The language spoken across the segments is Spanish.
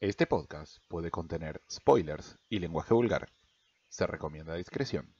este podcast puede contener spoilers y lenguaje vulgar. Se recomienda discreción.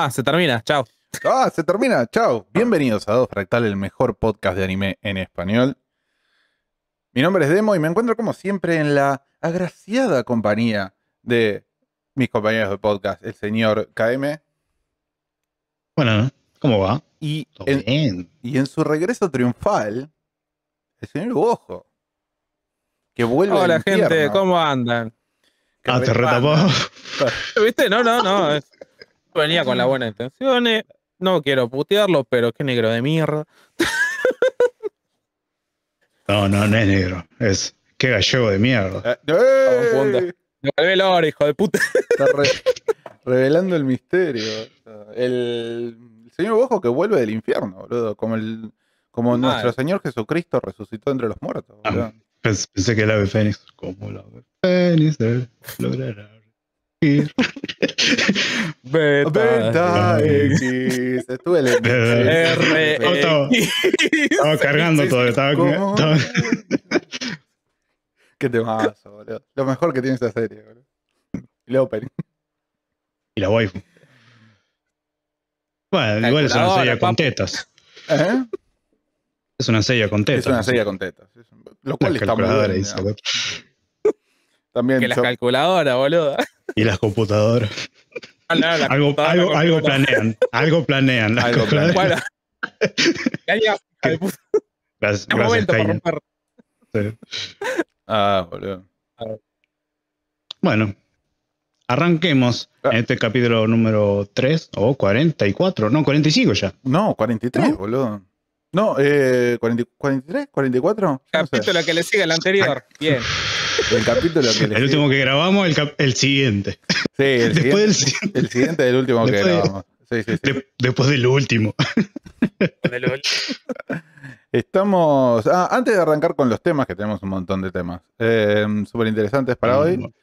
Ah, se termina, chao. Ah, se termina, chao. Bienvenidos a Dos Fractal, el mejor podcast de anime en español. Mi nombre es Demo y me encuentro como siempre en la agraciada compañía de mis compañeros de podcast, el señor KM. Bueno, ¿cómo va? Y, en, y en su regreso triunfal, el señor Ojo. Que vuelve Hola, gente, ¿cómo andan? ah, te retapó. ¿Viste? No, no, no. Venía con las buenas intenciones. No quiero putearlo, pero qué negro de mierda. No, no, no es negro. Es qué gallego de mierda. Eh, ¡eh! hijo de puta. revelando el misterio. El, señor Bojo que vuelve del infierno, boludo. Como, el, como nuestro señor Jesucristo resucitó entre los muertos. Ah, pensé que el ave fénix, como el ave fénix, logrará Beta, Beta X. X. Estuve R. Estaba, estaba cargando todo. Estaba, que Qué temazo, boludo. Lo mejor que tiene esta serie, boludo. El opening. Y la WiFi. Bueno, igual es una serie con tetas. ¿Eh? Es una serie con tetas. Es una serie con tetas. Lo cual está muy bien, También que las son... calculadoras, boludo. Y las computadoras algo, algo, planean, algo planean. algo planean. Bueno, gracias, momento para Ah, boludo. Bueno, arranquemos ah. en este capítulo número 3 o 44, no, 45 ya. No, 43, boludo. No, 43, eh, 44. Capítulo que le sigue al anterior. Bien. capítulo El último que grabamos, el, el siguiente. Sí, el siguiente, el siguiente el último que grabamos. Sí, sí, sí. después del último. Estamos. Ah, antes de arrancar con los temas, que tenemos un montón de temas em, súper interesantes para ah, hoy,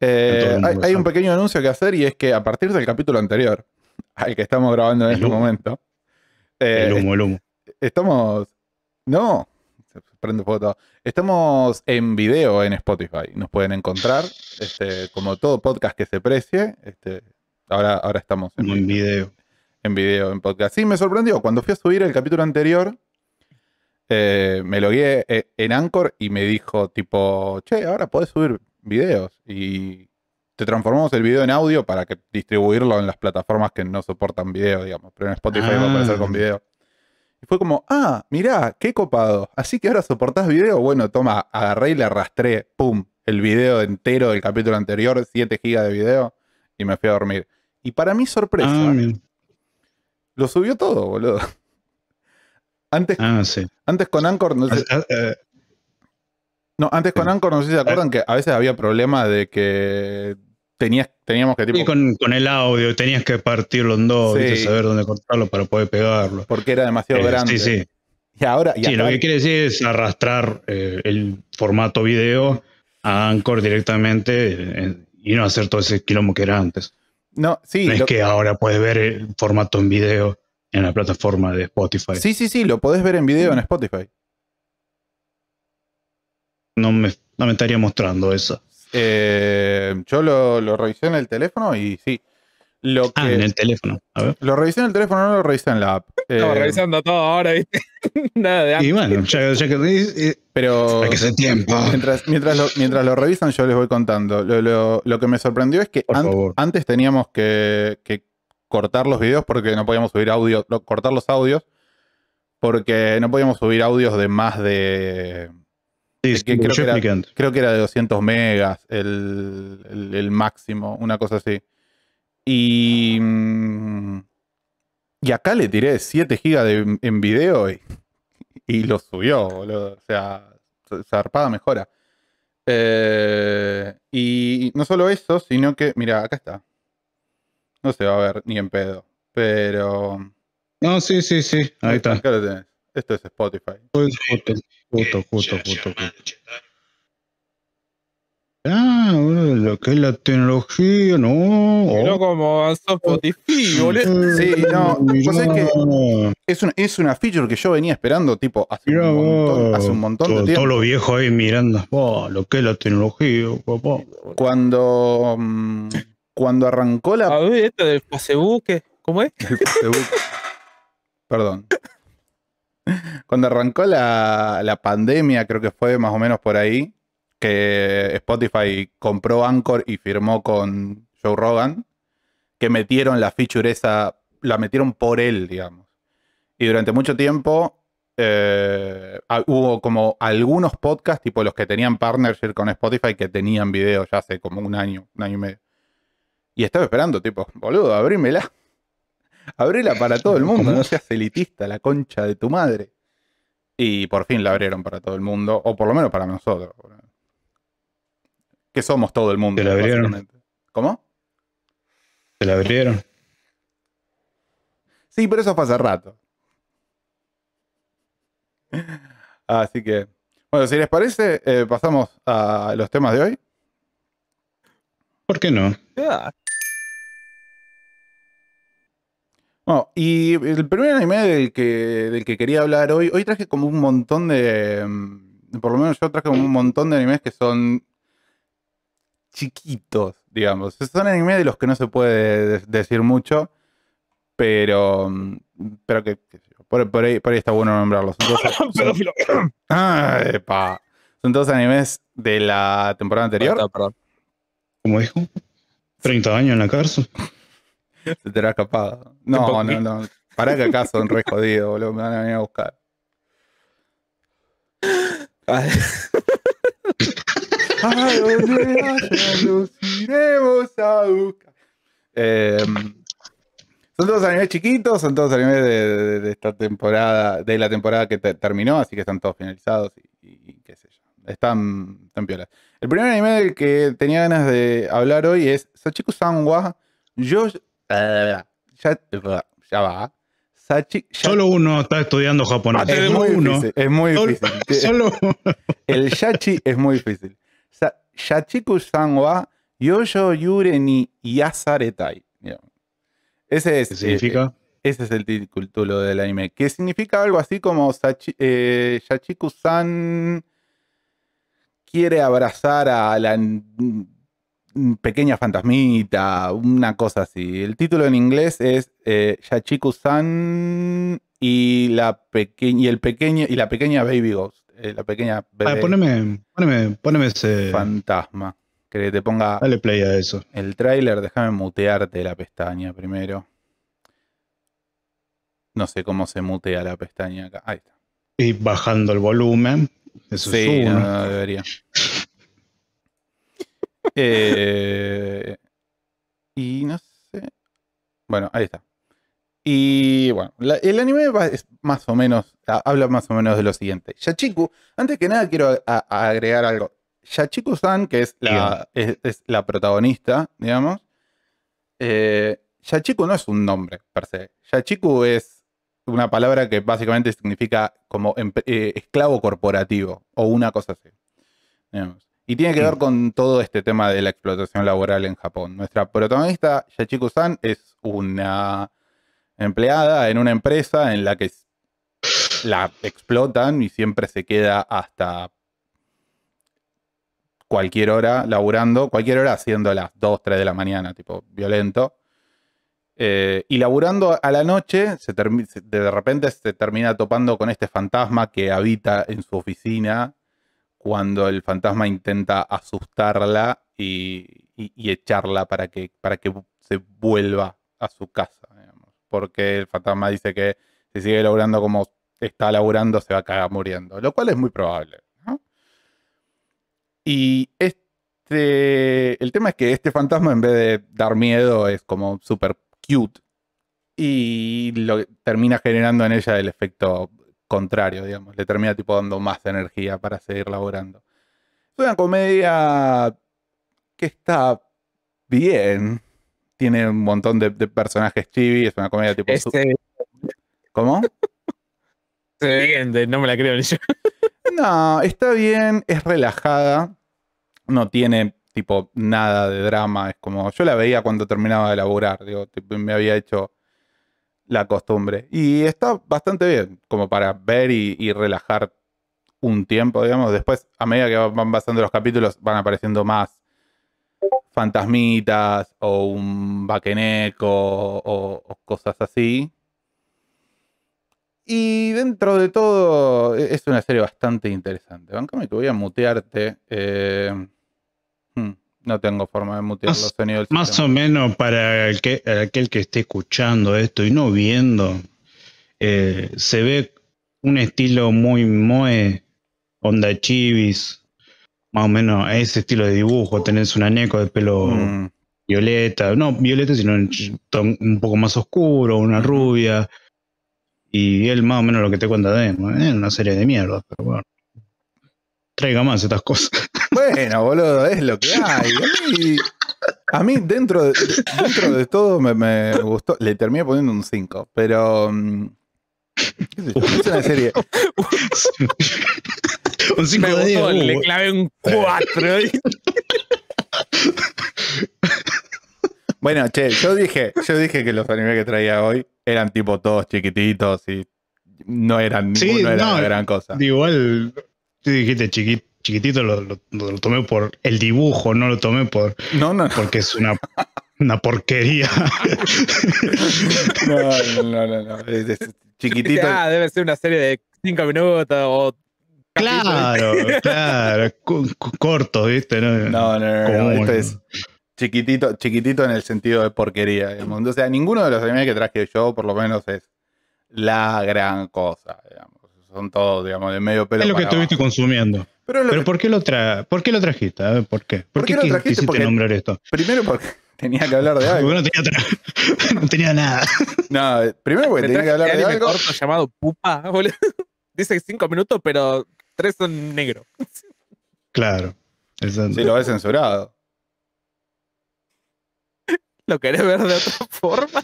eh, hay, un pequeño anuncio que hacer y es que a partir del capítulo anterior, al que estamos grabando en este momento, eh, el humo, el humo. Estamos. No, Estamos en video en Spotify, nos pueden encontrar, este, como todo podcast que se precie, este, ahora, estamos en, video. En video, en podcast. Sí, me sorprendió, cuando fui a subir el capítulo anterior, eh, me me logué eh, en Anchor y me dijo tipo, che, ahora podés subir videos y te transformamos el video en audio para que distribuirlo en las plataformas que no soportan video, digamos, pero en Spotify va a aparecer con ah. video. Y fue como, ah, mirá, qué copado. Así que ahora soportás video. Bueno, toma, agarré y le arrastré, pum, el video entero del capítulo anterior, 7 gigas de video, y me fui a dormir. Y para mi sorpresa, ah, lo subió todo, boludo. Antes, ah, antes con Anchor, no ah, No, antes con Anchor, no sé si se acuerdan que a veces había problemas de que tenías, teníamos que... Tipo, con, el audio tenías que partirlo en dos, y saber dónde cortarlo para poder pegarlo. Porque era demasiado eh, grande. Sí, sí. Y ahora... sí, lo que quiere decir es arrastrar eh, el formato video a Anchor directamente eh, y no hacer todo ese quilombo que era antes. No, sí. es que ahora puedes ver el formato en video en la plataforma de Spotify. Sí, sí, sí, lo podés ver en video en mm. Spotify. No me, no me estaría mostrando eso. Eh, yo lo, revisé en el teléfono y sí. Lo ah, en el teléfono. Lo revisé en el teléfono, no lo revisé en la app. Estaba eh, revisando todo ahora, ¿viste? Nada de antes. Y bueno, ya, que. Eh, Pero. Hay que tiempo. Mientras, mientras, lo, revisan, yo les voy contando. Lo, que me sorprendió es que antes teníamos que, que cortar los videos porque no podíamos subir audio, cortar los audios porque no podíamos subir audios de más de creo, que era, de 200 megas el, máximo, una cosa así. Y, mm, acá le tiré 7 gigas en video y, lo subió, O sea, zarpada mejora. Eh, y no solo eso, sino que, mira, acá está. No se va a ver ni en pedo, pero... No, sí, sí, sí. Ahí, está. Acá lo tenés. Esto es Spotify. Justo, eh, justo, justo. Ah, bueno, lo que es la tecnología, no. Pero oh. como avanzó Spotify, boludo. Sí, no. Pues es que es una, es una feature que yo venía esperando, tipo, hace un montón, hace un montón todo, de tiempo. Todos los viejos ahí mirando, oh, lo que es la tecnología, papá. Cuando, mm, cuando arrancó la. A ver, esto del Facebook, ¿cómo es? Perdón. Cuando arrancó la, pandemia, creo que fue más o menos por ahí, que Spotify compró Anchor y firmó con Joe Rogan, que metieron la feature esa, la metieron por él, digamos. Y durante mucho tiempo eh, hubo como algunos podcasts, tipo los que tenían partnership con Spotify, que tenían videos ya hace como un año, un año y medio. Y estaba esperando, tipo, boludo, abrímela. Abrela para todo el mundo, no seas elitista, la concha de tu madre. Y por fin la abrieron para todo el mundo, o por lo menos para nosotros. Que somos todo el mundo. Te la abrieron. ¿Cómo? Se la abrieron. Sí, pero eso pasa rato. Así que, bueno, si les parece, eh, pasamos a los temas de hoy. ¿Por qué no? y el primer anime del que, del que quería hablar hoy, hoy traje como un montón de, mm, por lo menos yo traje como un montón de animes que son chiquitos, digamos. Son animes de los que no se puede decir mucho, pero, mm, pero que, por, ahí, está bueno nombrarlos. son, todos ah, animes de la temporada anterior. ¿Cómo dijo? 30 años en la cárcel. Se te ha escapado. No, no, no. Pará que acá son re jodidos, boludo. Me van a venir a buscar. Ay, iremos a buscar. son todos animes chiquitos, son todos animes de, esta temporada, de la temporada que terminó, así que están todos finalizados y, qué sé yo. Están piolas. El primer anime del que tenía ganas de hablar hoy es Sachiku Sanwa Yo eh, ya, va. Solo uno está estudiando japonés. Es muy, Difícil, es muy difícil. El yachi es muy difícil. yachiku san wa yoyo yure ni yasaretai. Ese es, significa? Eh, ese es el título del anime. Que significa algo así como Sachi, eh, san quiere abrazar a la pequeña fantasmita, una cosa así. El título en inglés es eh, Yachiku-san y, la y, el pequeño, y la pequeña Baby Ghost. Eh, la pequeña poneme, ese. Fantasma. Que te ponga. Dale play a eso. El trailer, déjame mutearte la pestaña primero. No sé cómo se mutea la pestaña acá. Ahí está. Y bajando el volumen. Eso sí, debería. Eh, y no sé. Bueno, ahí está. Y bueno, el anime es más o menos, habla más o menos de lo siguiente. Yachiku, antes que nada quiero agregar algo. Yachiku-san, que es la, es, la, protagonista, digamos. Eh, Yachiku no es un nombre per se. Yachiku es una palabra que básicamente significa como eh, esclavo corporativo o una cosa así. Digamos. Y tiene que ver con todo este tema de la explotación laboral en Japón. Nuestra protagonista, yachiku san es una empleada en una empresa en la que la explotan y siempre se queda hasta cualquier hora laburando, cualquier hora haciendo las 2, 3 de la mañana, tipo violento. Eh, y laburando a la noche, se de repente se termina topando con este fantasma que habita en su oficina cuando el fantasma intenta asustarla y, echarla para que, para que se vuelva a su casa. Porque el fantasma dice que si sigue laburando como está laburando, se va a cagar muriendo. Lo cual es muy probable. Y este. El tema es que este fantasma, en vez de dar miedo, es como súper cute. Y lo termina generando en ella el efecto contrario, digamos. Le termina tipo dando más energía para seguir laborando. Es una comedia que está bien. Tiene un montón de, personajes chibi. Es una comedia tipo. Este ¿Cómo? no me la creo ni yo. No, está bien, es relajada. No tiene tipo nada de drama. Es como. Yo la veía cuando terminaba de laburar. Digo, me había hecho la costumbre. Y está bastante bien, como para ver y, relajar un tiempo, digamos. Después, a medida que van pasando los capítulos, van apareciendo más fantasmitas o un vaqueneco o, cosas así. Y dentro de todo, e-, es una serie bastante interesante. Bancame que voy a mutearte. Eh, no tengo forma de mutear más, más o menos para aquel que esté escuchando esto y no viendo, eh, se ve un estilo muy moe, onda chivis, más o menos ese estilo de dibujo. Tenés un aneco de pelo mm. violeta, no violeta, sino un, poco más oscuro, una rubia. Y él más o menos lo que te cuenta de eh, una serie de mierda, pero bueno. Traiga más estas cosas. bueno, boludo, es lo que hay. a mí, dentro, de, dentro de todo me, gustó. Le terminé poniendo un 5, pero. Mm, ¿qué Es una serie. un 5 de le clavé un 4. Bueno, che, yo dije, yo dije que los animes que traía hoy eran tipo todos chiquititos y no eran Sí, ninguno era gran cosa. Igual, te dijiste chiquito chiquitito, lo, tomé por el dibujo, no lo tomé por. No, no. Porque es una, una porquería. no, no, no, chiquitito. Ah, debe ser una serie de cinco minutos Claro, claro. Corto, ¿viste? No, no, no. es chiquitito, chiquitito en el sentido de porquería. O sea, ninguno de los anime que traje yo, por lo menos, es la gran cosa. Son todos, digamos, de medio pelo. Es lo que estuviste consumiendo. Pero, ¿por, qué lo tra... ¿por qué lo trajiste? A ver, ¿por qué? ¿Por, qué, lo trajiste? nombrar esto? Primero porque tenía que hablar de algo. no tenía, tenía nada. No, primero porque tenía que hablar de, de algo. corto llamado Pupa, Dice cinco minutos, pero tres son negro. Claro. Si lo ves censurado. ¿Lo querés ver de otra forma?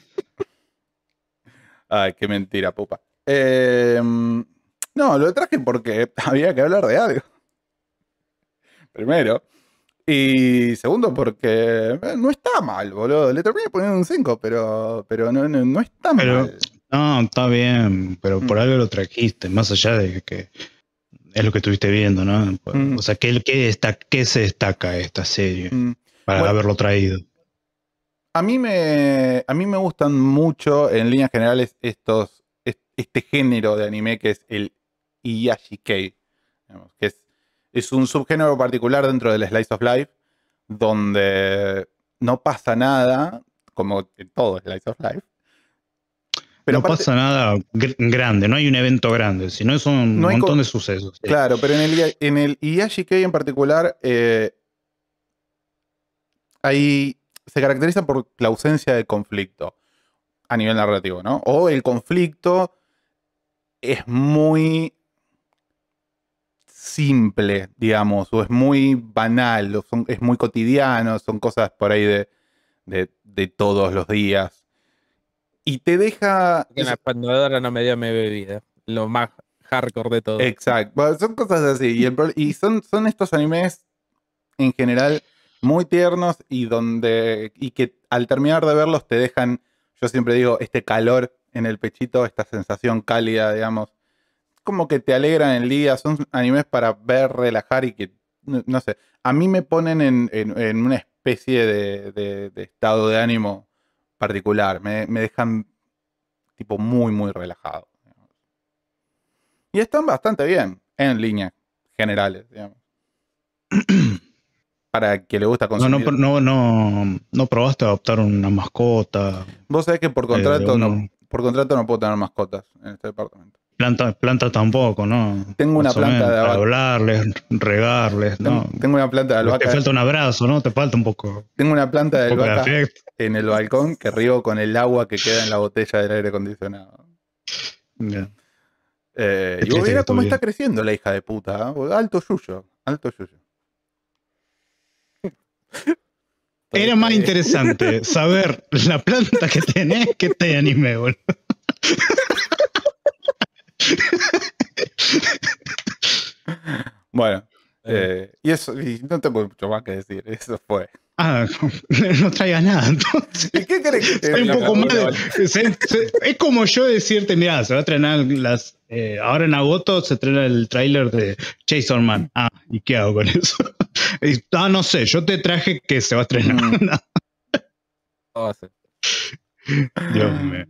Ay, qué mentira, pupa. Em, no, lo traje porque había que hablar de algo primero. Y segundo, porque eh, no está mal, boludo. Le terminé poniendo un 5, pero, pero no, está mal. No, está bien, pero por mm. algo lo trajiste, más allá de que es lo que estuviste viendo, ¿no? Pues, mm. O sea, ¿qué, qué, está, ¿qué se destaca esta serie mm. para haberlo traído? A mí, me, a mí me gustan mucho, en líneas generales, estos, este género de anime que es el Iyashikei, que es es un subgénero particular dentro del Slice of Life, donde no pasa nada, como en todo Slice of Life. Pero no pasa nada grande, no hay un evento grande, sino es un montón de sucesos. Claro, pero en el, en IAGK en particular, eh, se caracteriza por la ausencia de conflicto a nivel narrativo, ¿no? O el conflicto es muy simple, digamos, o es muy banal, o son, es muy cotidiano, son cosas por ahí de, de, todos los días. Y te deja... En la pandora no me dio mi bebida, lo más hardcore de todo. Exacto, son cosas así. Y, y son, son estos animes en general muy tiernos y donde y que al terminar de verlos te dejan, yo siempre digo, este calor en el pechito, esta sensación cálida, digamos, como que te alegran en línea, son animes para ver, relajar y que, no, sé, a mí me ponen en, una especie de, estado de ánimo particular, me, dejan tipo muy, muy relajado. Y están bastante bien en línea generales, digamos. para que le gusta consumir. No, no, no, no, no probaste adoptar una mascota. Vos sabés que por eh, contrato, no, por contrato no puedo tener mascotas en este departamento planta, tampoco, ¿no? Tengo una planta de albahaca. Hablarles, regarles, ¿no? Tengo una planta de albahaca. Te falta un abrazo, ¿no? Te falta un poco. Tengo una planta de en el balcón que riego con el agua que queda en la botella del aire acondicionado. Eh, y vos mira cómo está creciendo la hija de puta. ¿eh? Alto suyo, alto suyo. Era más interesante saber la planta que tenés que te este animé, boludo. bueno, eh. Eh, y eso, y no tengo mucho más que decir, eso fue. Ah, no, no nada, qué crees es? es como yo decirte, mira, se va a estrenar las. Eh, ahora en agosto se estrena el tráiler de Chaser Man. Ah, ¿y qué hago con eso? ah, no sé, yo te traje que se va a estrenar. Mm. Dios mío.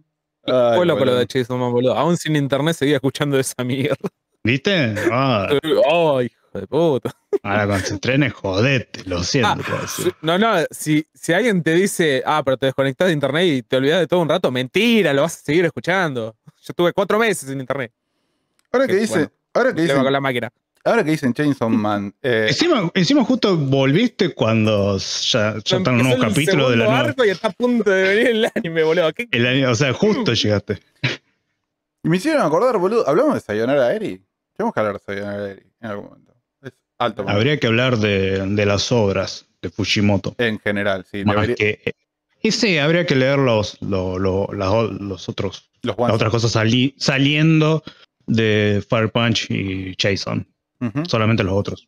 Aún sin internet seguía escuchando esa mierda. ¿Viste? Ah. Oh, hijo de puta. Ahora cuando se jodete, lo siento. Ah, no, no, si, si alguien te dice, ah, pero te desconectas de internet y te olvidas de todo un rato, mentira, lo vas a seguir escuchando. Yo estuve cuatro meses sin internet. Ahora que, dice, ahora que dice. con la máquina. Ahora que dicen Chainsaw mm. Man. Eh, encima, encima, justo volviste cuando ya, ya un nuevos capítulos de la nueva. Arco y está a punto de venir el anime, boludo. El anime, o sea, justo llegaste. Y me hicieron acordar, boludo. Hablamos de Sayonara Eri. Tenemos que hablar de Sayonara Eri en algún momento. Es alto. Habría que hablar de, de, las obras de Fujimoto. En general, sí. Más eh, sí, habría que leer los, los otros. las otras cosas saliendo de Fire Punch y Jason. Solamente los otros.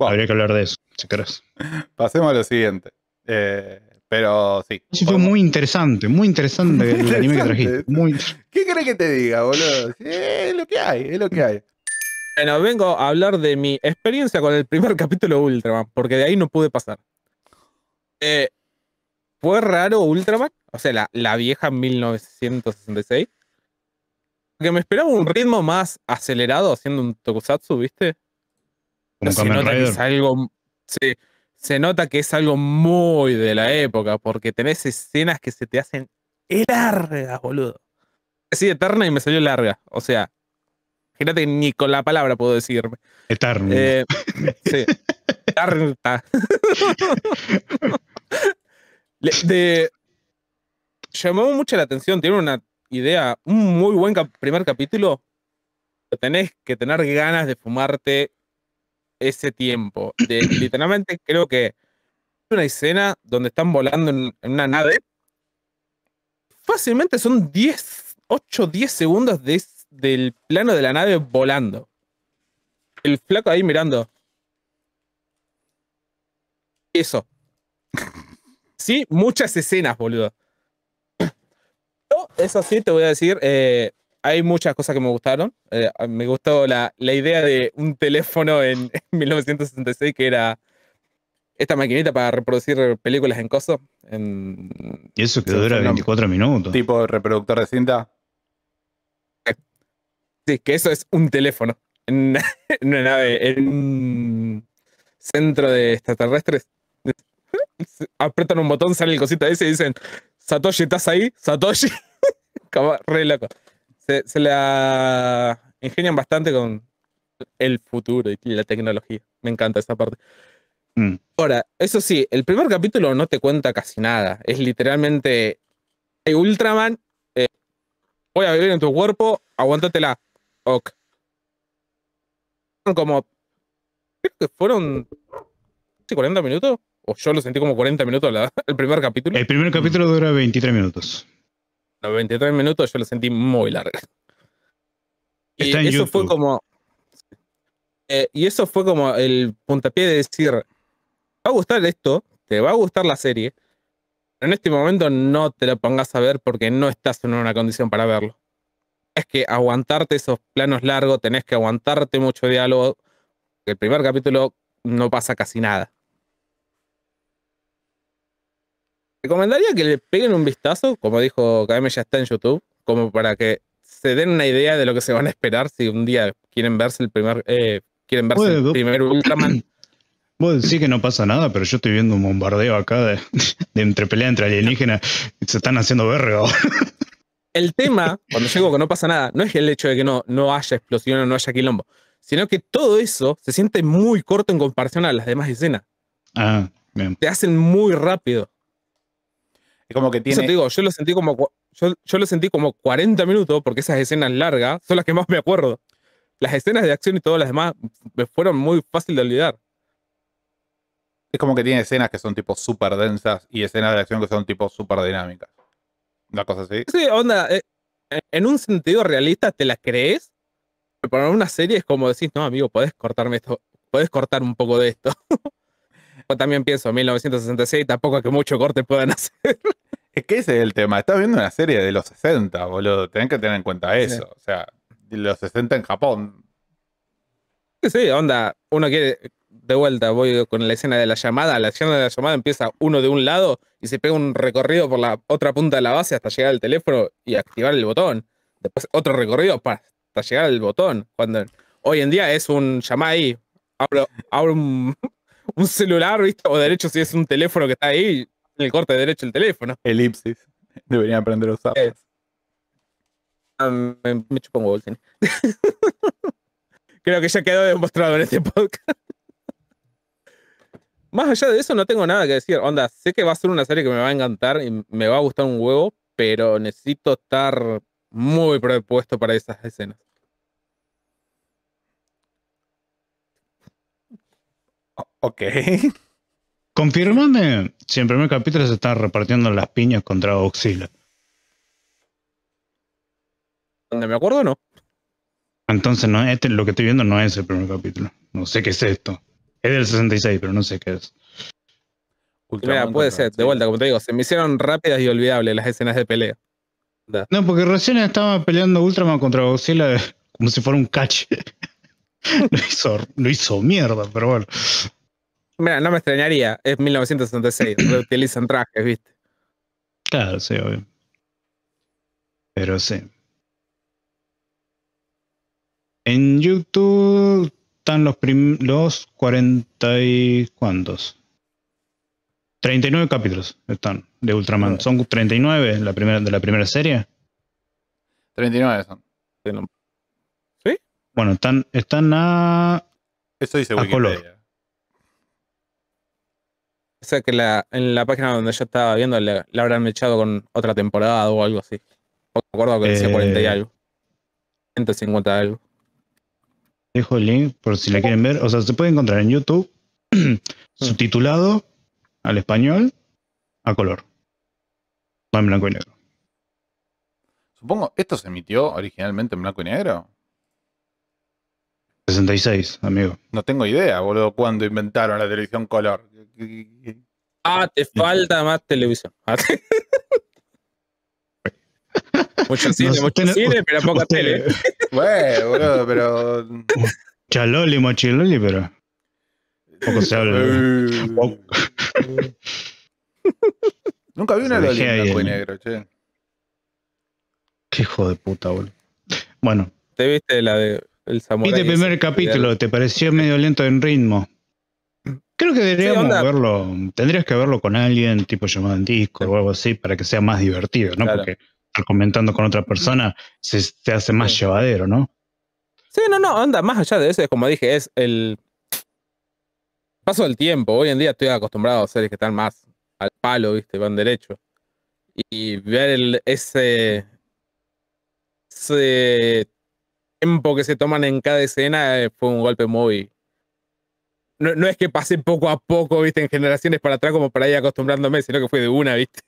Habría que hablar de eso, si querés. Pasemos a lo siguiente. Eh, pero sí. sí fue muy interesante, muy interesante el anime que trajiste. ¿Qué crees que te diga, boludo? es lo que hay, es lo que hay. Bueno, vengo a hablar de mi experiencia con el primer capítulo de Ultraman, porque de ahí no pude pasar. Eh, fue raro Ultraman, o sea, la, la vieja 1966. Que me esperaba un ritmo más acelerado haciendo un tokusatsu, ¿viste? se nota que es algo. Se, nota que es algo muy de la época, porque tenés escenas que se te hacen largas, boludo. Sí, eterna y me salió larga. O sea, fíjate ni con la palabra puedo decirme. Eterna. Eh, sí. Eterna. llamó mucho la atención, tiene una idea, un muy buen primer capítulo, tenés que tener ganas de fumarte ese tiempo. De, literalmente creo que una escena donde están volando en, una nave. Fácilmente son 10, 8, 10 segundos del plano de la nave volando. El flaco ahí mirando. Eso. Sí, muchas escenas, boludo eso sí, te voy a decir, eh, hay muchas cosas que me gustaron. Eh, me gustó la, idea de un teléfono en, 1966 que era esta maquinita para reproducir películas en coso. En, eso que dura 24 minutos. Tipo reproductor de cinta. Sí, que eso es un teléfono en, una nave, en un centro de extraterrestres. Apretan un botón, sale el cosita ese y dicen, Satoshi, ¿estás ahí? Satoshi. Se, la ingenian bastante con el futuro y la tecnología. Me encanta esa parte. Mm. Ahora, eso sí, el primer capítulo no te cuenta casi nada. Es literalmente, Ultraman, eh, voy a vivir en tu cuerpo, la. Ok. Como, creo que fueron 40 minutos, o yo lo sentí como 40 minutos el primer capítulo. El primer capítulo dura 23 minutos. 23 minutos yo lo sentí muy largo Y eso fue como. Eh, y eso fue como el puntapié de decir: va a gustar esto, te va a gustar la serie, pero en este momento no te lo pongas a ver porque no estás en una condición para verlo. Es que aguantarte esos planos largos, tenés que aguantarte mucho diálogo. El primer capítulo no pasa casi nada. Recomendaría que le peguen un vistazo, como dijo KM, ya está en YouTube, como para que se den una idea de lo que se van a esperar si un día quieren verse el primer, eh, quieren verse el primer Ultraman. Vos decís que no pasa nada, pero yo estoy viendo un bombardeo acá de, entrepelea entre pelea entre alienígenas. Se están haciendo verga. El tema, cuando llego que no pasa nada, no es el hecho de que no, no haya explosión o no haya quilombo, sino que todo eso se siente muy corto en comparación a las demás escenas. Ah, bien. Te hacen muy rápido. Es como que tiene. digo, yo lo sentí como. Yo, lo sentí como 40 minutos, porque esas escenas largas son las que más me acuerdo. Las escenas de acción y todas las demás me fueron muy fácil de olvidar. Es como que tiene escenas que son tipo súper densas y escenas de acción que son tipo súper dinámicas. Una cosa así. Sí, onda. Eh, en un sentido realista te las crees, pero para una serie es como decís, no, amigo, podés cortarme esto, podés cortar un poco de esto. Yo también pienso, 1966, tampoco es que mucho corte puedan hacer. Es que ese es el tema. Estás viendo una serie de los 60, boludo. Tenés que tener en cuenta eso. O sea, los 60 en Japón. Sí, onda. Uno quiere. De vuelta, voy con la escena de la llamada. La escena de la llamada empieza uno de un lado y se pega un recorrido por la otra punta de la base hasta llegar al teléfono y activar el botón. Después otro recorrido para, hasta llegar al botón. Cuando hoy en día es un llamá ahí. Abro, abro un, un celular, ¿viste? O derecho si es un teléfono que está ahí, en el corte derecho el teléfono. Elipsis. Deberían aprender a usar. Ah, me, me chupo un Creo que ya quedó demostrado en este podcast. Más allá de eso, no tengo nada que decir. Onda, sé que va a ser una serie que me va a encantar y me va a gustar un huevo, pero necesito estar muy propuesto para esas escenas. Ok. Confirmame si en primer capítulo se están repartiendo las piñas contra Oxila. Donde me acuerdo, no. Entonces, no, este, lo que estoy viendo no es el primer capítulo. No sé qué es esto. Es del 66, pero no sé qué es. puede ser, de vuelta, como te digo, se me hicieron rápidas y olvidables las escenas de pelea. No, porque recién estaba peleando Ultraman contra Godzilla como si fuera un catch lo, hizo, lo hizo mierda, pero bueno. Mira, no me extrañaría, es 1966, utilizan trajes, ¿viste? Claro, sí, obvio. Pero sí. En YouTube están los, los 40 y cuántos. 39 capítulos están de Ultraman. ¿Son 39 la primera, de la primera serie? 39 son. ¿Sí? Bueno, están, están a. Eso dice o sea que la, en la página donde yo estaba viendo la habrán echado con otra temporada o algo así. No me acuerdo que decía 40 y eh. algo. 150 algo. Dejo el link por si la quieren ver. O sea, se puede encontrar en YouTube mm. subtitulado al español a color. No en blanco y negro. Supongo, ¿esto se emitió originalmente en blanco y negro? 66, amigo. No tengo idea, boludo, cuándo inventaron la televisión color. Ah, te falta más televisión. Ah, mucho cine, mucho pero poca tele. Bueno, boludo, pero. Chaloli, mochiloli, pero. Poco se habla. Nunca vi una de en negro, che. Qué hijo de puta, boludo. Bueno. ¿Te viste la de El Viste el primer capítulo, ¿te pareció medio lento en ritmo? Creo que deberíamos verlo, tendrías que verlo con alguien, tipo llamado en disco o algo así, para que sea más divertido, ¿no? Porque estar comentando con otra persona se, hace más llevadero, ¿no? Sí, no, no, anda, más allá de eso, como dije, es el paso del tiempo. Hoy en día estoy acostumbrado a series que están más al palo, ¿viste? Van derecho. Y ver ese, ese tiempo que se toman en cada escena eh, fue un golpe muy no, es que pasé poco a poco, viste, en generaciones para atrás como para ir acostumbrándome, sino que fue de una, viste.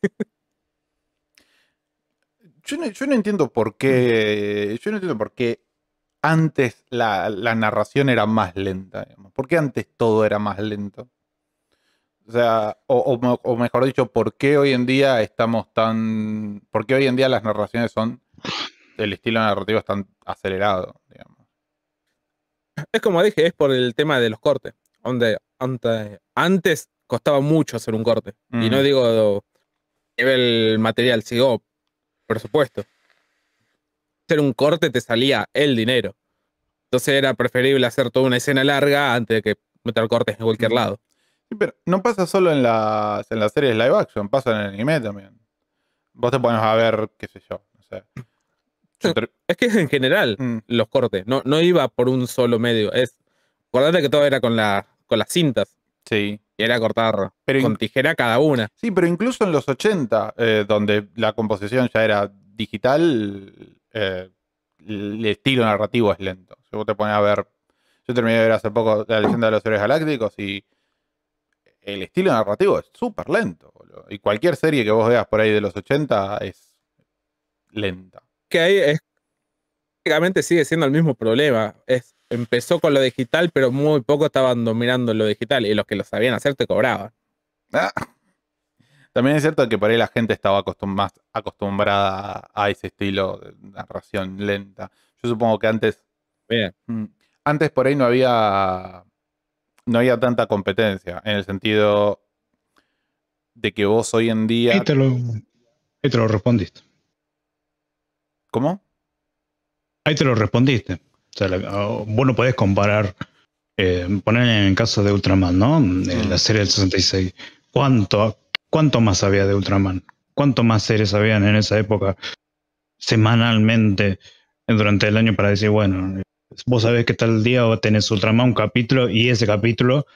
Yo no, entiendo por qué. Yo no entiendo por qué antes la, narración era más lenta. ¿Por qué antes todo era más lento? O sea, o, mejor dicho, ¿por qué hoy en día estamos tan. ¿Por qué hoy en día las narraciones son. El estilo narrativo es tan acelerado, digamos? Es como dije, es por el tema de los cortes. Donde antes, antes costaba mucho hacer un corte. Y no mm. digo el material, sigo, por supuesto. Hacer un corte te salía el dinero. Entonces era preferible hacer toda una escena larga antes de que meter cortes en cualquier lado. pero no pasa solo en las, en las series live action, pasa en el anime también. Vos te pones a ver, qué sé yo. Es que en general mm. los cortes, no, no iba por un solo medio. Es, acordate que todo era con la con las cintas. Sí. Y era cortar pero con tijera cada una. Sí, pero incluso en los 80, eh, donde la composición ya era digital, eh, el estilo narrativo es lento. Si vos te pones a ver. Yo terminé de ver hace poco La leyenda de los héroes galácticos y el estilo narrativo es súper lento. Y cualquier serie que vos veas por ahí de los 80 es lenta. Que ahí es. Prácticamente sigue siendo el mismo problema. Es empezó con lo digital, pero muy poco estaban dominando lo digital y los que lo sabían hacer te cobraban. Ah. También es cierto que por ahí la gente estaba más acostumbrada a ese estilo de narración lenta. Yo supongo que antes. Mm. Antes por ahí no había. No había tanta competencia. En el sentido de que vos hoy en día. te lo, ahí te lo respondiste. ¿Cómo? Ahí te lo respondiste sea, vos no podés comparar, eh, poner en el caso de Ultraman, ¿no? En eh, mm. la serie del 66. ¿Cuánto, más había de Ultraman? ¿Cuánto más series habían en esa época semanalmente durante el año para decir, bueno, vos sabés que tal día tenés Ultraman un capítulo y ese capítulo,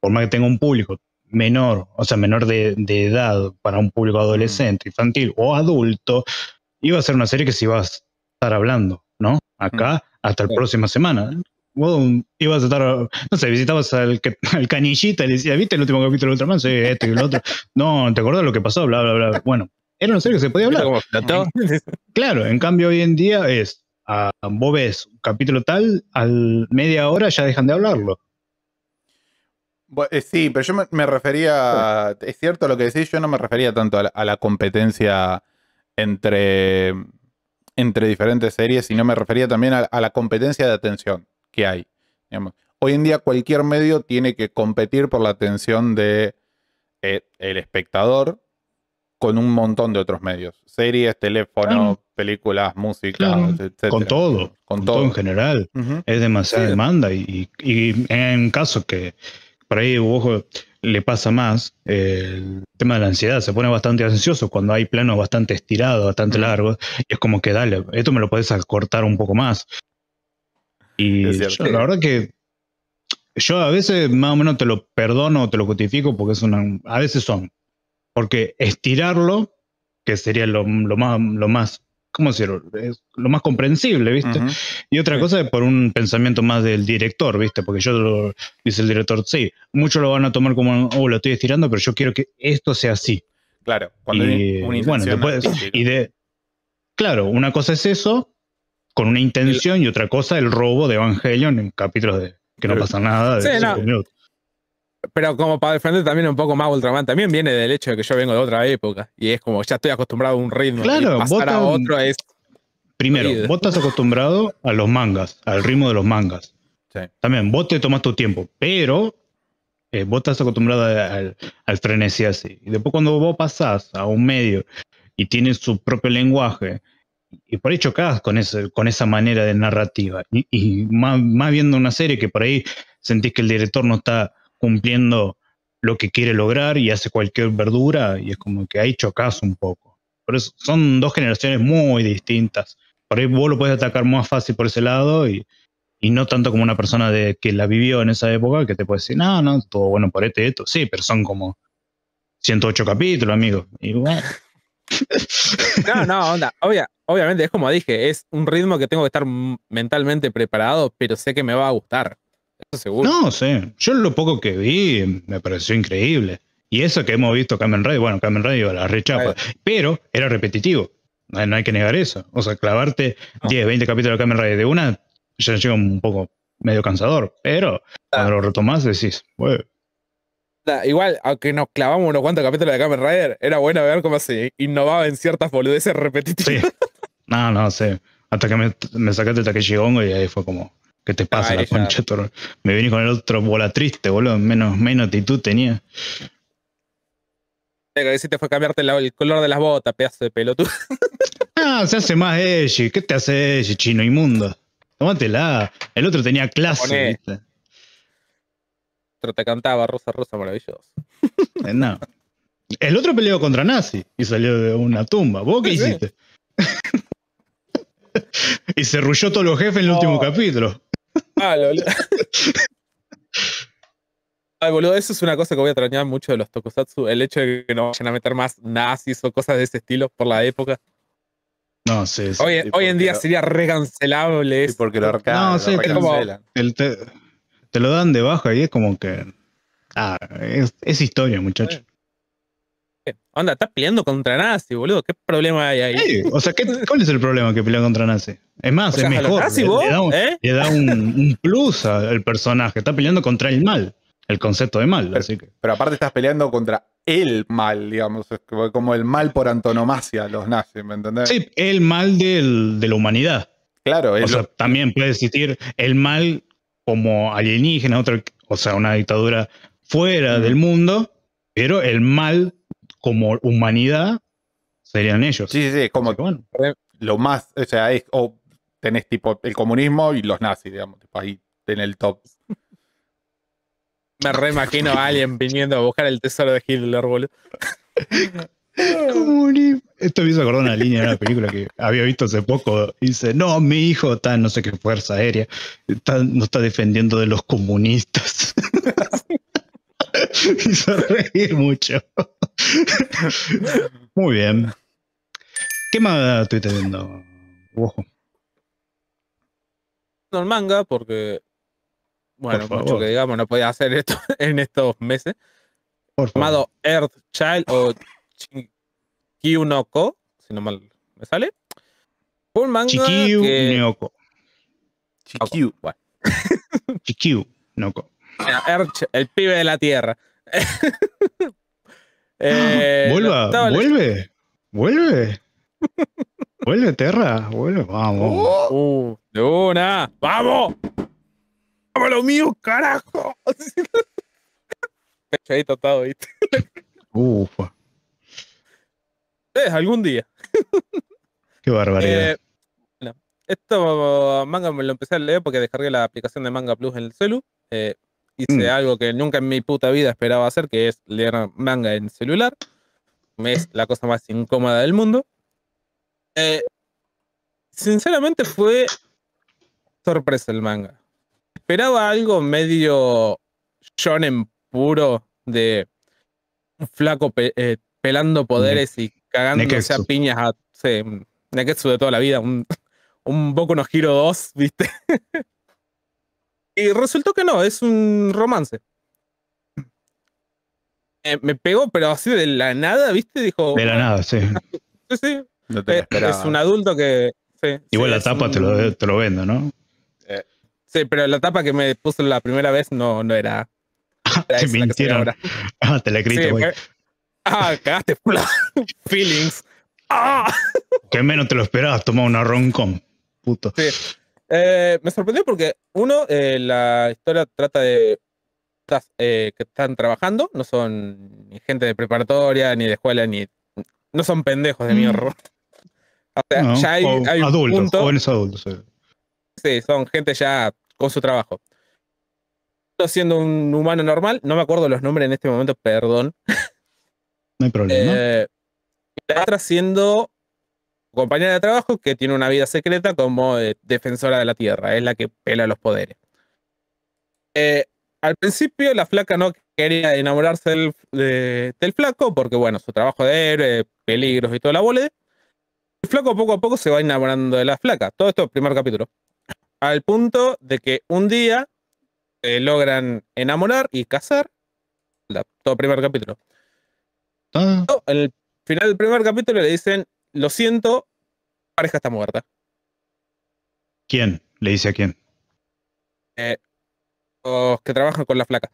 por más que tenga un público menor, o sea, menor de, de edad para un público adolescente, mm. infantil o adulto, iba a ser una serie que si iba a estar hablando, ¿no? Acá mm hasta la próxima semana. ¿eh? ibas a estar, no sé, visitabas al, al canillita y le decías, ¿viste el último capítulo de Ultraman? Sí, esto y el otro. No, ¿te acordás lo que pasó? Bla, bla, bla. Bueno, era serie serio, se podía hablar. claro, en cambio hoy en día es, ah, vos ves un capítulo tal, al media hora ya dejan de hablarlo. Eh, sí, pero yo me, refería, es cierto lo que decís, yo no me refería tanto a la competencia entre entre diferentes series sino me refería también a, la competencia de atención que hay. Hoy en día cualquier medio tiene que competir por la atención de eh, el espectador con un montón de otros medios, series, teléfono, películas, música, etc. Con todo, con, todo. en general. Es demasiada demanda y, y, en caso que por ahí ojo, le pasa más el tema de la ansiedad, se pone bastante ansioso cuando hay planos bastante estirados, bastante largos, y es como que dale, esto me lo puedes acortar un poco más. Y yo, la verdad que yo a veces más o menos te lo perdono, o te lo justifico, porque es una, a veces son, porque estirarlo, que sería lo más, lo más ¿cómo decirlo? Es lo más comprensible, ¿viste? Y otra cosa es por un pensamiento más del director, ¿viste? Porque yo, lo, dice el director, sí, muchos lo van a tomar como, oh, lo estoy estirando, pero yo quiero que esto sea así. Claro, cuando y, bueno, después, de, Claro, una cosa es eso, con una intención, y otra cosa el robo de Evangelion en capítulos de que no pasa nada. De sí, no pero como para defender también un poco más Ultraman, también viene del hecho de que yo vengo de otra época y es como ya estoy acostumbrado a un ritmo. Claro, y pasar a otro es. Primero, vos estás acostumbrado a los mangas, al ritmo de los mangas. También, vos te tomás tu tiempo, pero eh, vos estás acostumbrado al, al frenesí así. Y después, cuando vos pasás a un medio y tiene su propio lenguaje, y por ahí chocás con, con esa manera de narrativa. Y, más viendo una serie que por ahí sentís que el director no está cumpliendo lo que quiere lograr y hace cualquier verdura y es como que ahí chocas un poco. Por eso son dos generaciones muy distintas. Por ahí vos lo puedes atacar más fácil por ese lado y, no tanto como una persona de, que la vivió en esa época que te puede decir, no, no, todo bueno por este, esto. Sí, pero son como 108 capítulos, amigo. No, no, onda. obviamente, es como dije, es un ritmo que tengo que estar mentalmente preparado, pero sé que me va a gustar. No, sé, Yo lo poco que vi me pareció increíble. Y eso que hemos visto Kamen Rider, bueno, Kamen Rider iba a la rechapa, pero era repetitivo. No hay, que negar eso. O sea, clavarte 10, ah. 20 capítulos de Kamen Rider de una ya llega un poco medio cansador, pero ah. cuando lo retomás decís, bueno. Igual, aunque nos clavamos unos cuantos capítulos de Kamen Rider, era bueno ver cómo se innovaba en ciertas boludeces repetitivas. No, no, sé. Hasta que me, sacaste el Takeshi y ahí fue como. ¿Qué te pasa, la concha? Me vine con el otro bola triste, boludo. Menos, menos actitud tenía. Que hiciste fue cambiarte el color de las botas, pedazo de pelotudo. ah, se hace más edgy. ¿Qué te hace edgy, chino inmundo? Tómatela. El otro tenía clase, ¿viste? otro te cantaba Rosa Rosa maravilloso. Eh, no. El otro peleó contra Nazi y salió de una tumba. ¿Vos qué hiciste? y se rulló todos los jefes en el último capítulo. Ah, Ay, boludo, eso es una cosa que voy a trañar mucho de los tokusatsu, el hecho de que no vayan a meter más nazis o cosas de ese estilo por la época. No, sí, sí Hoy, en día sería regancelable porque lo, no, sí, te, lo dan de baja y es como que. Ah, es, historia, muchachos Anda, estás peleando contra Nazi, boludo. ¿Qué problema hay ahí? o sea, ¿cuál es el problema que pelea contra Nazi? Es más, es mejor. ¿Eh? le, da un, plus al personaje. Está peleando contra el mal el concepto de mal. Pero, aparte estás peleando contra el mal, digamos, como el mal por antonomasia, los nazis, ¿me entendés? Sí, el mal de la humanidad. Claro, o sea, también puede existir el mal como alienígena, o sea, una dictadura fuera mm. del mundo, pero el mal como humanidad serían ellos. Sí, sí, sí como bueno. lo más, o sea, es, o tenés tipo el comunismo y los nazis, digamos, ahí en el top. Me re a alguien viniendo a buscar el tesoro de Hitler, boludo. Esto me hizo acordar una línea de una película que había visto hace poco. Dice, no, mi hijo está no sé qué fuerza aérea, no está defendiendo de los comunistas. Y reír mucho. Muy bien. ¿Qué más estoy teniendo? Ojo. manga, porque. Bueno, mucho que digamos, no podía hacer esto en estos meses. Por Llamado Earth Child o Chikiu no si no mal me sale. Un manga. Chikiu que... Ko. Chikiu. Bueno el pibe de la tierra. eh, Vuelva, vuelve, vuelve. Vuelve, Terra, vuelve, vamos. Luna oh. uh, vamos. Vamos lo mío, carajo. Qué ahí ¿viste? Ufa. Es algún día. Qué barbaridad. Eh, bueno, esto manga me lo empecé a leer porque descargué la aplicación de Manga Plus en el celu. Eh, Hice mm. algo que nunca en mi puta vida esperaba hacer, que es leer manga en celular. Es la cosa más incómoda del mundo. Eh, sinceramente fue sorpresa el manga. Esperaba algo medio shonen puro de un flaco eh, pelando poderes y cagándose a piñas a que Neketsu de toda la vida, un, un poco no giro ¿viste? Y resultó que no, es un romance. Eh, me pegó, pero así de la nada, ¿viste? Dijo. De la nada, sí. sí, sí. Eh, es un adulto que. Igual la tapa te, lo, te, lo, vendo, ¿no? Eh. Sí, pero la tapa que me puso la primera vez no, no era. Se te mintieron. Ah, te la grito, güey. ah, cagaste. Feelings. ¡Ah! que menos te lo esperabas, tomaba una roncom. Puto. Sí. Eh, me sorprendió porque, uno, eh, la historia trata de eh, que están trabajando, no son ni gente de preparatoria, ni de escuela, ni. No son pendejos de mm. mierda. O sea, ya hay, adultos, jóvenes adultos. Sí, son gente ya con su trabajo. Siendo un humano normal, no me acuerdo los nombres en este momento, perdón. No hay problema. Eh, la otra siendo compañera de trabajo que tiene una vida secreta como eh, defensora de la tierra, es la que pela los poderes. Eh, al principio la flaca no quería enamorarse del, flaco porque, bueno, su trabajo de héroe, peligros y toda la bola. El flaco poco a poco se va enamorando de la flaca. Todo esto primer capítulo. Al punto de que un día eh, logran enamorar y casar. todo primer capítulo. al ah. En el final del primer capítulo le dicen, lo siento, pareja está muerta. ¿Quién? Le dice a quién. Eh, los que trabajan con la flaca.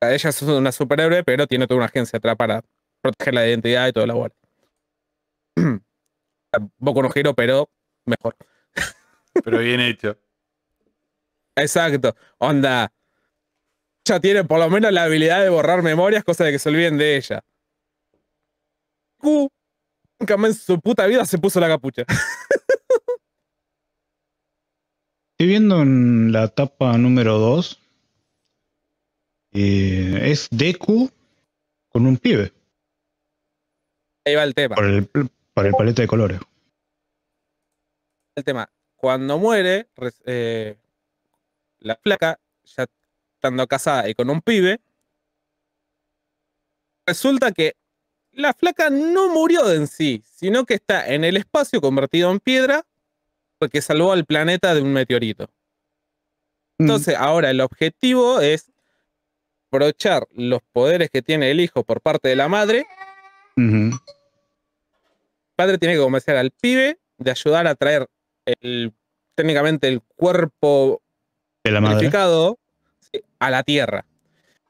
Ella es una superhéroe, pero tiene toda una agencia atrás para proteger la identidad y todo la bola. poco un giro, pero mejor. pero bien hecho. Exacto. Onda. Ella tiene por lo menos la habilidad de borrar memorias, cosa de que se olviden de ella. Q en su puta vida se puso la capucha. Estoy viendo en la etapa número 2. Eh, es Deku con un pibe. Ahí va el tema. Por el, palete de colores. El tema. Cuando muere, eh, la placa, ya estando casada y con un pibe, resulta que la flaca no murió en sí, sino que está en el espacio convertido en piedra porque salvó al planeta de un meteorito. Mm. Entonces, ahora el objetivo es aprovechar los poderes que tiene el hijo por parte de la madre. El padre tiene que convencer al pibe de ayudar a traer el, técnicamente el cuerpo de la a la Tierra.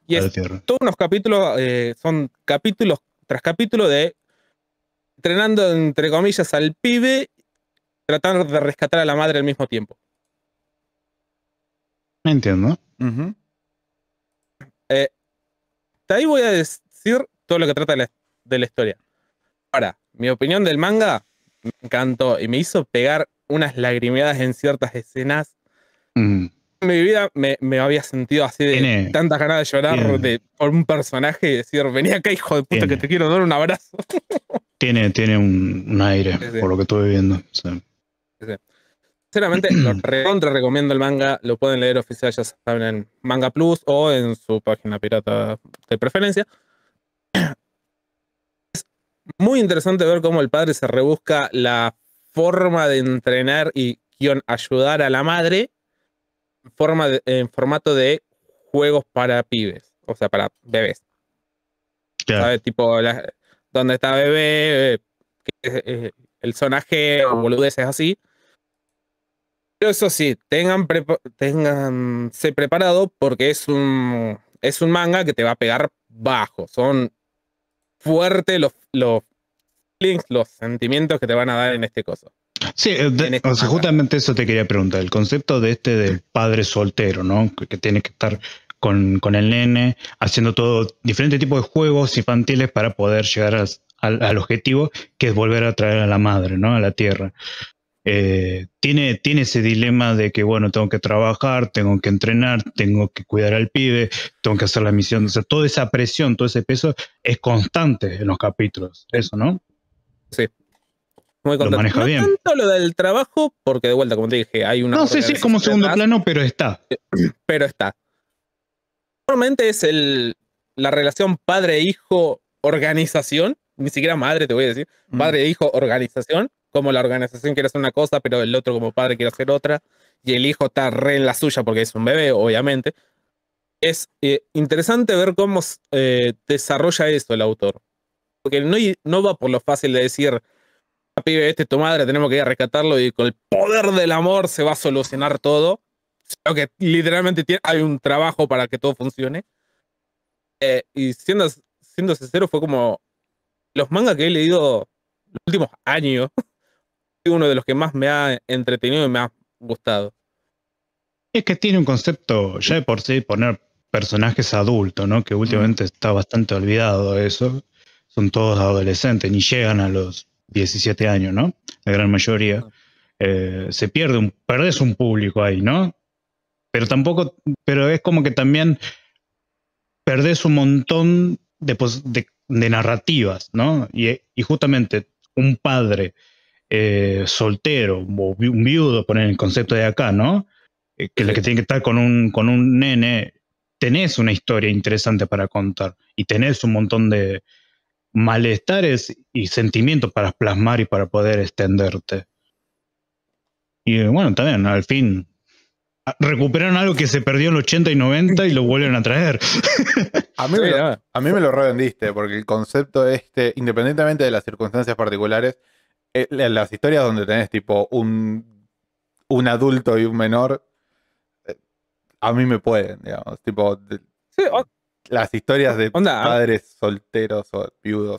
Y es, todos los capítulos, eh, son capítulos tras capítulo de entrenando, entre comillas, al pibe, tratando de rescatar a la madre al mismo tiempo. entiendo. Eh, ahí voy a decir todo lo que trata de la, historia. Ahora, mi opinión del manga me encantó y me hizo pegar unas lagrimeadas en ciertas escenas mi vida me, había sentido así de tantas ganas de llorar por un personaje y decir, vení acá, hijo de puta, que te quiero dar un abrazo. tiene, tiene un, aire, por lo que estoy viendo. Sinceramente, lo recomiendo el manga, lo pueden leer oficial, ya saben, en Manga Plus o en su página pirata de preferencia. Es muy interesante ver cómo el padre se rebusca la forma de entrenar y ayudar a la madre forma en formato de juegos para pibes, o sea, para bebés. Tipo, donde está bebé, eh, el sonaje o boludeces así. Pero eso sí, tengan, tengan se preparado porque es un, es un manga que te va a pegar bajo. Son fuertes los, los feelings, los sentimientos que te van a dar en este coso. Sí, eh, o sea, justamente eso te quería preguntar, el concepto de este del padre soltero, ¿no? Que, tiene que estar con, el nene, haciendo todo, diferentes tipos de juegos infantiles para poder llegar al, objetivo, que es volver a traer a la madre, ¿no? A la tierra. Eh, tiene, tiene ese dilema de que, bueno, tengo que trabajar, tengo que entrenar, tengo que cuidar al pibe, tengo que hacer la misión. O sea, toda esa presión, todo ese peso es constante en los capítulos, eso, ¿no? Sí, lo maneja bien. tanto lo del trabajo, porque de vuelta, como te dije, hay una. No sé si es como segundo plano, pero está. Pero está. Normalmente es el, la relación padre-hijo-organización. Ni siquiera madre, te voy a decir. Padre-hijo-organización. Como la organización quiere hacer una cosa, pero el otro como padre quiere hacer otra. Y el hijo está re en la suya porque es un bebé, obviamente. Es eh, interesante ver cómo eh, desarrolla eso el autor. Porque no, no va por lo fácil de decir pibe, este es tu madre, tenemos que ir a rescatarlo y con el poder del amor se va a solucionar todo. que literalmente hay un trabajo para que todo funcione. Eh, y siendo, siendo sincero, fue como los mangas que he leído los últimos años, uno de los que más me ha entretenido y me ha gustado. Es que tiene un concepto, ya de por sí, poner personajes adultos, ¿no? Que últimamente mm. está bastante olvidado eso. Son todos adolescentes, ni llegan a los 17 años, ¿no? La gran mayoría. Eh, se pierde, un, perdés un público ahí, ¿no? Pero tampoco, pero es como que también perdés un montón de, narrativas, ¿no? Y, justamente un padre eh, soltero o un viudo, poner el concepto de acá, ¿no? Eh, que es la que tiene que estar con un, con un nene, tenés una historia interesante para contar y tenés un montón de, malestares y sentimientos para plasmar y para poder extenderte. Y bueno, también, al fin, recuperaron algo que se perdió en los 80 y 90 y lo vuelven a traer. A mí, me lo, a mí me lo revendiste, porque el concepto este, independientemente de las circunstancias particulares, en eh, las historias donde tenés tipo un, adulto y un menor, eh, a mí me pueden, digamos. Tipo, las historias de ah. padres solteros o viudos.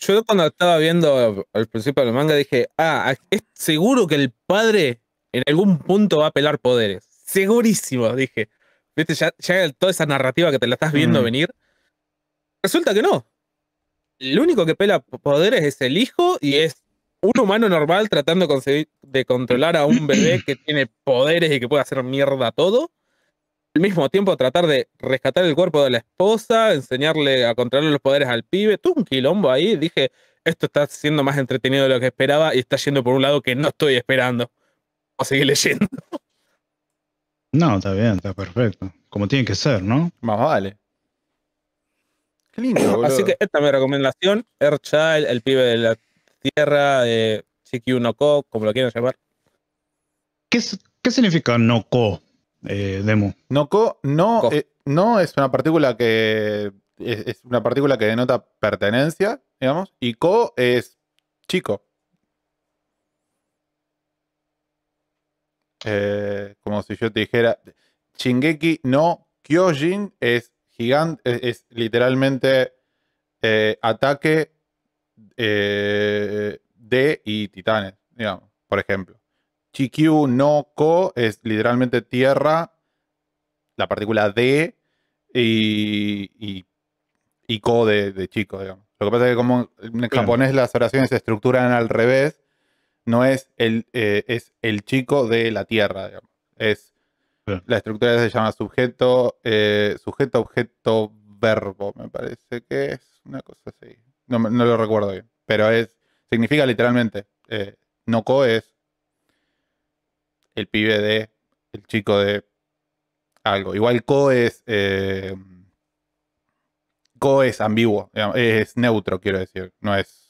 Yo, cuando estaba viendo al principio del manga dije, ah, ah, es seguro que el padre en algún punto va a pelar poderes. Segurísimo, dije. Viste, ya, toda esa narrativa que te la estás viendo venir. Resulta que no. El único que pela poderes es el hijo y es un humano normal tratando de controlar a un bebé que tiene poderes y que puede hacer mierda todo al mismo tiempo tratar de rescatar el cuerpo de la esposa, enseñarle a controlar los poderes al pibe, tú un quilombo ahí, dije, esto está siendo más entretenido de lo que esperaba y está yendo por un lado que no estoy esperando. o a seguir leyendo. No, está bien, está perfecto. Como tiene que ser, ¿no? Más vale. Qué lindo, Así que esta es mi recomendación, Child, El pibe de la tierra, de CQ no como lo quieran llamar. ¿Qué, significa no eh, no, eh, no, es una partícula que es, una partícula que denota pertenencia, digamos, y co es chico. Eh, como si yo te dijera, Shingeki no Kyojin es gigante, es literalmente ataque de y titanes, digamos, por ejemplo. Chikyu, no ko, es literalmente tierra, la partícula de, y, y, de, chico, digamos. Lo que pasa es que como en japonés las oraciones se estructuran al revés, no es el, eh, es el chico de la tierra, digamos. Es, La estructura se llama sujeto, eh, sujeto, objeto, verbo, me parece que es una cosa así. No, lo recuerdo bien, pero es, significa literalmente, eh, no ko es el pibe de, el chico de algo. Igual Co es, Co eh, es ambiguo, es neutro, quiero decir, no es...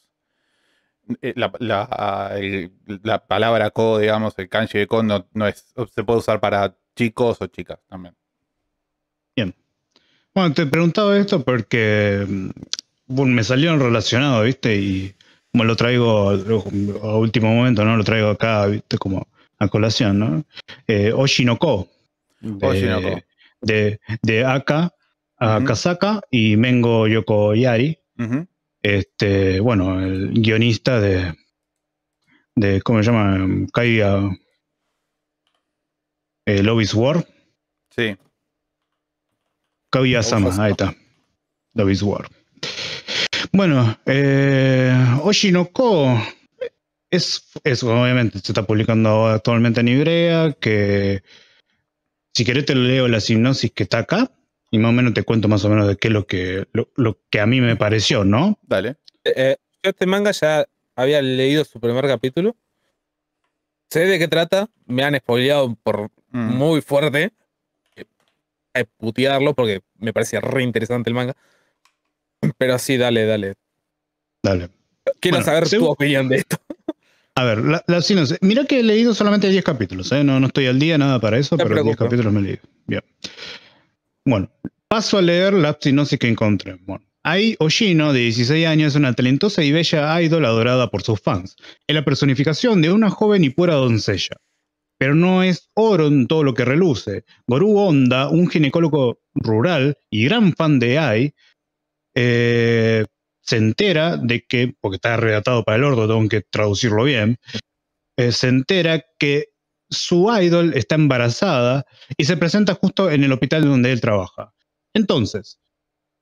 Eh, la, palabra co, digamos, el kanji de co no, es, se puede usar para chicos o chicas también. Bien. Bueno, te he preguntado esto porque mm, me salieron relacionados, ¿viste? Y como lo traigo a último momento, ¿no? Lo traigo acá, ¿viste? Como colación, ¿no? Eh, Oshinoko. Eh, de, de, Aka a y Mengo Yokoyari Este, bueno, el guionista de. de ¿Cómo se llama? Kaya eh, Lovis War. Sí. kaya Sama, ahí está. Lovis War. Bueno, Oshinoko es, obviamente, se está publicando actualmente en Ibrea, que si querés te leo la sinopsis que está acá y más o menos te cuento más o menos de qué es lo que, lo, que a mí me pareció, ¿no? Dale. Eh, eh, yo este manga ya había leído su primer capítulo. Sé de qué trata, me han spoileado por mm. muy fuerte. A putearlo porque me parecía re interesante el manga. Pero así dale, dale. Dale. Quiero saber tu opinión de esto. A ver, la, la sinopsis. Mira que he leído solamente 10 capítulos, ¿eh? no, no estoy al día, nada para eso, pero capítulos me he leído. Bien. Bueno, paso a leer la sinopsis que encontré. Bueno, Ai Oshino, de 16 años, es una talentosa y bella idol adorada por sus fans. Es la personificación de una joven y pura doncella. Pero no es oro en todo lo que reluce. Goru Honda, un ginecólogo rural y gran fan de Ai, eh, se entera de que, porque está redactado para el ordo, tengo que traducirlo bien, eh, se entera que su idol está embarazada y se presenta justo en el hospital donde él trabaja. Entonces,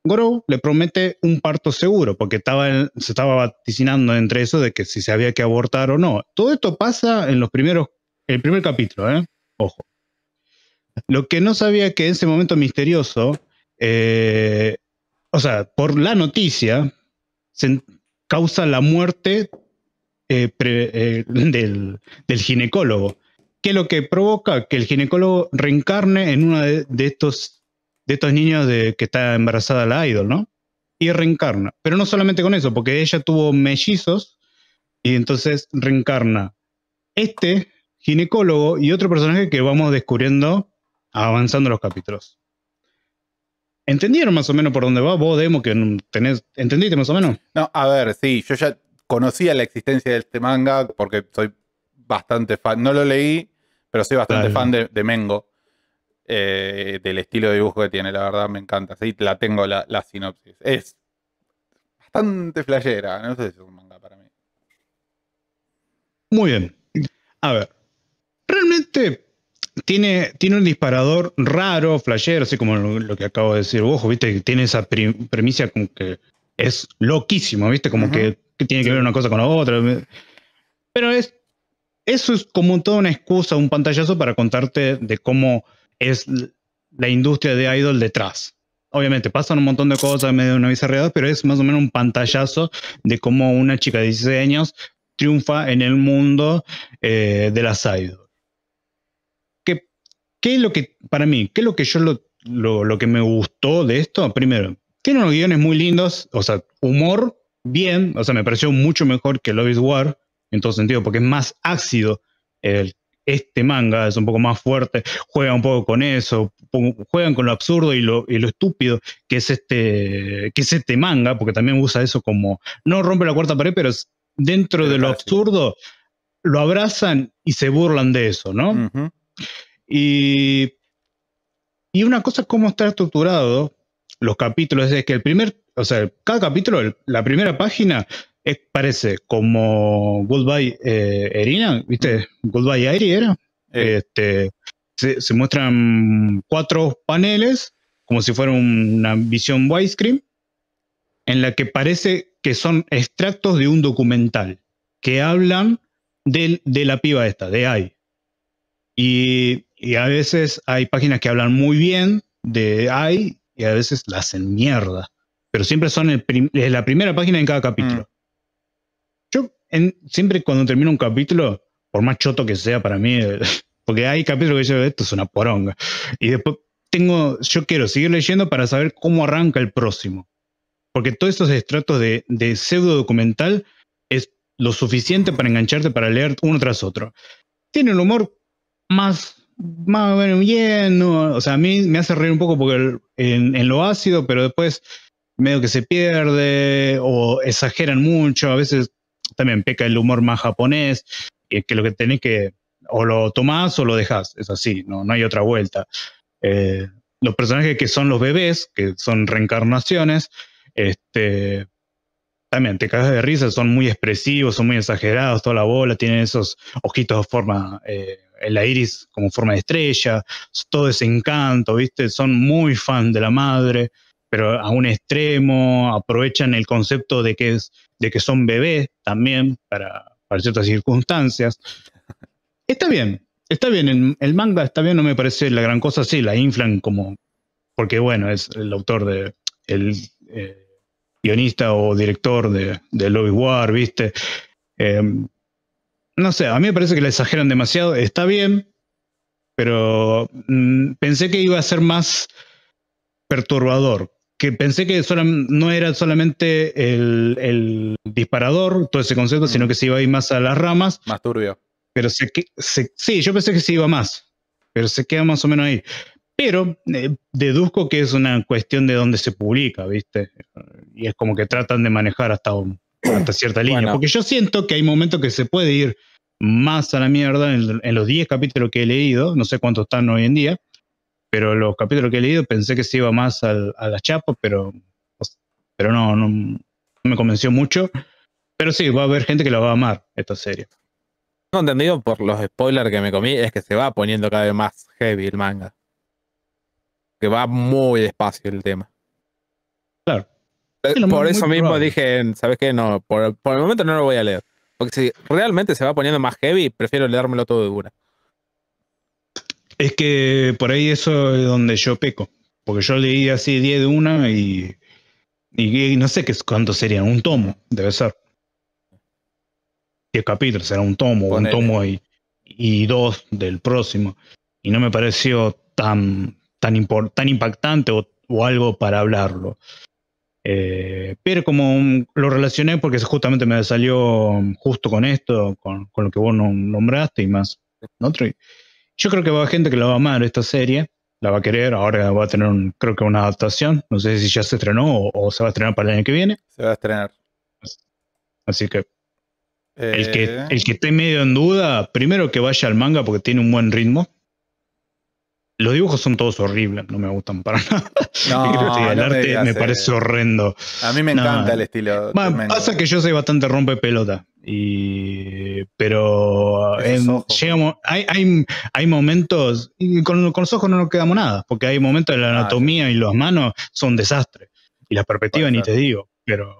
Grow le promete un parto seguro, porque estaba se estaba vaticinando entre eso de que si se había que abortar o no. Todo esto pasa en los primeros, el primer capítulo, ¿eh? Ojo. Lo que no sabía que en ese momento misterioso, eh, o sea, por la noticia, causa la muerte eh, eh, del, ginecólogo. que es lo que provoca? Que el ginecólogo reencarne en uno de, estos, de estos niños de, que está embarazada la idol, ¿no? Y reencarna. Pero no solamente con eso, porque ella tuvo mellizos y entonces reencarna este ginecólogo y otro personaje que vamos descubriendo avanzando los capítulos. ¿Entendieron más o menos por dónde va vos, Demo, que tenés, entendiste más o menos? No, a ver, sí, yo ya conocía la existencia de este manga porque soy bastante fan, no lo leí, pero soy bastante fan de, Mengo, eh, del estilo de dibujo que tiene, la verdad me encanta, sí, la tengo la, la sinopsis. Es bastante flayera, no sé si es un manga para mí. Muy bien. A ver, realmente tiene, un disparador raro, flasher, así como lo, que acabo de decir. Ojo, viste, tiene esa premisa como que es loquísimo, viste, como que, tiene que ver una cosa con la otra. Pero es, eso es como toda una excusa, un pantallazo para contarte de cómo es la industria de Idol detrás. Obviamente pasan un montón de cosas medio de una bizarreada, pero es más o menos un pantallazo de cómo una chica de 16 años triunfa en el mundo eh, de las idols. ¿Qué es lo que, para mí, qué es lo que yo lo, que me gustó de esto? Primero, tiene unos guiones muy lindos, o sea, humor, bien, o sea, me pareció mucho mejor que Love is War, en todo sentido, porque es más ácido el, este manga, es un poco más fuerte, juega un poco con eso, juegan con lo absurdo y lo, estúpido que es, este, que es este manga, porque también usa eso como, no rompe la cuarta pared, pero dentro de lo absurdo, lo abrazan y se burlan de eso, ¿no? Y, una cosa, es cómo está estructurado los capítulos, es que el primer, o sea, cada capítulo, la primera página parece como Goodbye Erina, eh, ¿viste? Goodbye Airy era. Este, se, muestran cuatro paneles, como si fuera una visión widescreen, en la que parece que son extractos de un documental que hablan de, de la piba esta, de Ai. Y y a veces hay páginas que hablan muy bien de AI y a veces la hacen mierda. Pero siempre son la primera página en cada capítulo. Mm. Yo siempre cuando termino un capítulo, por más choto que sea para mí, porque hay capítulos que yo esto es una poronga. Y después tengo, yo quiero seguir leyendo para saber cómo arranca el próximo. Porque todos estos estratos de, de pseudo documental es lo suficiente para engancharte para leer uno tras otro. Tiene un humor más más o bien, o sea, a mí me hace reír un poco porque en, lo ácido, pero después medio que se pierde o exageran mucho, a veces también peca el humor más japonés, y es que lo que tenés que, o lo tomás o lo dejás, es así, no, no hay otra vuelta. Eh, los personajes que son los bebés, que son reencarnaciones, este, también te cagas de risa, son muy expresivos, son muy exagerados, toda la bola, tienen esos ojitos de forma... Eh, la iris como forma de estrella, todo ese encanto, ¿viste? Son muy fan de la madre, pero a un extremo, aprovechan el concepto de que, es, de que son bebés también para, ciertas circunstancias. Está bien, está bien, el, manga está bien, no me parece la gran cosa, sí, la inflan como, porque bueno, es el autor de, el eh, guionista o director de, de Lobby War, ¿viste? Em, no sé, a mí me parece que la exageran demasiado. Está bien, pero mm, pensé que iba a ser más perturbador. Que pensé que no era solamente el, disparador, todo ese concepto, sino mm. que se iba a ir más a las ramas. Más turbio. Pero sí, yo pensé que se iba más, pero se queda más o menos ahí. Pero eh, deduzco que es una cuestión de dónde se publica, ¿viste? Y es como que tratan de manejar hasta hasta cierta línea. Porque yo siento que hay momentos que se puede ir más a la mierda en, los 10 capítulos que he leído, no sé cuántos están hoy en día, pero los capítulos que he leído pensé que se iba más a la chapa, pero, pero no, no, me convenció mucho. Pero sí, va a haber gente que lo va a amar esta serie. No entendido por los spoilers que me comí, es que se va poniendo cada vez más heavy el manga. Que va muy despacio el tema. Claro. Por eso mismo dije, ¿sabes qué? No, por, el momento no lo voy a leer. Porque si realmente se va poniendo más heavy, prefiero leérmelo todo de una. Es que por ahí eso es donde yo peco. Porque yo leí así 10 de una y, no sé qué, cuánto serían. Un tomo, debe ser. 10 capítulos, será un tomo, un tomo y, dos del próximo. Y no me pareció tan, tan, tan impactante o, o algo para hablarlo. Eh, pero como lo relacioné porque justamente me salió um, justo con esto, con, lo que vos nombraste y más Yo creo que va a haber gente que la va a amar esta serie, la va a querer, ahora va a tener creo que una adaptación, no sé si ya se estrenó o, se va a estrenar para el año que viene. Se va a estrenar. Así que, el que eh. el que esté medio en duda, primero que vaya al manga porque tiene un buen ritmo, los dibujos son todos horribles, no me gustan para nada. No, el arte me, parece horrendo. A mí me encanta el estilo. pasa que yo soy bastante rompe Y, pero eh, llegamos, hay, momentos, con, los ojos no nos quedamos nada, porque hay momentos de la ah, anatomía y las manos son desastres. Y las perspectiva ni te digo, pero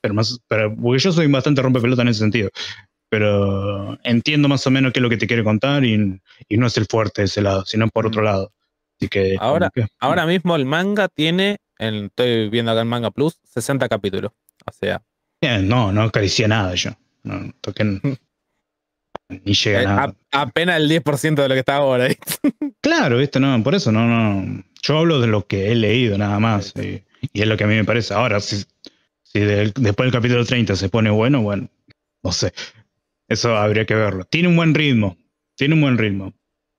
porque yo soy bastante rompepelota en ese sentido pero entiendo más o menos qué es lo que te quiere contar y, no es el fuerte de ese lado, sino por otro mm. lado. Así que, ahora, mismo el manga tiene, estoy viendo acá en Manga Plus, 60 capítulos. O sea. no, no acaricié nada yo. No, eh, ni llega a nada. apenas el 10% de lo que está ahora. claro, viste, no, por eso no, no. Yo hablo de lo que he leído nada más. Y, es lo que a mí me parece. Ahora, si, si después del capítulo 30 se pone bueno, bueno, no sé. Eso habría que verlo. Tiene un buen ritmo, tiene un buen ritmo.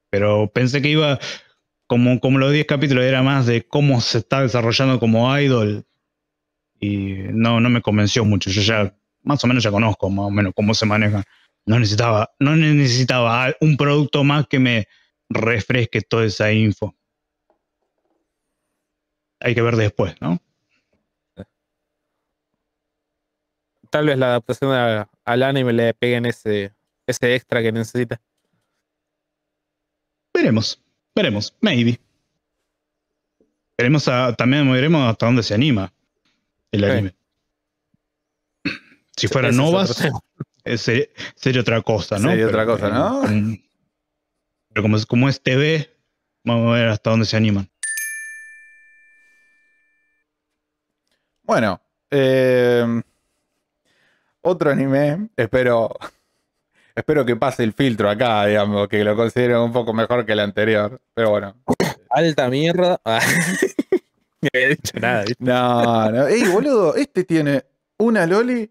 Pero pensé que iba, como, como los 10 capítulos, era más de cómo se está desarrollando como idol. Y no, no me convenció mucho. Yo ya, más o menos, ya conozco más o menos cómo se maneja. No necesitaba, no necesitaba un producto más que me refresque toda esa info. Hay que ver después, ¿no? Tal vez la adaptación a, al anime le peguen ese, ese extra que necesita. Veremos, veremos, maybe. Veremos a, también veremos hasta dónde se anima el anime. Si fuera Novas, eh, sería, otra cosa, ¿no? Sería otra cosa, ¿no? Pero, como, es, como es TV, vamos a ver hasta dónde se animan. Bueno, eh, otro anime, espero, espero que pase el filtro acá, digamos, que lo consideren un poco mejor que el anterior, pero bueno. Alta mierda. Ah. no había dicho nada. No, no. Ey, boludo, este tiene una loli.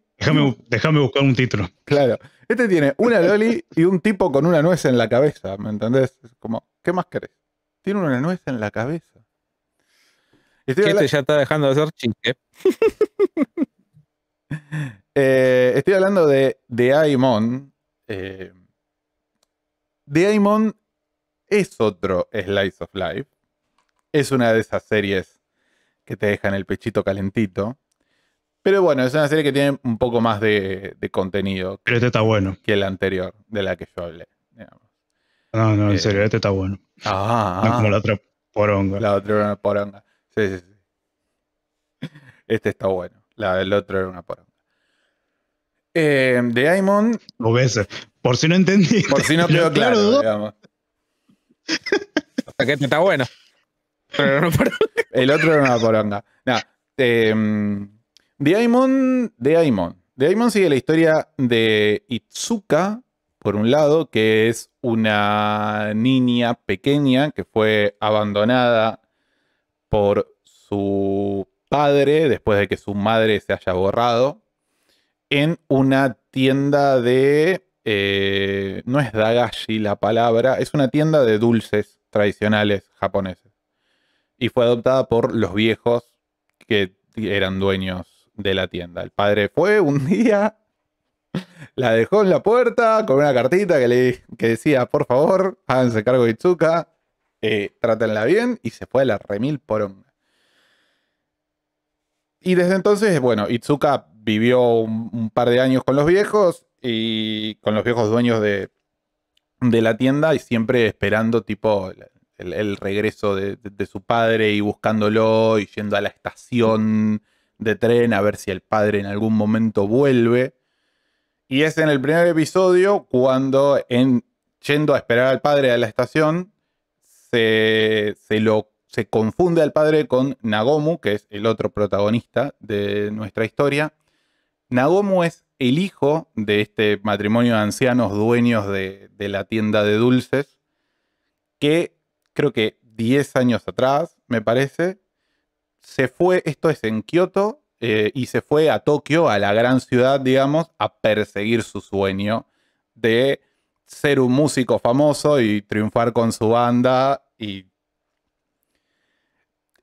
Déjame, buscar un título. Claro. Este tiene una loli y un tipo con una nuez en la cabeza, ¿me entendés? Como, ¿qué más querés? Tiene una nuez en la cabeza. este ya está dejando de ser chiste. Eh, estoy hablando de The Aimon. The eh, Aimon es otro Slice of Life. Es una de esas series que te dejan el pechito calentito. Pero bueno, es una serie que tiene un poco más de, contenido. Pero este está bueno. Que la anterior, de la que yo hablé. No, no, en eh, serio, este está bueno. Ah, como la otra poronga. La otra era una poronga. Este está bueno. La, el otro era una poronga. Eh, de Aimon. Por si no entendí. Por si no quedó claro, que este está bueno. El otro una No, eh, em, de Aimon. De Aimon. De Aimon sigue la historia de Itsuka, por un lado, que es una niña pequeña que fue abandonada por su padre después de que su madre se haya borrado en una tienda de... Eh, no es dagashi la palabra, es una tienda de dulces tradicionales japoneses. Y fue adoptada por los viejos que eran dueños de la tienda. El padre fue un día, la dejó en la puerta con una cartita que, le, que decía, por favor, háganse cargo de Itsuka, eh, trátenla bien, y se fue a la remil poronga. Y desde entonces, bueno, Itsuka vivió un, par de años con los viejos y con los viejos dueños de, la tienda y siempre esperando tipo el, regreso de, su padre y buscándolo y yendo a la estación de tren a ver si el padre en algún momento vuelve. Y es en el primer episodio cuando yendo a esperar al padre a la estación se, lo se confunde al padre con Nagomu, que es el otro protagonista de nuestra historia, Nagomu es el hijo de este matrimonio de ancianos dueños de, la tienda de dulces, que creo que 10 años atrás, me parece, se fue, esto es en Kioto, eh, y se fue a Tokio, a la gran ciudad, digamos, a perseguir su sueño de ser un músico famoso y triunfar con su banda y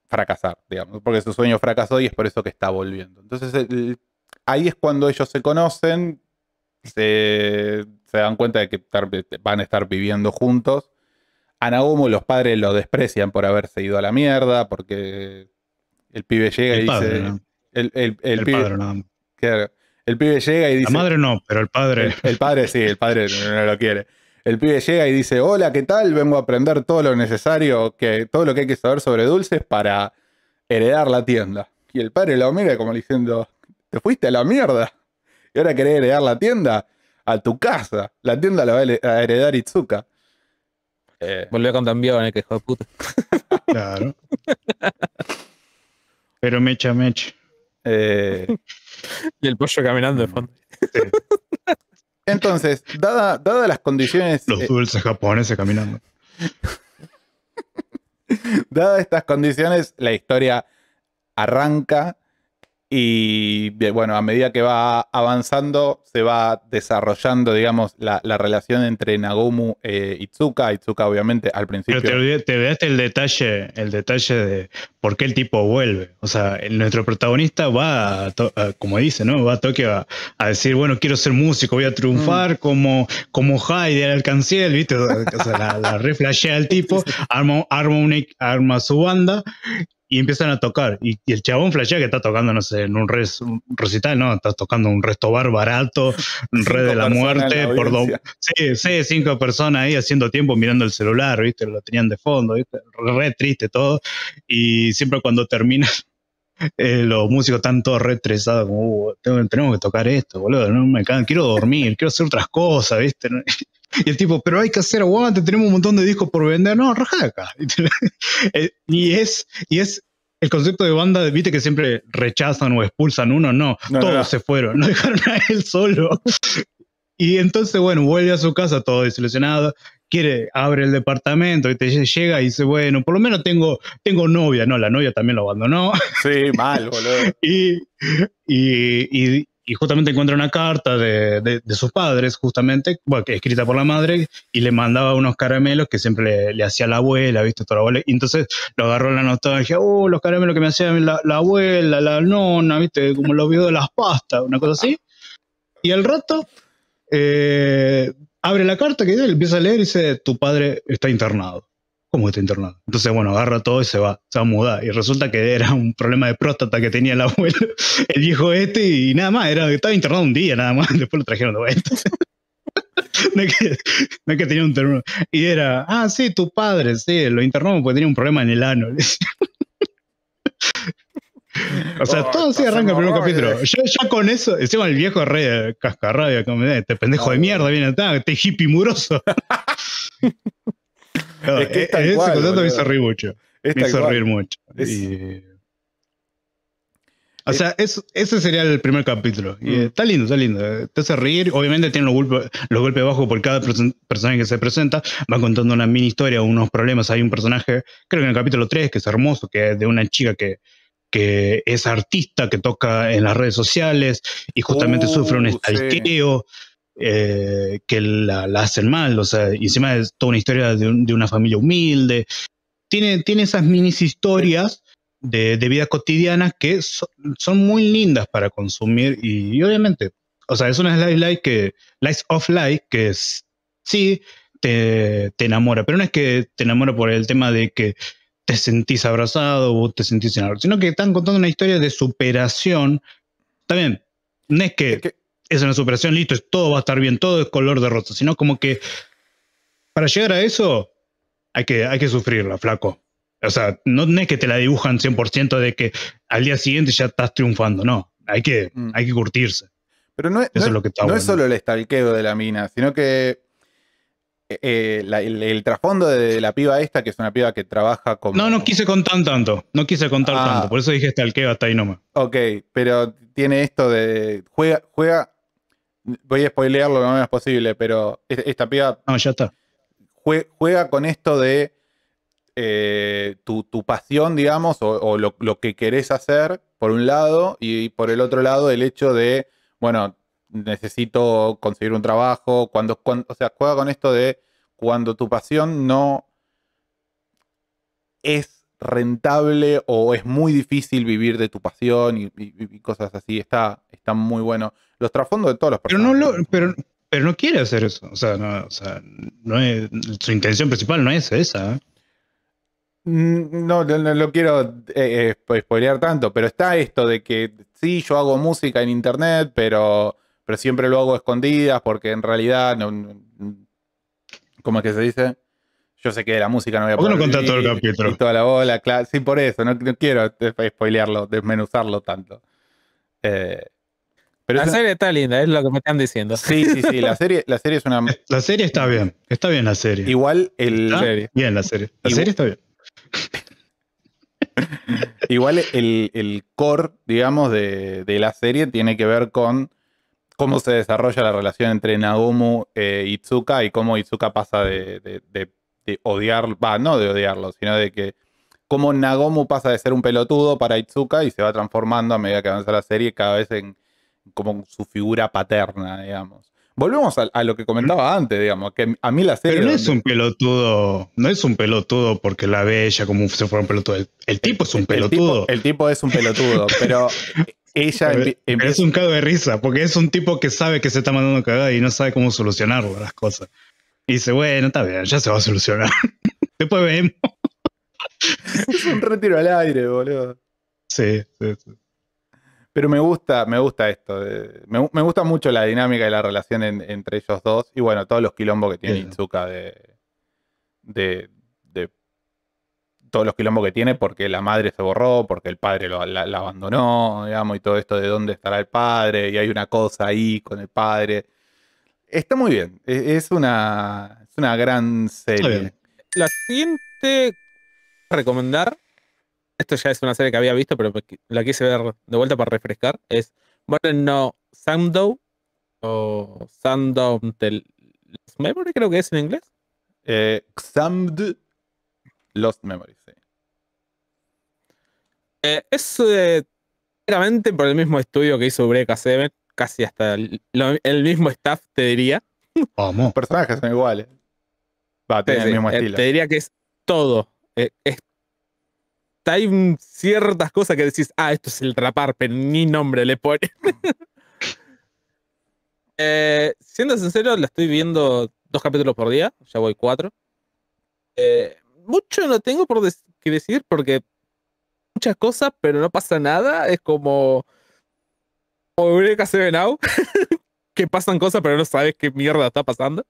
fracasar, digamos, porque su sueño fracasó y es por eso que está volviendo. Entonces, el ahí es cuando ellos se conocen, se, dan cuenta de que van a estar viviendo juntos. A los padres lo desprecian por haberse ido a la mierda, porque el pibe llega y dice... El, pibe, padre, el pibe llega y dice... La madre no, pero el padre... El, padre sí, el padre no lo quiere. El pibe llega y dice, hola, ¿qué tal? Vengo a aprender todo lo necesario, que, todo lo que hay que saber sobre dulces para heredar la tienda. Y el padre lo mira como diciendo, te fuiste a la mierda. Y ahora querés heredar la tienda a tu casa. La tienda la va a heredar Itsuka. Eh. Volvió con el que hijo de puta. Claro. Pero mecha, mecha. Eh. Y el pollo caminando de mm, fondo. Entonces, dadas dada, las condiciones. Los eh, dulces japoneses caminando. Dadas estas condiciones, la historia arranca y bueno, a medida que va avanzando, se va desarrollando, digamos, la, relación entre Nagumu e eh, Itsuka. Itsuka, obviamente, al principio. Pero te, veaste el detalle, el detalle de por qué el tipo vuelve. O sea, nuestro protagonista va, como dice, ¿no? Va a Tokio a, decir, bueno, quiero ser músico, voy a triunfar mm. como, como Hyde al alcanciel, ¿viste? O sea, la, la reflashea el tipo, arma, un, arma su banda y empiezan a tocar. Y, el chabón flashea que está tocando, no sé, en un, res, recital, ¿no? Está tocando un resto bar barato, un red de la muerte, por sí, cinco personas ahí haciendo tiempo mirando el celular, ¿viste? Lo tenían de fondo, ¿viste? Re triste todo. Y siempre cuando termina, eh, los músicos están todos re como, uh, tenemos que tocar esto, boludo, no me encanta, quiero dormir, quiero hacer otras cosas, ¿viste? Y el tipo, pero hay que hacer aguante, tenemos un montón de discos por vender. No, raja de acá. Eh, y es, y es el concepto de banda, viste que siempre rechazan o expulsan uno, no, todos se fueron, no dejaron a él solo. Y entonces, bueno, vuelve a su casa todo desilusionado, quiere, abre el departamento y te llega y dice, bueno, por lo menos tengo, tengo novia, no, la novia también lo abandonó. Sí, mal, boludo. y, y, y, y justamente encuentra una carta de, sus padres, justamente, bueno, escrita por la madre, y le mandaba unos caramelos que siempre le, hacía la abuela, ¿viste? Toda la abuela. Y entonces lo agarró la nostalgia, oh, los caramelos que me hacía la, abuela, la nona, ¿viste? Como los videos de las pastas, una cosa así. Y al rato eh, abre la carta que él empieza a leer y dice, tu padre está internado. ¿cómo está internado? Entonces, bueno, agarra todo y se va, se va a mudar. Y resulta que era un problema de próstata que tenía el abuelo, el viejo este, y nada más, era, estaba internado un día nada más, después lo trajeron de vuelta. No es, que, no que tenía un terreno. Y era, ah, sí, tu padre, sí, lo internó porque tenía un problema en el ano. O sea, todo así arranca el primer capítulo. Yo ya, con eso, con el viejo re cascarrabia, como eh, este pendejo de mierda viene este hippie muroso es que ese cual, me hizo reír mucho. me hizo reír mucho. O sea, ese sería el primer capítulo. Y mm. está lindo, está lindo. Te hace reír. Obviamente tiene los golpes, los golpes bajos por cada personaje que se presenta. Va contando una mini historia, unos problemas. Hay un personaje, creo que en el capítulo 3, que es hermoso, que es de una chica que, que es artista, que toca en las redes sociales y justamente uh, sufre un estalqueo. Eh, que la, hacen mal, o sea, encima es toda una historia de, una familia humilde. Tiene, tiene esas minis historias de, vida cotidiana que son muy lindas para consumir y, obviamente, o sea, es una slice life que, Life of Life, que es, sí, te, te, enamora, pero no es que te enamora por el tema de que te sentís abrazado o te sentís enamorado, sino que están contando una historia de superación. También, no es que es una superación, listo, todo va a estar bien, todo es color de rosa, sino como que para llegar a eso hay que, hay que sufrirla, flaco. O sea, no, es que te la dibujan 100% de que al día siguiente ya estás triunfando, no, hay que, mm. hay que curtirse. Pero no, es, solo el estalqueo de la mina, sino que eh, eh, el, trasfondo de la piba esta, que es una piba que trabaja con... No, no quise contar tanto, no quise contar ah. tanto, por eso dije estalqueo hasta ahí nomás. Ok, pero tiene esto de... Juega, juega voy a spoilear lo menos posible, pero esta piba no, ya está. juega con esto de eh, tu, tu, pasión, digamos, o, lo, que querés hacer, por un lado, y por el otro lado, el hecho de, bueno, necesito conseguir un trabajo, cuando, cuando o sea, juega con esto de cuando tu pasión no es rentable o es muy difícil vivir de tu pasión y, cosas así. Está, muy bueno. Los trasfondos de todos los Pero no, pero, no quiere hacer eso. O sea, no, es, su intención principal no es esa. Mm, no, no, lo quiero eh, eh tanto, pero está esto de que sí, yo hago música en internet, pero, pero siempre lo hago escondidas porque en realidad, no, ¿cómo es que se dice? yo sé que de la música no voy a poder. todo el capítulo? Toda la bola, claro. Sí, por eso, no, quiero spoilearlo, desmenuzarlo tanto. Eh, pero la serie está linda, es lo que me están diciendo. Sí, sí, sí, la serie, la serie es una. La serie está bien, está bien la serie. Igual el. Bien la serie. La serie está bien. igual el, core, digamos, de, la serie tiene que ver con cómo se desarrolla la relación entre Nagumu e eh, Itsuka y cómo Itsuka pasa de de odiar, va, no de odiarlo, sino de que como Nagomu pasa de ser un pelotudo para Itsuka y se va transformando a medida que avanza la serie cada vez en como su figura paterna, digamos. Volvemos a, lo que comentaba antes, digamos, que a mí la serie... Pero no es un pelotudo, no es un pelotudo porque la ve ella como si fuera un pelotudo. El, tipo es un pelotudo. El, tipo, es un pelotudo, pero ella... es un cago de risa, porque es un tipo que sabe que se está mandando cagada y no sabe cómo solucionar las cosas. Y dice, bueno, está bien, ya se va a solucionar. Después vemos. es un retiro al aire, boludo. Sí, sí, sí. Pero me gusta, me gusta esto. me, gusta mucho la dinámica y la relación entre ellos dos. Y bueno, todos los quilombos que tiene sí. de, todos los quilombos que tiene porque la madre se borró, porque el padre lo, la, abandonó, digamos, y todo esto de dónde estará el padre, y hay una cosa ahí con el padre. Está muy bien. E, es una, gran serie. La siguiente recomendar, esto ya es una serie que había visto, pero la quise ver de vuelta para refrescar, es Bueno, No Sandow o Sandow del Lost Memory, creo que es en inglés. Eh, Xamd Lost Memory, sí. Eh, es claramente eh, por el mismo estudio que hizo Break 7, casi hasta el, mismo staff, te diría. ¿Cómo? Los personajes son iguales. Va, eh, Te diría que es todo. Eh, hay ciertas cosas que decís, ah, esto es el trapar, pero ni nombre le pone eh, siendo sincero, la estoy viendo dos capítulos por día, ya voy cuatro. mucho no tengo por qué decir porque muchas cosas, pero no pasa nada. Es como o Eureka Seven que pasan cosas, pero no sabes qué mierda está pasando.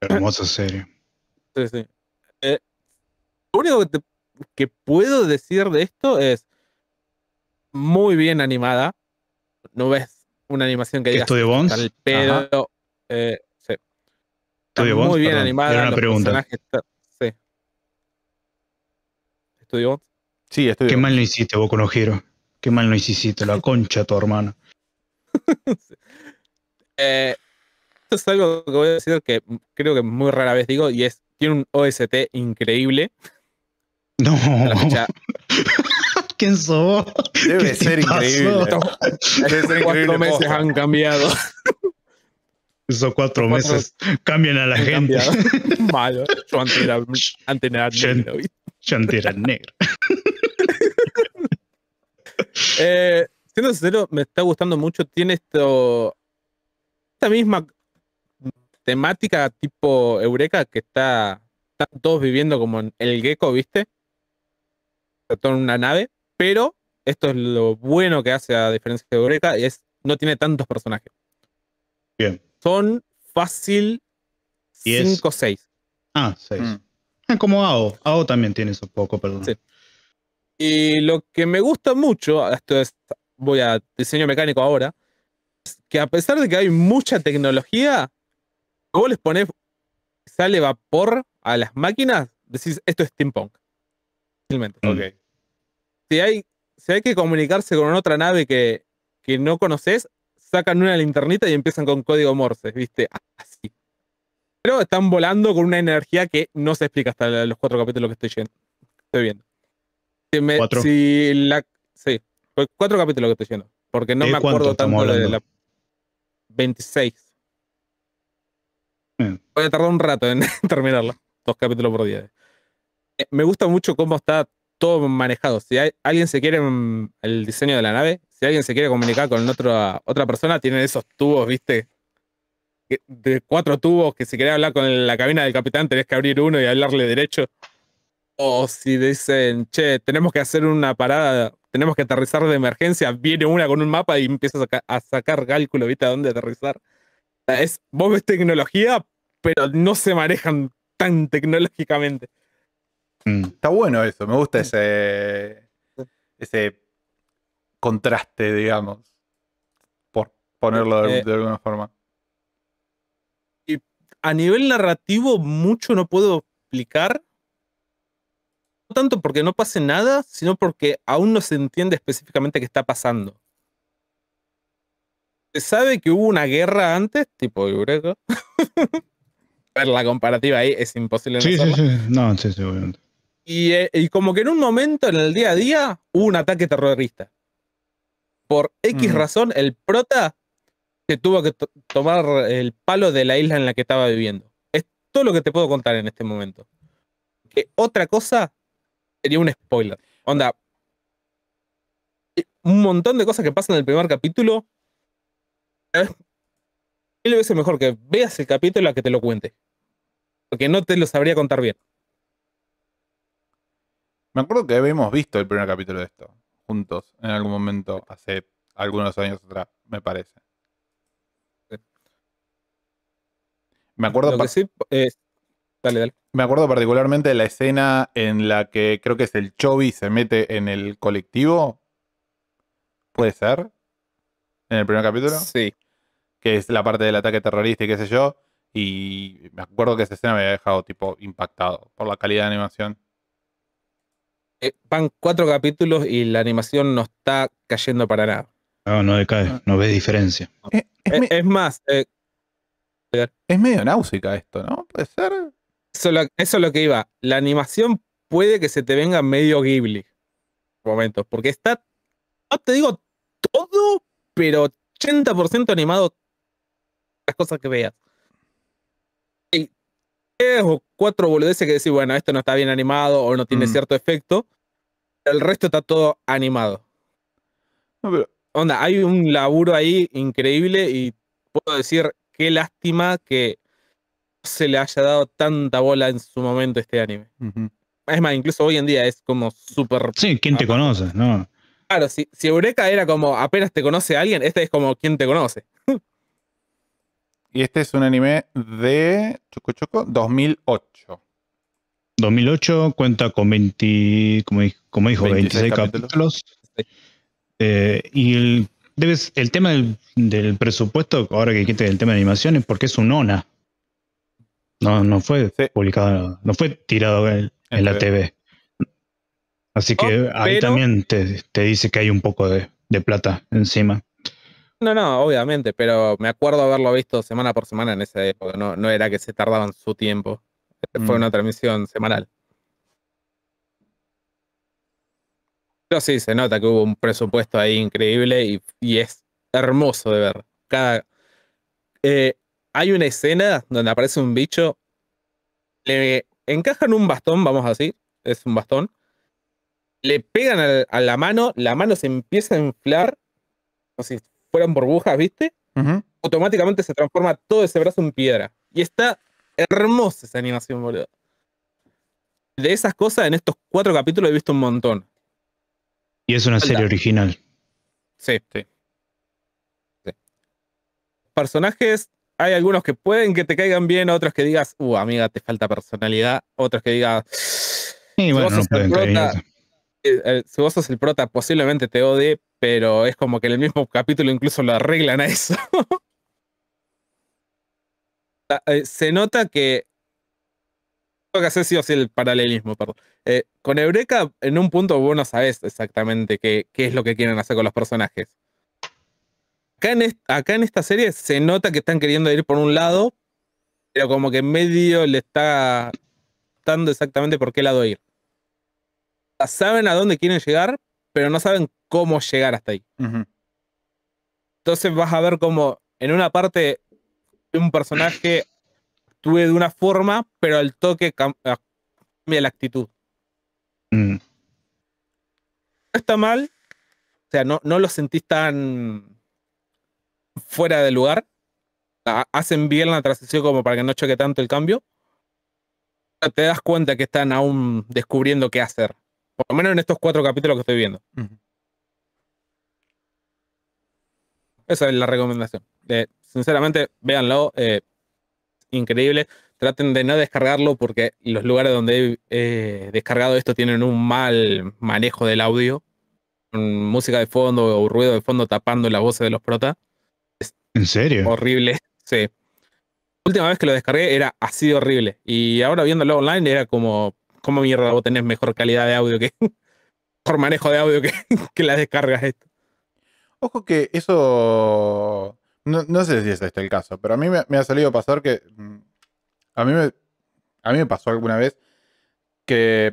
Hermosa serie. Sí, sí. Eh, lo único que, puedo decir de esto es muy bien animada. No ves una animación que digas Estudio pero eh, sí. Está muy bien animada. Era una pregunta. ¿Estudio Bones? Sí, Qué mal lo hiciste vos con Ojero. Qué mal no hiciste, la concha tu hermano. eh, esto es algo que voy a decir que creo que muy rara vez digo y es, tiene un OST increíble. No. ¿Quién sos? Debe ser increíble. Debe ser cuatro meses han cambiado. Esos cuatro, meses cambian a la gente. Malo. Yo antes era, antes era negro. Yo antes era negro. Eh, siendo sincero, me está gustando mucho. Tiene esto. Esta misma temática tipo Eureka que está. Están todos viviendo como en el gecko, ¿viste? Todo en una nave. Pero esto es lo bueno que hace a diferencia de Eureka, es no tiene tantos personajes. Bien. Son fácil 5 ah, mm. ah, o 6. Ah, 6. Como AO. AO también tiene eso poco, perdón. Sí. Y lo que me gusta mucho, ah, esto voy a diseño mecánico ahora, es que a pesar de que hay mucha tecnología, vos les pones, sale vapor a las máquinas, decís, esto es steampunk. Simplemente Si, hay, hay que comunicarse con otra nave que, no conoces, sacan una linternita y empiezan con código Morse, ¿viste? Así. Pero están volando con una energía que no se explica hasta los cuatro capítulos que estoy, estoy viendo cuatro. la, cuatro capítulos que estoy diciendo, porque no ¿Eh, me acuerdo tanto de la 26. Eh. Voy a tardar un rato en terminarlo dos capítulos por día. Eh, me gusta mucho cómo está todo manejado. Si alguien se quiere mm, el diseño de la nave, si alguien se quiere comunicar con otra, otra persona, tienen esos tubos, ¿viste? De cuatro tubos que si querés hablar con la cabina del capitán tenés que abrir uno y hablarle derecho o si dicen, che, tenemos que hacer una parada, tenemos que aterrizar de emergencia, viene una con un mapa y empieza a, sacar cálculo, ¿viste? A dónde aterrizar. Es, vos ves tecnología, pero no se manejan tan tecnológicamente. Mm, está bueno eso, me gusta ese, ese contraste, digamos, por ponerlo de, eh, de alguna forma. Y a nivel narrativo, mucho no puedo explicar no tanto porque no pase nada, sino porque aún no se entiende específicamente qué está pasando. Se sabe que hubo una guerra antes, tipo Eureka. Ver la comparativa ahí es imposible. Sí, sí, sí. No, sí, sí, eh, Y, como que en un momento en el día a día hubo un ataque terrorista. Por X mm. razón, el prota se tuvo que tomar el palo de la isla en la que estaba viviendo. Es todo lo que te puedo contar en este momento. Que otra cosa sería un spoiler. Onda, un montón de cosas que pasan en el primer capítulo. Es le veces mejor que veas el capítulo a que te lo cuente. Porque no te lo sabría contar bien. Me acuerdo que habíamos visto el primer capítulo de esto juntos en algún momento hace algunos años atrás, me parece. Me acuerdo. que sí, eh, me acuerdo particularmente de la escena en la que creo que es el Chobi se mete en el colectivo. ¿Puede ser? ¿En el primer capítulo? Sí. Que es la parte del ataque terrorista y qué sé yo. Y me acuerdo que esa escena me había dejado tipo impactado por la calidad de animación. Eh, van cuatro capítulos y la animación no está cayendo para nada. No, no decae, ah. no ve diferencia. Eh, eh, es, más, es medio náusica esto, ¿no? Puede ser. Eso, es lo que iba. La animación puede que se te venga medio Ghibli. Momentos, porque está, no te digo todo, pero 80% animado las cosas que veas. Y tres o cuatro boludeces que decís, bueno, esto no está bien animado o no tiene mm. cierto efecto. El resto está todo animado. Onda, hay un laburo ahí increíble y puedo decir qué lástima que se le haya dado tanta bola en su momento este anime. Es más, incluso hoy en día es como súper. Sí, ¿quién te conoce? ¿no? Claro, si, Eureka era como apenas te conoce a alguien, este es como quien te conoce. y este es un anime de. Choco Choco, 2008. 2008 cuenta con 20, como, dijo, 26, capítulos. Eh, y el, debes, el tema del, presupuesto, ahora que quité el tema de animación, es porque es un ONA. No, no fue publicado, no fue tirado en, la TV. Así que ahí también te, dice que hay un poco de, plata encima. No, no, obviamente, pero me acuerdo haberlo visto semana por semana en esa época. No, no era que se tardaban su tiempo. Eh, fue mm. una transmisión semanal. Pero sí, se nota que hubo un presupuesto ahí increíble y, y es hermoso de ver. Cada, eh, hay una escena donde aparece un bicho, le encajan un bastón, vamos así, es un bastón, le pegan a la mano, la mano se empieza a inflar, como si fueran burbujas, ¿viste? Automáticamente se transforma todo ese brazo en piedra. Y está hermosa esa animación, boludo. De esas cosas en estos cuatro capítulos he visto un montón. Y es una serie original. Sí, sí. sí. Personajes hay algunos que pueden que te caigan bien, otros que digas, uh, amiga, te falta personalidad, otros que digas, eh, eh, si, vos sos el prota, posiblemente te odie, pero es como que en el mismo capítulo incluso lo arreglan a eso. Ah, eh, se nota que. Tengo que hacer sí o sí el paralelismo, perdón. con Eureka, en un punto vos no sabés exactamente qué es lo que quieren hacer con los personajes. Acá en, esta serie se nota que están queriendo ir por un lado, pero como que en medio le está dando exactamente por qué lado ir. Saben a dónde quieren llegar, pero no saben cómo llegar hasta ahí. Entonces vas a ver como en una parte un personaje tuve de una forma, pero al toque cambia la actitud. Mm. No está mal, o sea, no, no lo sentís tan fuera de lugar. Hacen bien la transición como para que no choque tanto el cambio. Te das cuenta que están aún descubriendo qué hacer. Por lo menos en estos cuatro capítulos que estoy viendo. Esa es la recomendación. Eh, sinceramente, véanlo. Eh, increíble. Traten de no descargarlo porque los lugares donde he descargado esto tienen un mal manejo del audio. música de fondo o ruido de fondo tapando la voz de los protas. ¿En serio? Horrible, sí. última vez que lo descargué era así de horrible. Y ahora viéndolo online era como, ¿cómo mierda vos tenés mejor calidad de audio que, mejor manejo de audio que, que la descargas esto? Ojo que eso, no, sé si es este el caso, pero a mí me, ha salido pasar que, mm, a mí me, a mí me pasó alguna vez que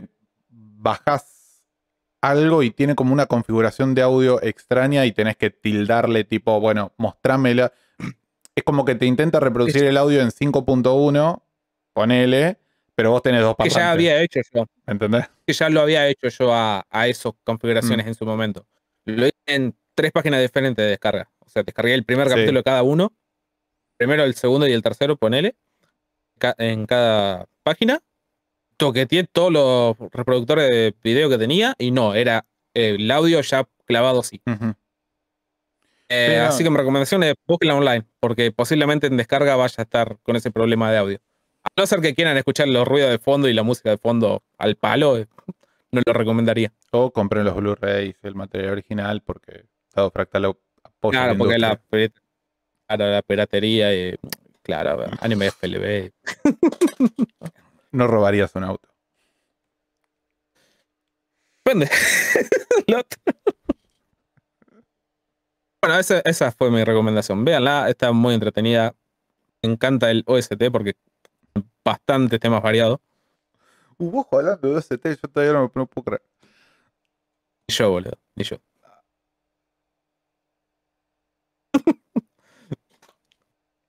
bajás algo y tiene como una configuración de audio extraña y tenés que tildarle tipo, bueno, mostrámela. Es como que te intenta reproducir el audio en 5.1, ponele, pero vos tenés dos páginas. Que ya había hecho yo. ¿Entendés? Que ya lo había hecho yo a, esas configuraciones mm. en su momento. Lo hice en tres páginas diferentes de descarga. O sea, descargué el primer capítulo de cada uno, primero el segundo y el tercero, ponele, en cada página que tiene todos los reproductores de video que tenía y no, era eh, el audio ya clavado así. Eh, así que mi recomendación es busquenla online, porque posiblemente en descarga vaya a estar con ese problema de audio. A no ser que quieran escuchar los ruidos de fondo y la música de fondo al palo, eh, no lo recomendaría. O compren los Blu-rays, el material original, porque Estado Fractal apoya. Claro, porque la, la piratería, y, claro, anime FLB. no robarías un auto. Depende. bueno, esa, fue mi recomendación. Véanla, está muy entretenida. Me encanta el OST porque bastante temas variados. Uh, hablando de OST, yo todavía no me puedo creer. Ni yo, boludo, ni yo.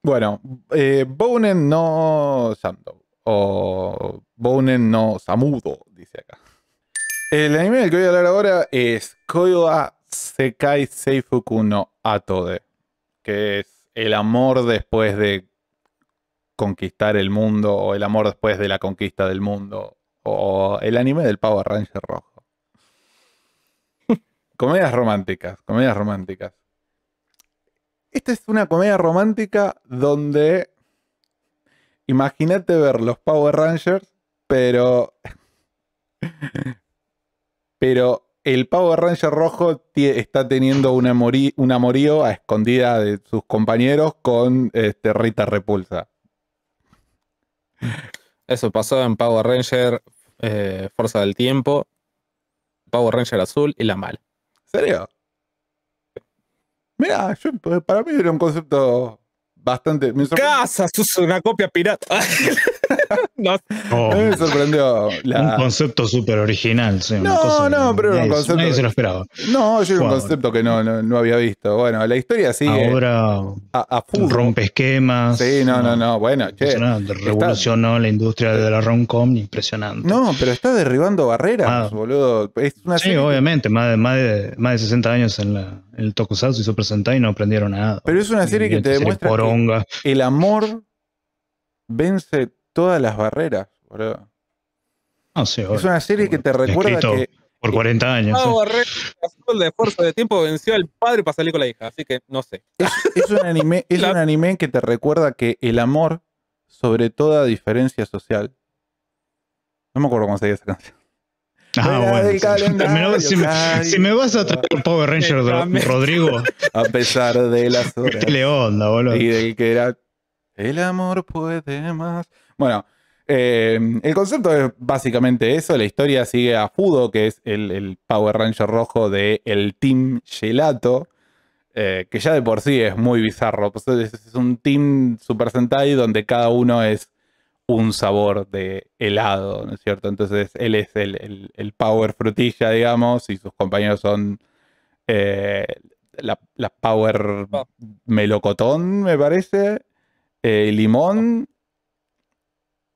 bueno, eh, no Sandow. O Bonen no Samudo, dice acá. El anime del que voy a hablar ahora es Koyoa Sekai Seifuku no Atode, que es el amor después de conquistar el mundo, o el amor después de la conquista del mundo, o el anime del pavo Ranger rojo. comedias románticas, comedias románticas. Esta es una comedia romántica donde Imagínate ver los Power Rangers, pero. pero el Power Ranger rojo está teniendo un, amorío a escondida de sus compañeros con este, Rita Repulsa. Eso pasó en Power Ranger eh, Fuerza del Tiempo, Power Ranger Azul y La Mal. ¿En serio? Mira, para mí era un concepto bastante. Me ¡Casa! ¡Sos una copia pirata! Oh. me sorprendió. Un concepto súper original. no, no, pero era un concepto. Nadie se lo esperaba. No, yo era un concepto que no, no, había visto. Bueno, la historia sigue. Ahora rompe esquemas. Sí, no, no, no. Bueno, che. Revolucionó la industria de la rom-com, impresionante. No, pero está derribando barreras, ah. boludo. Es una sí, obviamente. Más de, más, más de 60 años en la el Tokusatsu hizo presentar y no aprendieron nada. Pero es una serie que te demuestra que el amor vence todas las barreras, No ah, sé, es una serie que te recuerda que por 40 años. El esfuerzo de tiempo venció al padre para salir con la hija, así que no sé. Es, un, anime, un anime que te recuerda que el amor sobre toda diferencia social. No me acuerdo cómo se esa canción. Ah, bueno. si, me, si, me, vas a traer Power Ranger Rodrigo. A pesar de las horas. onda, boludo. Y del que era. El amor puede más. Bueno, eh, el concepto es básicamente eso. La historia sigue a Fudo, que es el, Power Ranger rojo del Team Gelato. Eh, que ya de por sí es muy bizarro. Pues es, es, un Team Super Sentai donde cada uno es un sabor de helado, ¿no es cierto? Entonces él es el, el, el power frutilla, digamos, y sus compañeros son eh, la, power oh. melocotón, me parece, eh, limón oh.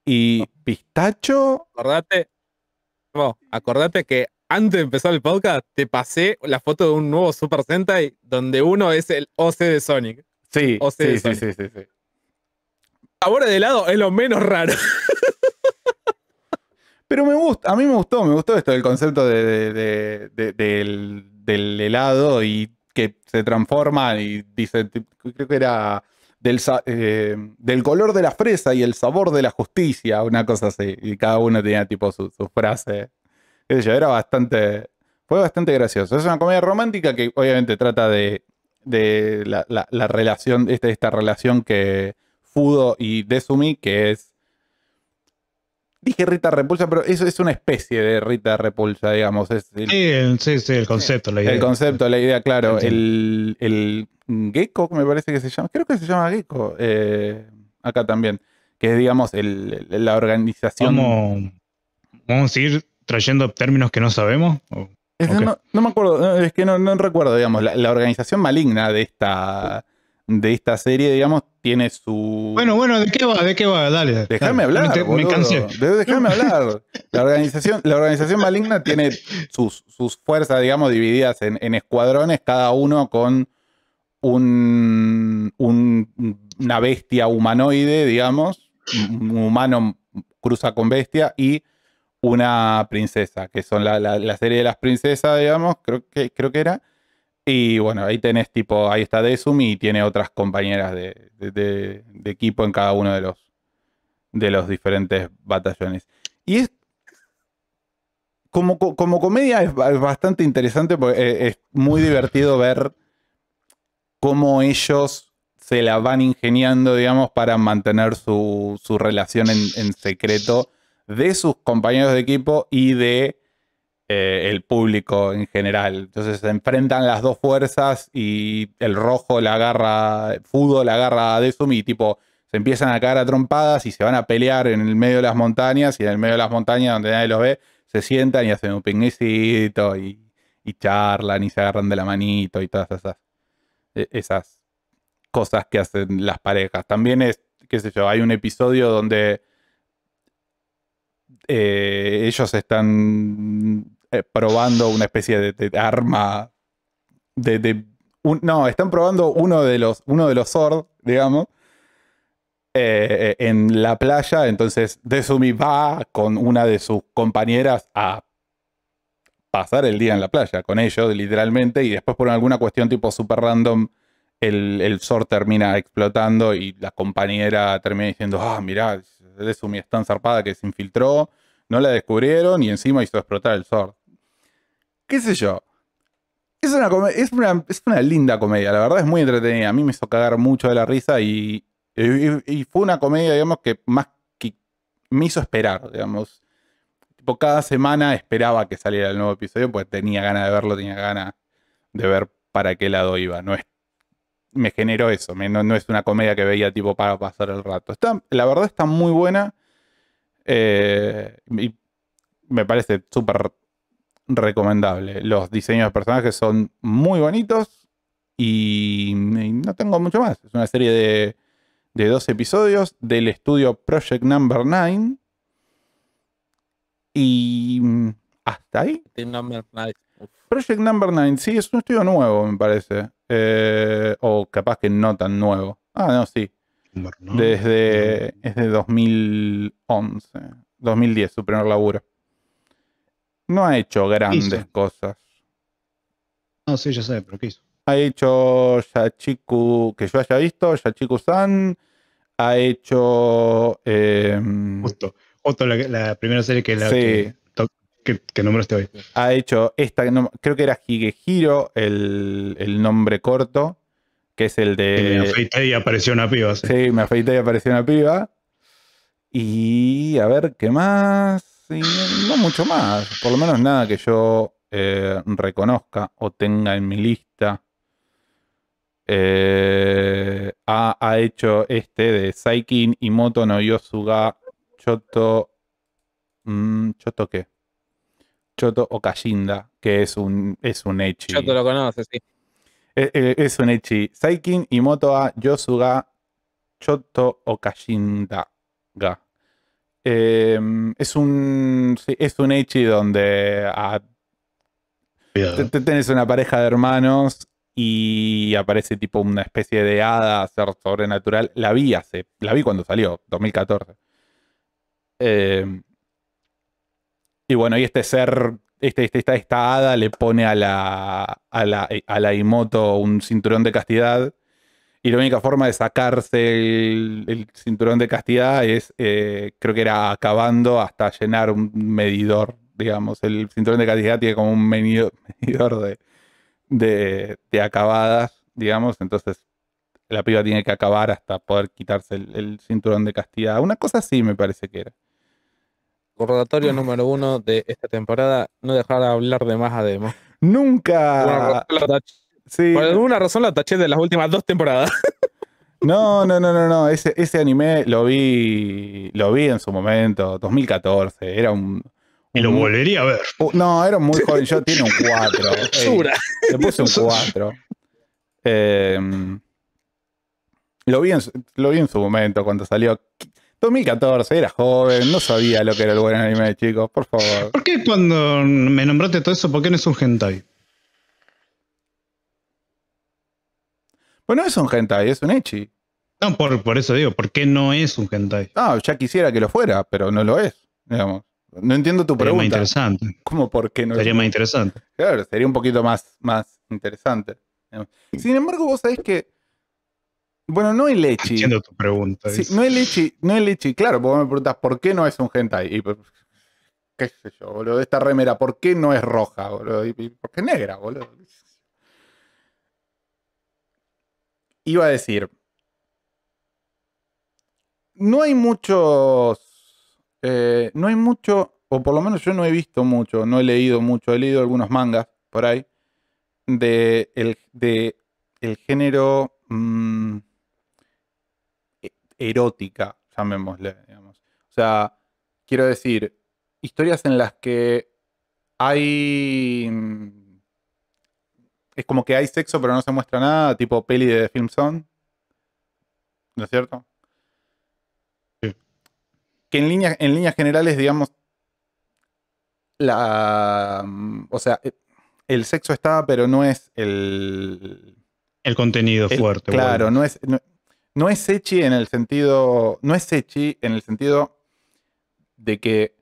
y oh. pistacho. Acordate, acordate que antes de empezar el podcast te pasé la foto de un nuevo Super Sentai donde uno es el OC de Sonic. Sí, Sonic. sí, sí, sí, sí sabor de helado es lo menos raro. Pero me gusta, a mí me gustó, me gustó esto, el concepto de, del, helado y que se transforma y dice, creo que era eh, del, color de la fresa y el sabor de la justicia, una cosa así. Y cada uno tenía tipo su, frases frase. yo, era bastante, fue bastante gracioso. Es una comedia romántica que obviamente trata de, la, la, relación, este, esta relación que, Fudo y Desumi, que es. Dije Rita Repulsa, pero eso es una especie de Rita Repulsa, digamos. el, sí, sí, sí, el concepto, la idea. El concepto, la idea, claro. El, el Gecko, me parece que se llama. Creo que se llama Gecko. Eh, acá también. Que es, digamos, el, la organización. ¿Vamos, vamos a ir trayendo términos que no sabemos? no, me acuerdo, es que no, recuerdo, digamos, la organización maligna de esta de esta serie, digamos, tiene su. Bueno, bueno, ¿de qué va? ¿De qué va? Dale. Déjame hablar. Me, me cansé. Déjame hablar. La organización, la organización maligna tiene sus, sus fuerzas, digamos, divididas en, escuadrones, cada uno con un, una bestia humanoide, digamos. Un humano cruza con bestia y una princesa, que son la, la, la serie de las princesas, digamos, creo que, creo que era y bueno, ahí tenés tipo, ahí está Desum y tiene otras compañeras de, equipo en cada uno de los, de los diferentes batallones. Y es como, como comedia es bastante interesante porque eh, es muy divertido ver cómo ellos se la van ingeniando, digamos, para mantener su, relación en secreto de sus compañeros de equipo y de eh, el público en general. Entonces se enfrentan las dos fuerzas y el rojo la agarra, Fudo la agarra de Desumi y tipo se empiezan a caer a trompadas y se van a pelear en el medio de las montañas y en el medio de las montañas donde nadie los ve, se sientan y hacen un pingüecito y, charlan y se agarran de la manito y todas esas, e, esas cosas que hacen las parejas. También es, qué sé yo, hay un episodio donde... Eh, ellos están eh, probando una especie de, arma de, no, están probando uno de los uno de los Zord, digamos, eh, eh, en la playa. Entonces Desumi va con una de sus compañeras a pasar el día en la playa con ellos, literalmente, y después por alguna cuestión tipo super random, el, el Zord termina explotando y la compañera termina diciendo, ah, mirá, Desumi es tan zarpada que se infiltró, no la descubrieron y encima hizo explotar el Zord qué sé yo. Es una, es, una, es una linda comedia, la verdad es muy entretenida. A mí me hizo cagar mucho de la risa y, fue una comedia, digamos, que más que me hizo esperar, digamos. cada semana esperaba que saliera el nuevo episodio, pues tenía ganas de verlo, tenía ganas de ver para qué lado iba. No es, me generó eso, no, es una comedia que veía tipo para pasar el rato. Está, la verdad está muy buena eh, y me parece súper recomendable. Los diseños de personajes son muy bonitos y, no tengo mucho más. Es una serie de, dos episodios del estudio Project Number 9. Y mm, hasta ahí. Project Number 9, sí, es un estudio nuevo, me parece. Eh, o capaz que no tan nuevo. Ah, no, sí. Desde es 2011, 2010, su primer laburo. No ha hecho grandes cosas. No, sí, ya sé, pero ¿qué hizo? Ha hecho Yachiku, que yo haya visto, Yachiku-san. Ha hecho. Eh, Justo. la, primera serie que la. Que, hoy. Ha hecho esta, creo que era Higehiro, el, el nombre corto, que es el de. me afeité y apareció una piba. Sí. sí, me afeité y apareció una piba. Y a ver, ¿qué más? no mucho más. Por lo menos nada que yo eh, reconozca o tenga en mi lista. Eh, ha, hecho este de Saikin, Moto no Yosuga, Choto. Mmm, ¿Choto qué? Choto Okashinda, que es un, es un Echi. Choto lo conoce, sí. Eh, es, un Echi. Saikin, Moto a Yosuga, Choto Okashinda. Ga. Em, es un es un donde ah, una pareja de hermanos y aparece tipo una especie de hada, ser sobrenatural. La vi hace, la vi cuando salió, 2014. Em, y bueno, y este ser, este, este, esta, esta hada le pone a la, a la, a la Imoto un cinturón de castidad y la única forma de sacarse el, cinturón de castidad es, eh, creo que era acabando hasta llenar un medidor, digamos. El cinturón de castidad tiene como un medidor, de, de, acabadas, digamos. Entonces la piba tiene que acabar hasta poder quitarse el, cinturón de castidad. Una cosa así me parece que era. Recordatorio ah. número uno de esta temporada, no dejar hablar de más a demo. Nunca. Por alguna razón lo taché de las últimas dos temporadas. No, no, no, no, no. Ese, anime lo vi, lo vi en su momento, 2014. Era un. Y lo volvería a ver. no, era muy joven. Yo tiene un 4. le puse un 4. Em, lo, vi en, lo vi en su momento cuando salió. 2014, era joven, no sabía lo que era el buen anime, chicos, por favor. ¿Por qué cuando me nombraste todo eso, por qué no es un hentai? Bueno, pues es un hentai, es un echi. No, por, eso digo, ¿por qué no es un hentai? Ah, ya quisiera que lo fuera, pero no lo es, digamos. No entiendo tu pregunta. Sería más interesante. ¿Cómo por qué no? Sería más interesante. Claro, sería un poquito más, más interesante. Sin embargo, vos sabés que. Bueno, no hay leche Entiendo tu pregunta. no el lechi, no es Claro, vos me preguntas por qué no es un hentai. Y, qué sé yo, boludo, esta remera, ¿por qué no es roja, boludo? ¿Por qué es negra, boludo? iba a decir, no hay muchos, eh, no hay mucho, o por lo menos yo no he visto mucho, no he leído mucho, he leído algunos mangas por ahí, de el, género mm, e-, erótica, llamémosle, O sea, quiero decir, historias en las que hay mm, es como que hay sexo pero no se muestra nada, tipo peli de Film Zone. ¿No es cierto? Sí. Que en, línea, en líneas generales, digamos, la... Mm, o sea, eh, el sexo está, pero no es el... El contenido fuerte. Claro, no es... No, es echi en el sentido. No es hechi en el sentido de que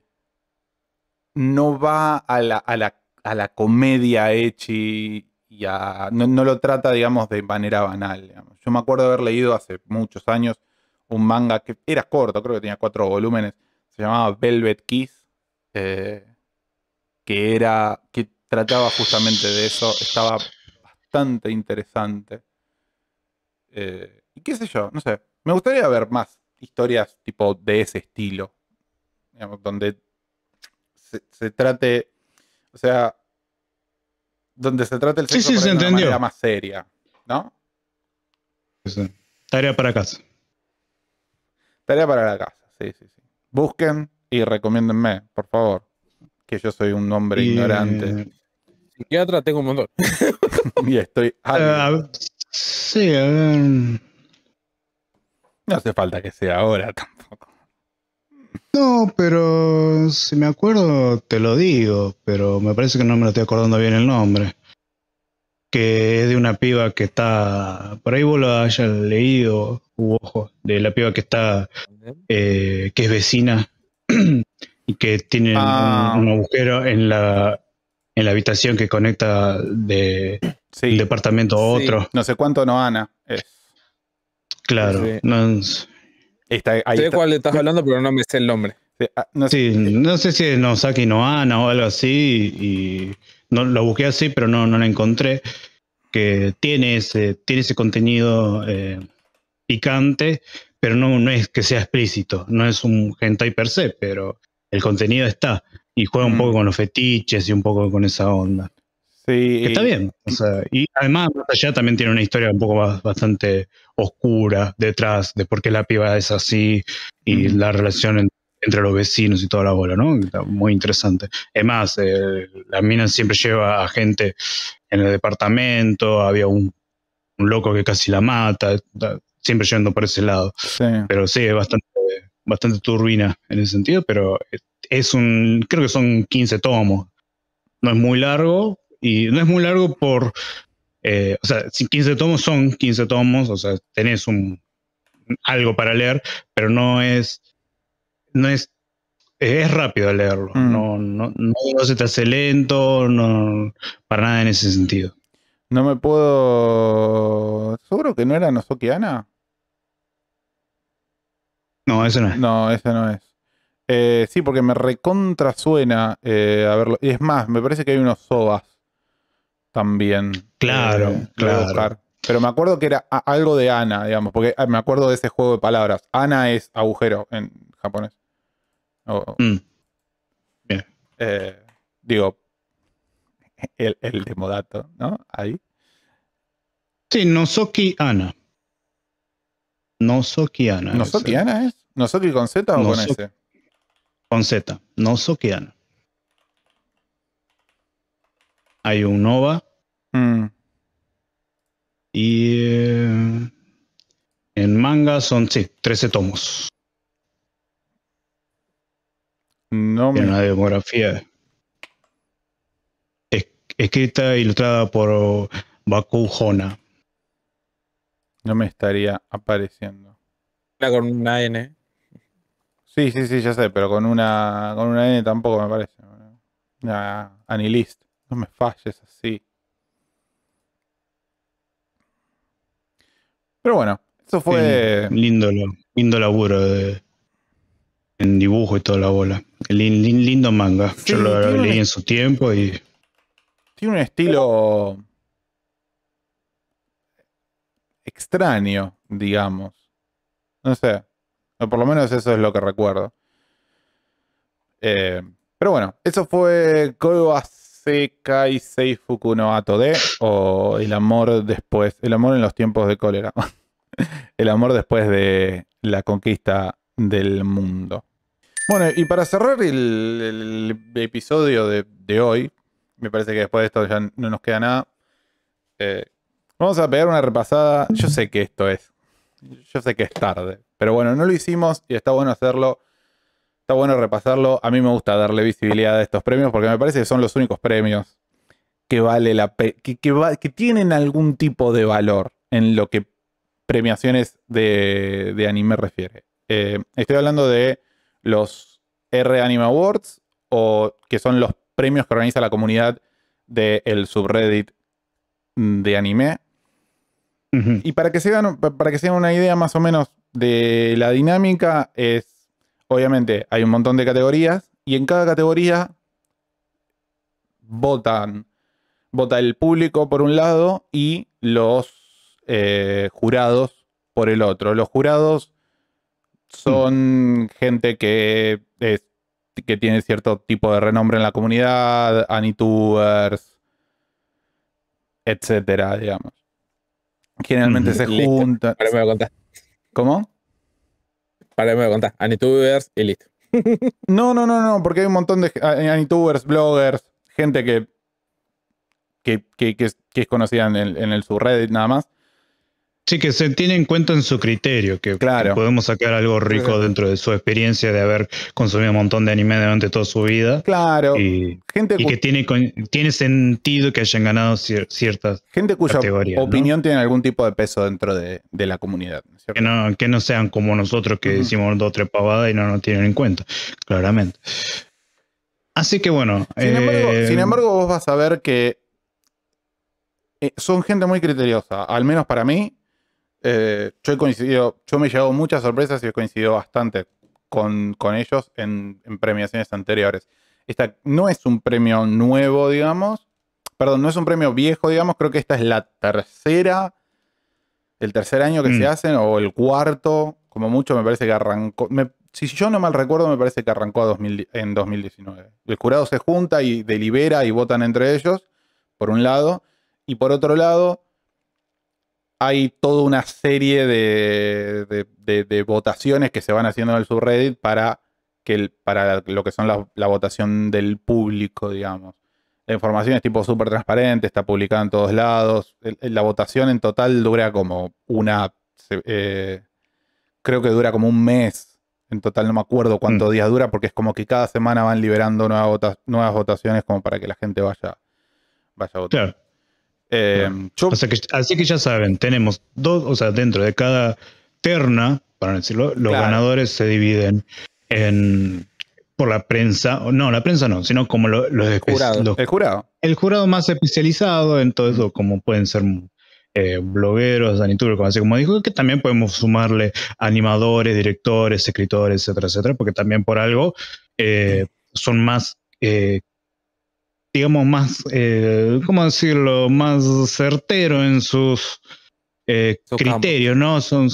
no va a la, comedia hechi y no, lo trata, digamos, de manera banal. Yo me acuerdo haber leído hace muchos años un manga que era corto, creo que tenía cuatro volúmenes, se llamaba Velvet Kiss, eh, que era que trataba justamente de eso, estaba bastante interesante. Eh, y qué sé yo, no sé, me gustaría ver más historias tipo de ese estilo, donde se trate, o sea, donde se trata el sexo sí, sí, de una más seria, ¿no? Tarea para casa. Tarea para la casa, sí, sí, sí. Busquen y recomiéndenme, por favor, que yo soy un hombre ignorante. Eh, Psiquiatra tengo un montón. y estoy... Ah, sí, a ver... No hace falta que sea ahora tampoco. No, pero si me acuerdo te lo digo, pero me parece que no me lo estoy acordando bien el nombre. Que es de una piba que está. Por ahí vos lo hayas leído, ojo, de la piba que está. Eh, que es vecina y que tiene ah. un, agujero en la, en la habitación que conecta de departamento a otro. No sé cuánto no Ana. Claro. no No, Está, sé está. cuál estás hablando, pero no me sé el nombre. Ah, no sé, no sé si es Nosaki Noana o algo así, y lo busqué así, pero no, no la encontré, que tiene ese, tiene ese contenido eh, picante, pero no, no es que sea explícito, no es un hentai per se, pero el contenido está, y juega un mm. poco con los fetiches y un poco con esa onda está bien. y además, más allá también tiene una historia un poco bastante oscura detrás de por qué la piba es así y la relación entre los vecinos y toda la bola, ¿no? muy interesante. Es más, eh, la mina siempre lleva a gente en el departamento, había un, loco que casi la mata, siempre yendo por ese lado. Pero sí, es bastante, bastante turbina en ese sentido, pero es un, creo que son 15 tomos. No es muy largo, y no es muy largo por, eh, o sea, 15 tomos son 15 tomos, o sea, tenés un, algo para leer, pero no es, no es, es rápido leerlo, mm. no, se te hace lento, no, para nada en ese sentido. No me puedo... ¿Seguro que no era Nozoki Ana? No, ese no es. No, ese no es. Eh, sí, porque me recontra suena eh, a verlo. Y es más, me parece que hay unos sobas también. Eh, claro, claro. Pero me acuerdo que era algo de Ana, digamos, porque ah, me acuerdo de ese juego de palabras. Ana es agujero en japonés. Mm. Eh, digo, el, el de ¿no? Ahí. Sí, Nosoki Ana. Nosoki Ana. ¿Nosoki Ana es? ¿Nosoki con Z o con S? Con Z. Nosoki Ana. Hay un nova Mm. Y eh, en manga son, 13 tomos. No una demografía escrita e ilustrada por Baku Hona. No me estaría apareciendo. La con una N. Sí, sí, sí, ya sé, pero con una, con una N tampoco me parece. anilist, no me falles así. Pero bueno, eso fue. Lindo, lindo laburo en dibujo y toda la bola. lindo manga. Yo lo leí en su tiempo y. Tiene un estilo. extraño, digamos. No sé. por lo menos eso es lo que recuerdo. Eh, pero bueno, eso fue Código kaisei Seifuku no Ato de o El amor después, El amor en los tiempos de cólera. el amor después de la conquista del mundo. Bueno, y para cerrar el, episodio de, hoy, me parece que después de esto ya no nos queda nada. Eh, vamos a pegar una repasada. Yo sé que esto es. Yo sé que es tarde. Pero bueno, no lo hicimos y está bueno hacerlo Está bueno repasarlo. A mí me gusta darle visibilidad a estos premios porque me parece que son los únicos premios que vale la que, tienen algún tipo de valor en lo que premiaciones de, anime refiere. Eh, estoy hablando de los R Anime Awards, o que son los premios que organiza la comunidad del subreddit de anime. Y para que, se para que se una idea más o menos de la dinámica, es obviamente hay un montón de categorías y en cada categoría votan, vota el público por un lado y los eh, jurados por el otro. Los jurados son gente que, que tiene cierto tipo de renombre en la comunidad, anitubers, etcétera, digamos. Generalmente se juntan. ¿Cómo? Para me lo contar. Anitubers y listo. no, no, no, no, porque hay un montón de eh, Anitubers, bloggers, gente que, que, que, que es, es, conocida en el, en el subreddit nada más. Sí, que se tiene en cuenta en su criterio, que, claro. podemos sacar algo rico dentro de su experiencia de haber consumido un montón de anime durante toda su vida. Claro. Y, Gente que tiene, tiene sentido que hayan ganado ciertas Gente cuya opinión tiene algún tipo de peso dentro de, la comunidad. Que, no, sean como nosotros que decimos dos o tres pavadas y no nos tienen en cuenta, claramente. Así que bueno. sin embargo, eh, vos vas a ver que eh, son gente muy criteriosa, al menos para mí, eh, yo he coincidido, yo me he llevado muchas sorpresas y he coincidido bastante con, ellos en, premiaciones anteriores. Esta no es un premio nuevo, digamos. Perdón, no es un premio viejo, digamos. Creo que esta es la tercera, el tercer año que se mm. hacen, o el cuarto, como mucho, me parece que arrancó. si yo no mal recuerdo, me parece que arrancó en 2019. El jurado se junta y delibera y votan entre ellos, por un lado. Y por otro lado, hay toda una serie de, votaciones que se van haciendo en el subreddit para, que para lo que son la, votación del público, digamos. La información es tipo súper transparente, está publicada en todos lados. la votación en total dura como una... Eh, creo que dura como un mes. En total no me acuerdo cuántos mm. días dura porque es como que cada semana van liberando nuevas, votaciones como para que la gente vaya, vaya a votar. Em, así que ya saben, tenemos dos, o sea, dentro de cada terna, para decirlo, los ganadores se dividen en por la prensa, no, la prensa no, sino como los, los, el, jurado. el jurado. más especializado en todo eso, como pueden ser eh, blogueros, como así como dijo, que también podemos sumarle animadores, directores, escritores, etcétera, etcétera, porque también por algo eh, son más eh, digamos, más, eh, ¿cómo decirlo?, más certero en sus eh, criterios, ¿no? Son,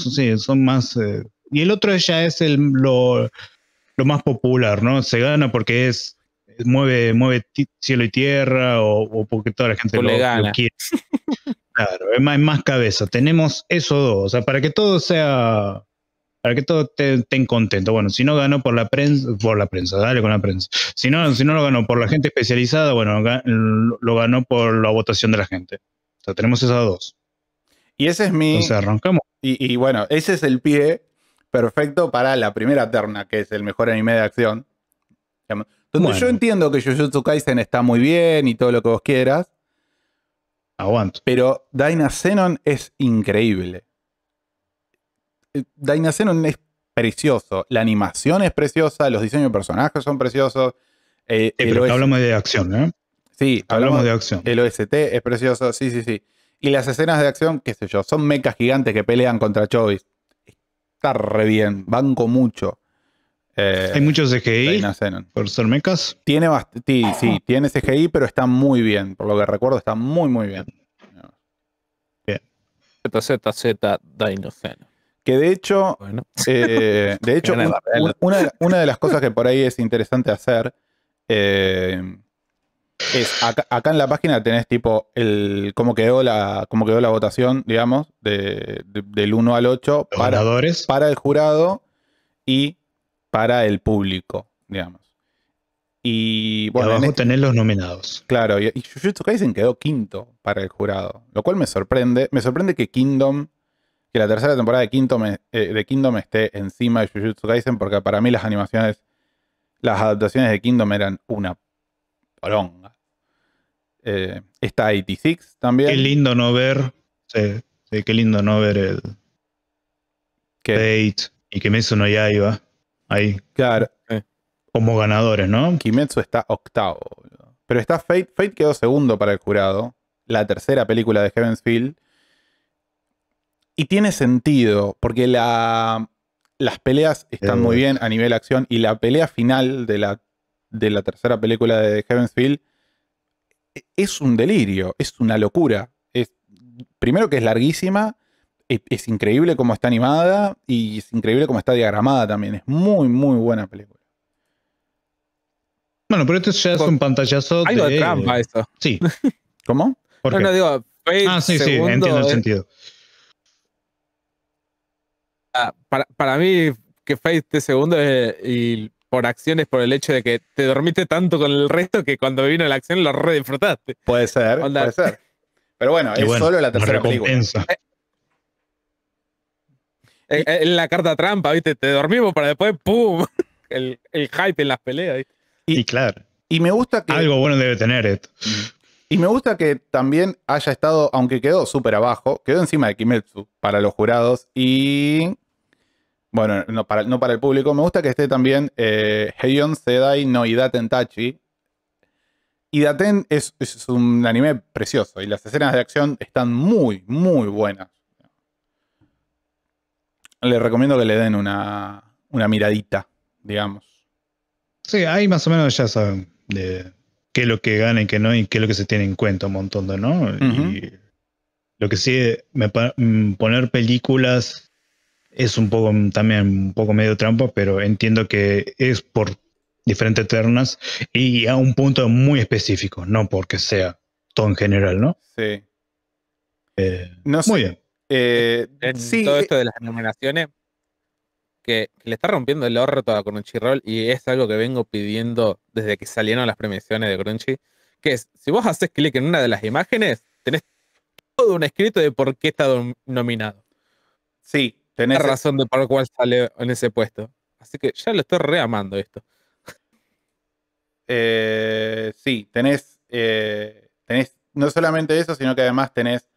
más... Eh, y el otro ya es el, lo, más popular, ¿no? Se gana porque es mueve mueve cielo y tierra o, porque toda la gente lo, quiere. claro, es más, cabeza. Tenemos esos dos. O sea, para que todo sea para que todos estén contentos. Bueno, si no ganó por la prensa, por la prensa, dale con la prensa. Si no, si no lo ganó por la gente especializada, bueno, lo ganó por la votación de la gente. O sea, tenemos esas dos. Y ese es mi. Entonces arrancamos. Y, bueno, ese es el pie perfecto para la primera terna, que es el mejor anime de acción. Donde yo entiendo que Jujutsu Kaisen está muy bien y todo lo que vos quieras. Aguanto. Pero Dyna Zenon es increíble. Eh, Dina es precioso. La animación es preciosa, los diseños de personajes son preciosos. Eh, hablamos de acción, ¿eh? Sí, hablamos, de acción. El OST es precioso, sí, sí, sí. Y las escenas de acción, qué sé yo, son mecas gigantes que pelean contra Chovis. Está re bien, banco mucho. Eh, Hay muchos CGI por ser mecas. Tiene sí, tiene CGI, pero está muy bien. Por lo que recuerdo, está muy, muy bien. Bien. ZZZ Dino que de hecho, eh, de hecho una, de las cosas que por ahí es interesante hacer eh, es acá, en la página tenés tipo el cómo quedó la, cómo quedó la votación, digamos, del 1 al 8 para, para el jurado y para el público, digamos. Y bueno, y e- los nominados. Claro, y, y Jujutsu Kaisen quedó quinto para el jurado, lo cual me sorprende. Me sorprende que Kingdom que la tercera temporada de Kingdom, eh, esté encima de Jujutsu Kaisen, porque para mí las animaciones, las adaptaciones de Kingdom eran una poronga. Eh, está 86 también. Qué lindo no ver, sí, qué lindo no ver el Fate y Kimetsu no Yaiba ahí. Claro. Como ganadores, ¿no? Kimetsu está octavo. Pero está Fate, Fate quedó segundo para el jurado, la tercera película de Heaven's Field y tiene sentido, porque las peleas están muy bien a nivel acción y la pelea final de la, de la tercera película de Heavensville es un delirio, es una locura. primero que es larguísima, e, es, increíble cómo está animada y es increíble cómo está diagramada también. Es muy, muy buena película. Bueno, pero esto ya es un pantallazo. Algo de, trampa esto. Sí. ¿Cómo? No, digo, ah, sí, sí, entiendo el eh. sentido para, mí que Faith este segundo eh, y por acciones, por el hecho de que te dormiste tanto con el resto que cuando vino la acción lo re disfrutaste. Puede ser, puede ser. Pero bueno, es solo la tercera película. En, eh, eh, la carta trampa, ¿viste? Te dormimos para después, ¡pum! El, hype en las peleas. Y, claro. Y me gusta que. Algo bueno debe tener esto. Mm. Y me gusta que también haya estado, aunque quedó súper abajo, quedó encima de Kimetsu para los jurados y bueno, no para, no para el público. Me gusta que esté también eh, Heion Sedai no Hidaten Tachi. Hidaten es, es un anime precioso y las escenas de acción están muy, muy buenas. Les recomiendo que le den una, miradita, digamos. Sí, ahí más o menos ya saben de qué es lo que gana y qué no y qué es lo que se tiene en cuenta un montón de, ¿no? lo que sí, me, mm, poner películas es un poco mm, también un poco medio trampa, pero entiendo que es por diferentes ternas y a un punto muy específico, no porque sea todo en general, ¿no? Sí. Eh, muy bien. Eh, eh, todo esto de las nominaciones, que, le está rompiendo el con a Crunchyroll y es algo que vengo pidiendo desde que salieron las premiaciones de Crunchy, que es, si vos haces clic en una de las imágenes, tenés todo un escrito de por qué está nominado. Sí, Tenés e-, razón de por cuál cual sale en ese puesto. Así que ya lo estoy reamando esto. Eh, sí, tenés, eh, tenés no solamente eso, sino que además tenés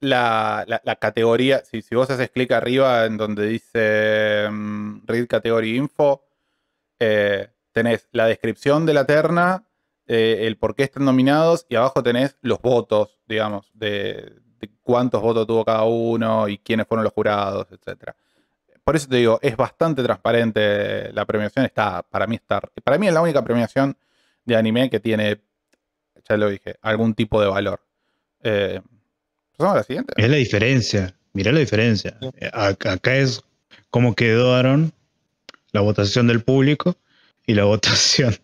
la, categoría. Si, si, vos haces clic arriba en donde dice mm, Read Category Info, eh, tenés la descripción de la terna, el por qué están nominados y abajo tenés los votos, digamos, de, cuántos votos tuvo cada uno y quiénes fueron los jurados, etcétera. Por eso te digo, es bastante transparente la premiación. Está, para mí está, para mí es la única premiación de anime que tiene, ya lo dije, algún tipo de valor. Eh, ¿Pasamos a la siguiente? Es la diferencia, mirá la diferencia. Acá es cómo quedaron la votación del público y la votación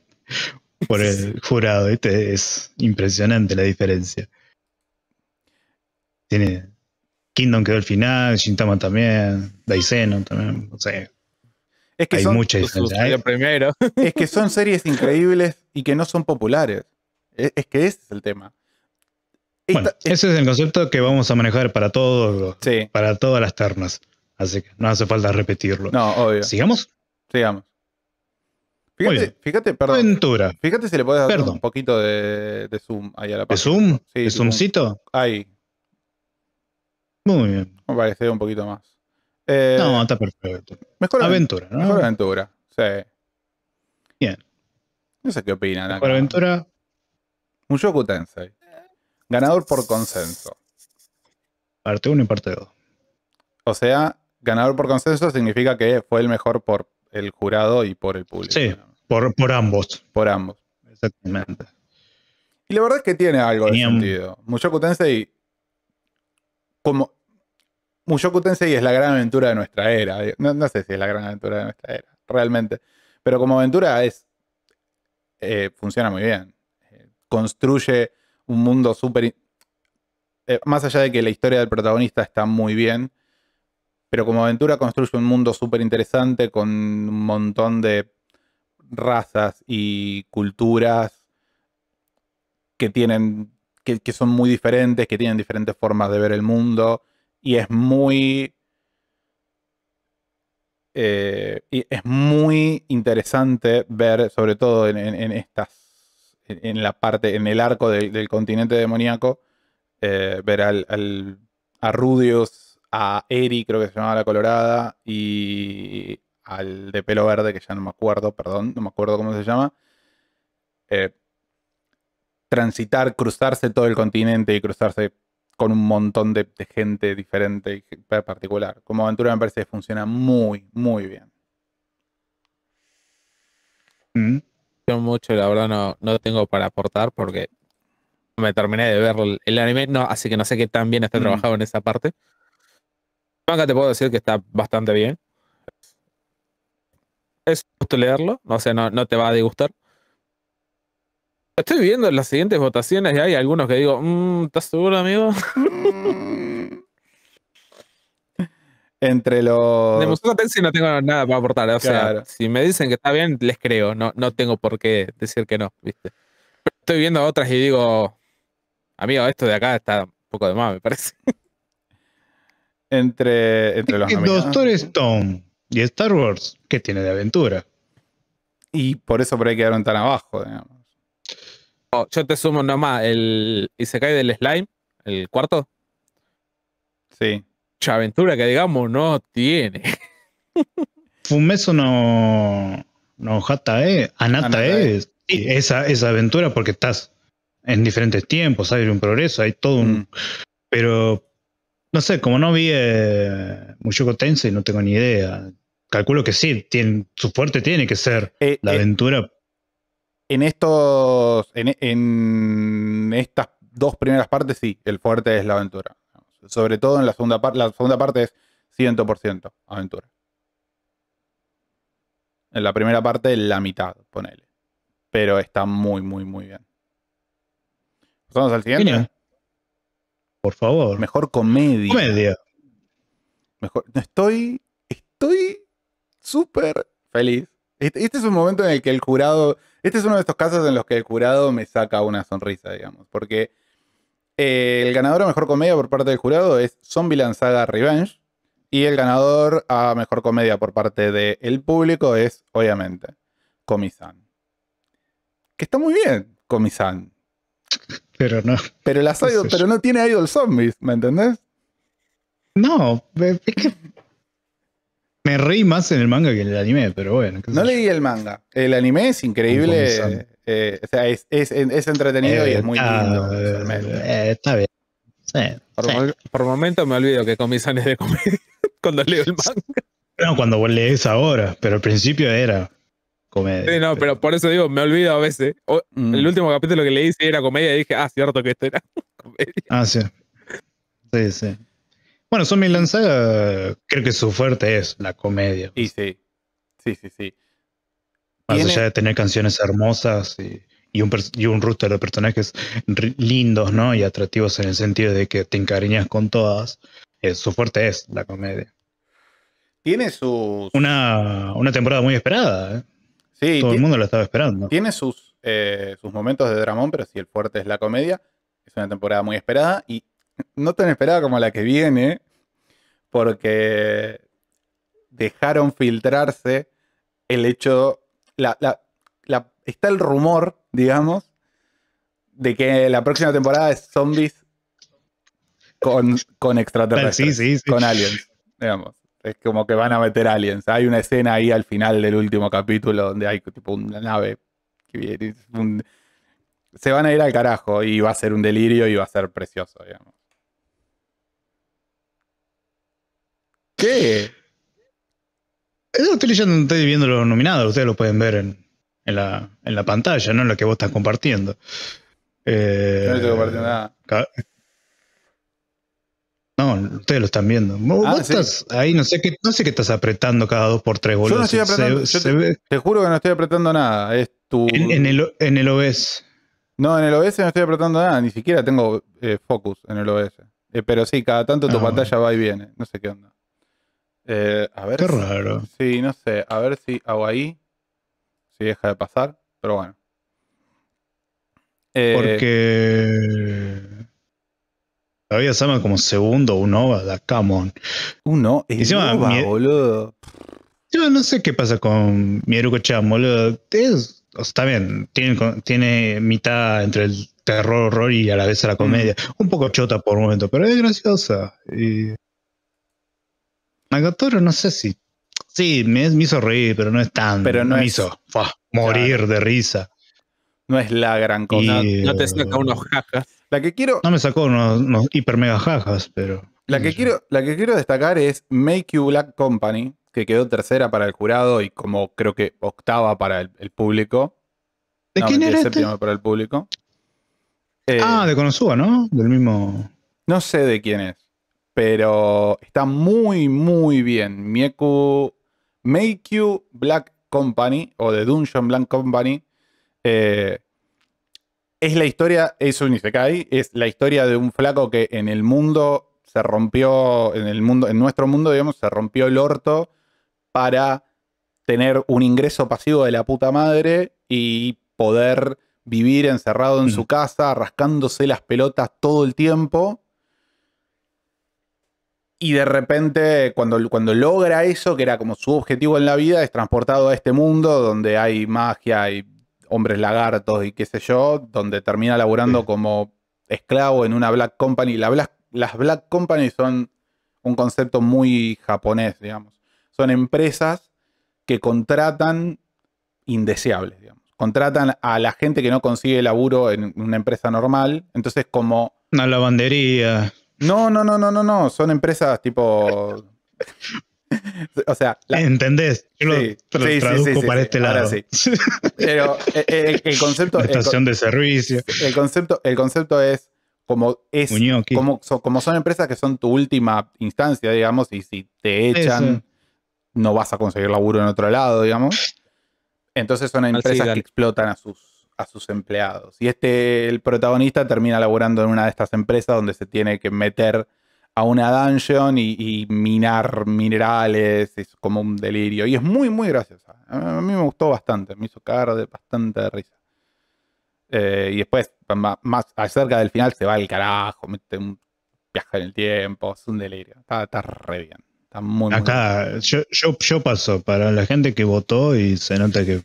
por el jurado. Este Es impresionante la diferencia. Tiene. Kingdom quedó al final, Shintama también, Daiseno también, no sé. Es Hay muchas mucha ¿eh? Es que son series increíbles y que no son populares. Es, que ese es el tema. Bueno, ese es el concepto que vamos a manejar para todos, para todas las ternas. Así que no hace falta repetirlo. No, obvio. ¿Sigamos? Sigamos. Fíjate, fíjate, perdón. Aventura. Fíjate si le puedes dar un poquito de, zoom ahí a la parte. ¿De zoom? zoomcito? Ahí, muy bien. Me parece un poquito más. Eh, no, está perfecto. Mejor aventura, ¿no? Mejor aventura, sí. Bien. No sé qué opinan. Mejor aventura. mucho Tensei. Ganador por consenso. Parte 1 y parte 2. O sea, ganador por consenso significa que fue el mejor por el jurado y por el público. Sí, por, ambos. Por ambos. Exactamente. Y la verdad es que tiene algo de sentido. cutense y como Muyokutensei Tensei es la gran aventura de nuestra era. No, sé si es la gran aventura de nuestra era, realmente. Pero como aventura es. Eh, funciona muy bien. Eh, construye un mundo súper. Eh, más allá de que la historia del protagonista está muy bien, pero como aventura construye un mundo súper interesante con un montón de razas y culturas que tienen. que son muy diferentes, que tienen diferentes formas de ver el mundo y es muy... Eh, y es muy interesante ver, sobre todo en, estas, en, la parte, en el arco del continente demoníaco, eh, ver al, a Rudius, a Eri, creo que se llamaba la Colorada, y al de pelo verde, que ya no me acuerdo, perdón, no me acuerdo cómo se llama, eh, transitar, cruzarse todo el continente y cruzarse con un montón de, gente diferente y particular. Como aventura me parece que funciona muy, muy bien. Mm Mucho, la verdad no, no tengo para aportar porque me terminé de ver el, anime, no, así que no sé qué tan bien está mm. trabajado en esa parte. Acá te puedo decir que está bastante bien. Es justo leerlo, o sea, no, no te va a disgustar. Estoy viendo las siguientes votaciones y hay algunos que digo, mm, ¿estás seguro, amigo? Entre los. De Tensi no tengo nada para aportar. O sea, si me dicen que está bien, les creo. No, no tengo por qué decir que no, ¿viste? estoy viendo otras y digo, amigo, esto de acá está un poco de más, me parece. entre, entre los Doctor Stone y Star Wars, ¿qué tiene de aventura? Y por eso por ahí quedaron tan abajo, digamos. Oh, yo te sumo nomás el cae del Slime, el cuarto. Sí. Mucha aventura que digamos no tiene. Fumeso no. No, jata eh. Anata, eh. es. esa, esa aventura porque estás en diferentes tiempos, hay un progreso, hay todo un. Mm. Pero. No sé, como no vi eh, Mushoku Tensei, no tengo ni idea. Calculo que sí, tiene, su fuerte tiene que ser eh, la eh, aventura en estos. En, estas dos primeras partes, sí, el fuerte es la aventura. Sobre todo en la segunda parte. La segunda parte es 100% aventura. En la primera parte, la mitad, ponele. Pero está muy, muy, muy bien. ¿Pasamos al siguiente? Por favor. Mejor comedia. Comedia. Mejor. Estoy. Estoy súper feliz. Este, este es un momento en el que el jurado este es uno de estos casos en los que el jurado me saca una sonrisa, digamos, porque eh, el ganador a mejor comedia por parte del jurado es Zombie Lanzaga Revenge y el ganador a mejor comedia por parte del público es, obviamente, Comisan. Que está muy bien, Comisan. Pero no. Pero, no pero no tiene Idol Zombies, ¿me entendés? No, es que me reí más en el manga que en el anime, pero bueno. No leí el manga. El anime es increíble. Eh, o sea, es, entretenido y es muy eh, lindo. Ah, eh, está bien. por, sí. momento me olvido que comí es de comedia cuando leo el manga. No, cuando lees ahora, pero al principio era comedia. Sí, no, pero, por eso digo, me olvido a veces. Mm. El último capítulo que leí era comedia y dije, ah, cierto que esto era comedia. Ah, sí. Sí, sí. Bueno, Zombie Lanzaga creo que su fuerte es la comedia. Y pues. sí. Sí, sí, sí. Más allá de tener canciones hermosas y, un, y un de personajes lindos, ¿no? Y atractivos en el sentido de que te encariñas con todas. Eh, su fuerte es la comedia. Tiene sus. Una, una temporada muy esperada, ¿eh? Sí. Todo el mundo la estaba esperando. Tiene sus, eh, sus momentos de dramón, pero si el fuerte es la comedia, es una temporada muy esperada y no tan esperada como la que viene, porque dejaron filtrarse el hecho, la, está el rumor, digamos, de que la próxima temporada es zombies con, extraterrestres, con aliens, digamos. Es como que van a meter aliens. Hay una escena ahí al final del último capítulo donde hay tipo una nave que viene, se van a ir al carajo y va a ser un delirio y va a ser precioso, digamos. ¿Qué? estoy leyendo, estoy viendo los nominados, ustedes lo pueden ver en, la, pantalla, no en la que vos estás compartiendo. no estoy eh, compartiendo nada. No, ustedes lo están viendo. Vos, ah, ahí, no sé qué, no sé qué estás apretando cada dos por tres, boludo. Yo no estoy apretando, te, juro que no estoy apretando nada. Es tu... en, el, en OBS. No, en el OBS no estoy apretando nada, ni siquiera tengo eh, focus en el OBS. Eh, pero sí, cada tanto tu ah, pantalla va y viene. No sé qué onda. Eh, a ver Qué raro. Sí, no sé. A ver si hago ahí. Si deja de pasar. Pero bueno. Eh, Porque. Todavía llama como segundo un OVA, de come Uno, Un OVA, boludo. Yo no sé qué pasa con Mieruko Chan, boludo. está bien, tiene, tiene mitad entre el terror, horror y a la vez a la mm. comedia. Un poco chota por un momento, pero es graciosa. Y no sé si. Sí, me, me, hizo reír, pero no es tan. Pero no me hizo morir de risa. No es la gran cosa. no, te saca unos jajas. La que quiero. No me sacó unos, hiper mega jajas, pero. La que, quiero, la que quiero destacar es Make You Black Company, que quedó tercera para el jurado y como creo que octava para el, público. ¿De quién era este? para el ah, eh, de Konosuba, ¿no? Del mismo. No sé de quién es. Pero está muy, muy bien. Mieku, Make You Black Company o The Dungeon Black Company. Eh, es la historia, es un Isekai, es la historia de un flaco que en el mundo se rompió, en el mundo, en nuestro mundo, digamos, se rompió el orto para tener un ingreso pasivo de la puta madre y poder vivir encerrado en mm. su casa, rascándose las pelotas todo el tiempo y de repente, cuando, cuando logra eso, que era como su objetivo en la vida, es transportado a este mundo donde hay magia y hombres lagartos y qué sé yo, donde termina laburando como esclavo en una Black Company. las Black companies son un concepto muy japonés, digamos. Son empresas que contratan indeseables, digamos. Contratan a la gente que no consigue laburo en una empresa normal. Entonces, como. Una lavandería. No, no, no, no, no, no. Son empresas tipo. o sea. ¿Entendés? Yo sí, sí, sí, para este lado. sí. Pero eh, eh, el, concepto. La estación de servicio. El concepto, el concepto es. Como, es, como, son empresas que son tu última instancia, digamos, y si te echan, no vas a conseguir laburo en otro lado, digamos. Entonces son ah, empresas que explotan a sus a sus empleados. Y este, el protagonista termina laborando en una de estas empresas donde se tiene que meter a una dungeon y, minar minerales, es como un delirio. Y es muy, muy graciosa. A mí me gustó bastante, me hizo cagar de bastante risa. Eh, y después, más acerca del final, se va al carajo, mete un viaje en el tiempo, es un delirio. Está, está re bien. Acá yo, paso para la gente que votó y se nota que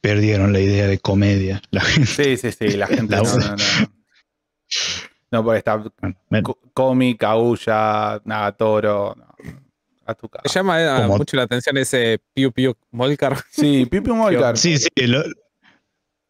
perdieron la idea de comedia. sí, sí, sí, la gente no, no, porque está cómic, aulla, nada, toro. A tu casa. llama eh, mucho la atención ese Piu Piu Molcar. Sí, Piu Piu Molcar. Sí, sí,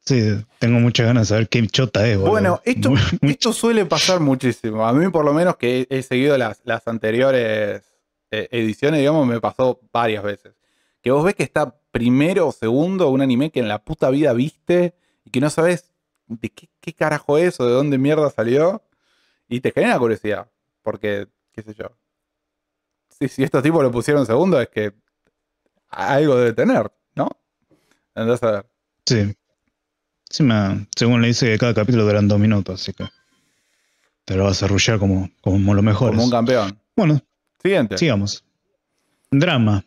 Sí, tengo muchas ganas de saber qué chota es. Bueno, esto, esto suele pasar muchísimo. A mí por lo menos que he, seguido las anteriores eh, ediciones, digamos, me pasó varias veces. Que vos ves que está primero o segundo un anime que en la puta vida viste y que no sabes de qué, carajo es o de dónde mierda salió. Y te genera curiosidad, porque, qué sé yo. Si, estos tipos lo pusieron segundo, es que algo debe tener, ¿no? entonces a ver. Sí. según le dice que cada capítulo duran dos minutos, así que te lo vas a arrullar como, como lo mejor. Como un campeón. Bueno, Siguiente. Sigamos. Drama.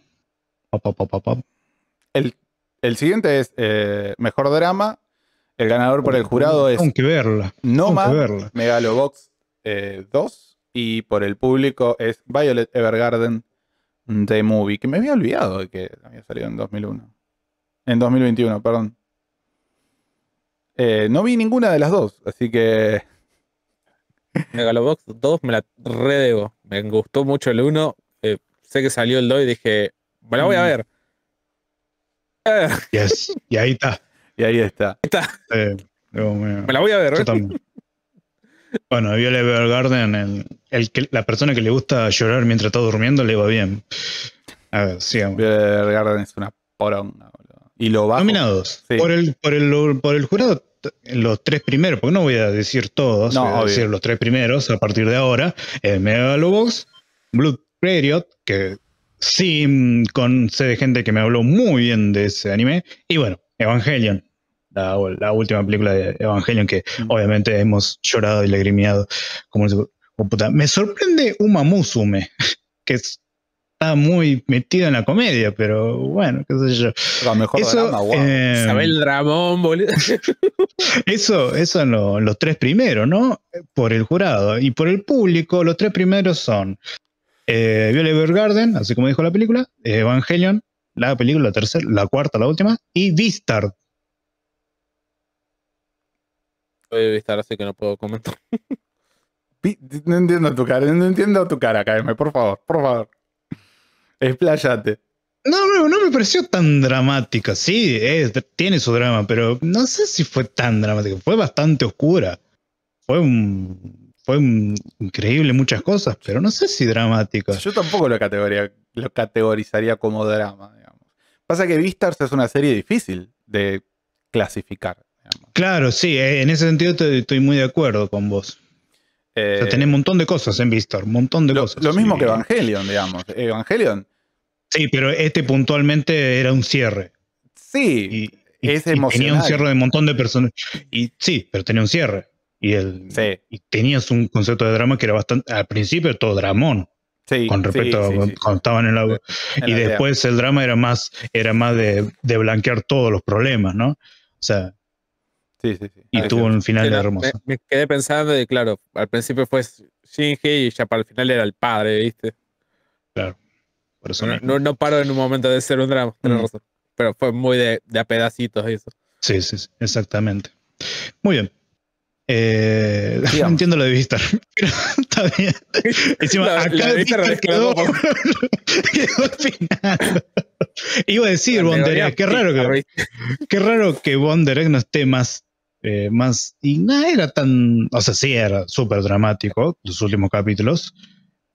el, siguiente es eh, Mejor Drama. El ganador por el jurado es. que verla. No más Megalobox 2. Eh, y por el público es Violet Evergarden The Movie. Que me había olvidado de que había salido en 2001. En 2021, perdón. Eh, no vi ninguna de las dos, así que. Megalobox 2 me la redebo. Me gustó mucho el 1. Eh, sé que salió el 2 y dije, me la voy a mm. ver. Y ahí está. Y ahí está. está. me, la voy a ver. Bueno, Violet Vergarden, la persona que le gusta llorar mientras está durmiendo, le va bien. A ver, sigamos. es una poronga, Y lo va Nominados. Por, el, por, el, por el jurado los tres primeros, porque no voy a decir todos, voy a decir los tres primeros a partir de ahora, Megalobox, Blood Period, que sí, mm, con, sé de gente que me habló muy bien de ese anime, y bueno, Evangelion, la, última película de Evangelion que mm. obviamente hemos llorado y lagrimeado como, Me sorprende Umamusume que es está muy metido en la comedia, pero bueno, qué sé yo. mejor eso, drama, eh, Isabel Dramón, eso, eso los tres primeros, ¿no? Por el jurado. Y por el público, los tres primeros son eh, Violet Evergarden, así como dijo la película, eh, Evangelion, la película, la tercera, la cuarta, la última, y Vistar Voy Vistard, así que no puedo comentar. no entiendo tu cara, no entiendo tu cara, cállame, por favor, por favor. Expláyate. No, no, no me pareció tan dramática. Sí, tiene su drama, pero no sé si fue tan dramática. Fue bastante oscura. Fue un, fue increíble muchas cosas, pero no sé si dramática. Yo tampoco lo, categorizaría como drama, digamos. Pasa que Vistars es una serie difícil de clasificar. Claro, sí, eh, en ese sentido estoy muy de acuerdo con vos. Eh, un montón de cosas en Vistor, un montón de cosas. Lo mismo que Evangelion, digamos. Evangelion. Sí, pero este puntualmente era un cierre. Sí, Tenía un cierre de un montón de personas. Y sí, pero tenía un cierre. Y, el, sí. tenías un concepto de drama que era bastante. Al principio todo dramón. Sí, con respecto a cuando estaban en la y después el drama era más era más de, blanquear todos los problemas no o sea Sí, sí, sí. Y ah, tuvo un final hermoso. Me, quedé pensando y claro, al principio fue Shinji y ya para el final era el padre, ¿viste? Claro. Por eso no, no, paro en un momento de ser un drama, mm. Pero fue muy de, de a pedacitos eso. Sí, sí, exactamente. Muy bien. Eh, entiendo lo de Vistar, está bien. Encima, la, acá la Vistar quedó, quedó al final. Iba a decir Bonderek, qué raro que, qué raro que Bonderek no esté más eh, más. Y nada era tan. O sea, sí, era súper dramático los últimos capítulos,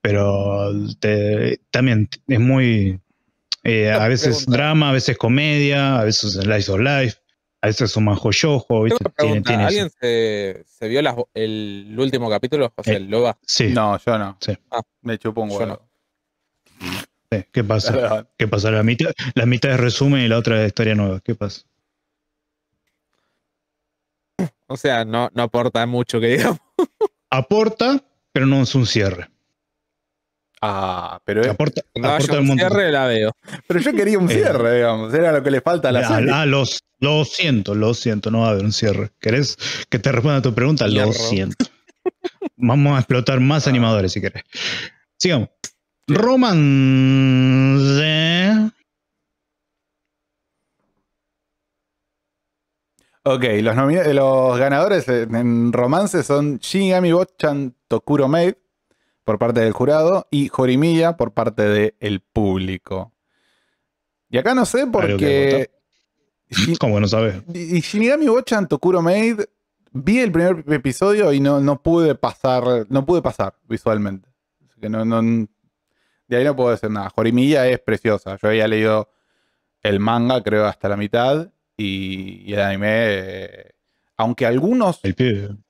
pero también es muy. Eh, a veces drama, a veces comedia, a veces Life of Life, a veces un majo yojo. ¿Alguien se, vio el, último capítulo? O sea, el, No, yo no. Ah. Me chupó un ¿Qué pasa? ¿Qué pasa? La mitad, la mitad es resumen y la otra es historia nueva. ¿Qué pasa? O sea, no, no aporta mucho, que digamos. Aporta, pero no es un cierre. Ah, pero aporta, aporta un cierre la veo. Pero yo quería un eh, cierre, digamos. Era lo que le falta a la ah, serie. Ah, lo siento, lo siento, no va a haber un cierre. ¿Querés que te responda a tu pregunta? Lo siento. Vamos a explotar más ah. animadores si querés. Sigamos. Romance. Ok, los, ganadores en romance son Shinigami Bochan, Tokuro Maid por parte del jurado y Jorimilla por parte del público. Y acá no sé porque... ¿Cómo no sabes? Y Shinigami Bochan, Tokuro Maid vi el primer episodio y no, no pude pasar, no pude pasar visualmente. que no, no, de ahí no puedo decir nada. Jorimilla es preciosa. Yo había leído el manga, creo, hasta la mitad y, el anime, aunque algunos...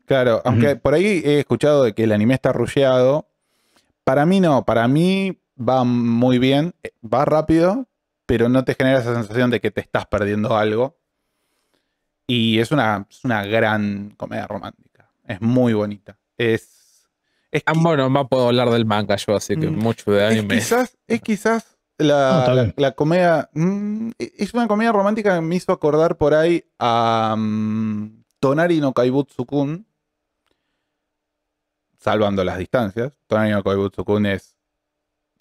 Claro, aunque por ahí he escuchado de que el anime está rusheado, para mí no, para mí va muy bien, eh, va rápido, pero no te genera esa sensación de que te estás perdiendo algo. Y es una, es una gran comedia romántica, es muy bonita. Es, ah, bueno, más puedo hablar del manga yo, así que mm. mucho de anime. es quizás Ah, la, comedia. Mm, es una comedia romántica que me hizo acordar por ahí a mm, Tonari no Kaibutsukun. Salvando las distancias. Tonari no Kaibutsukun es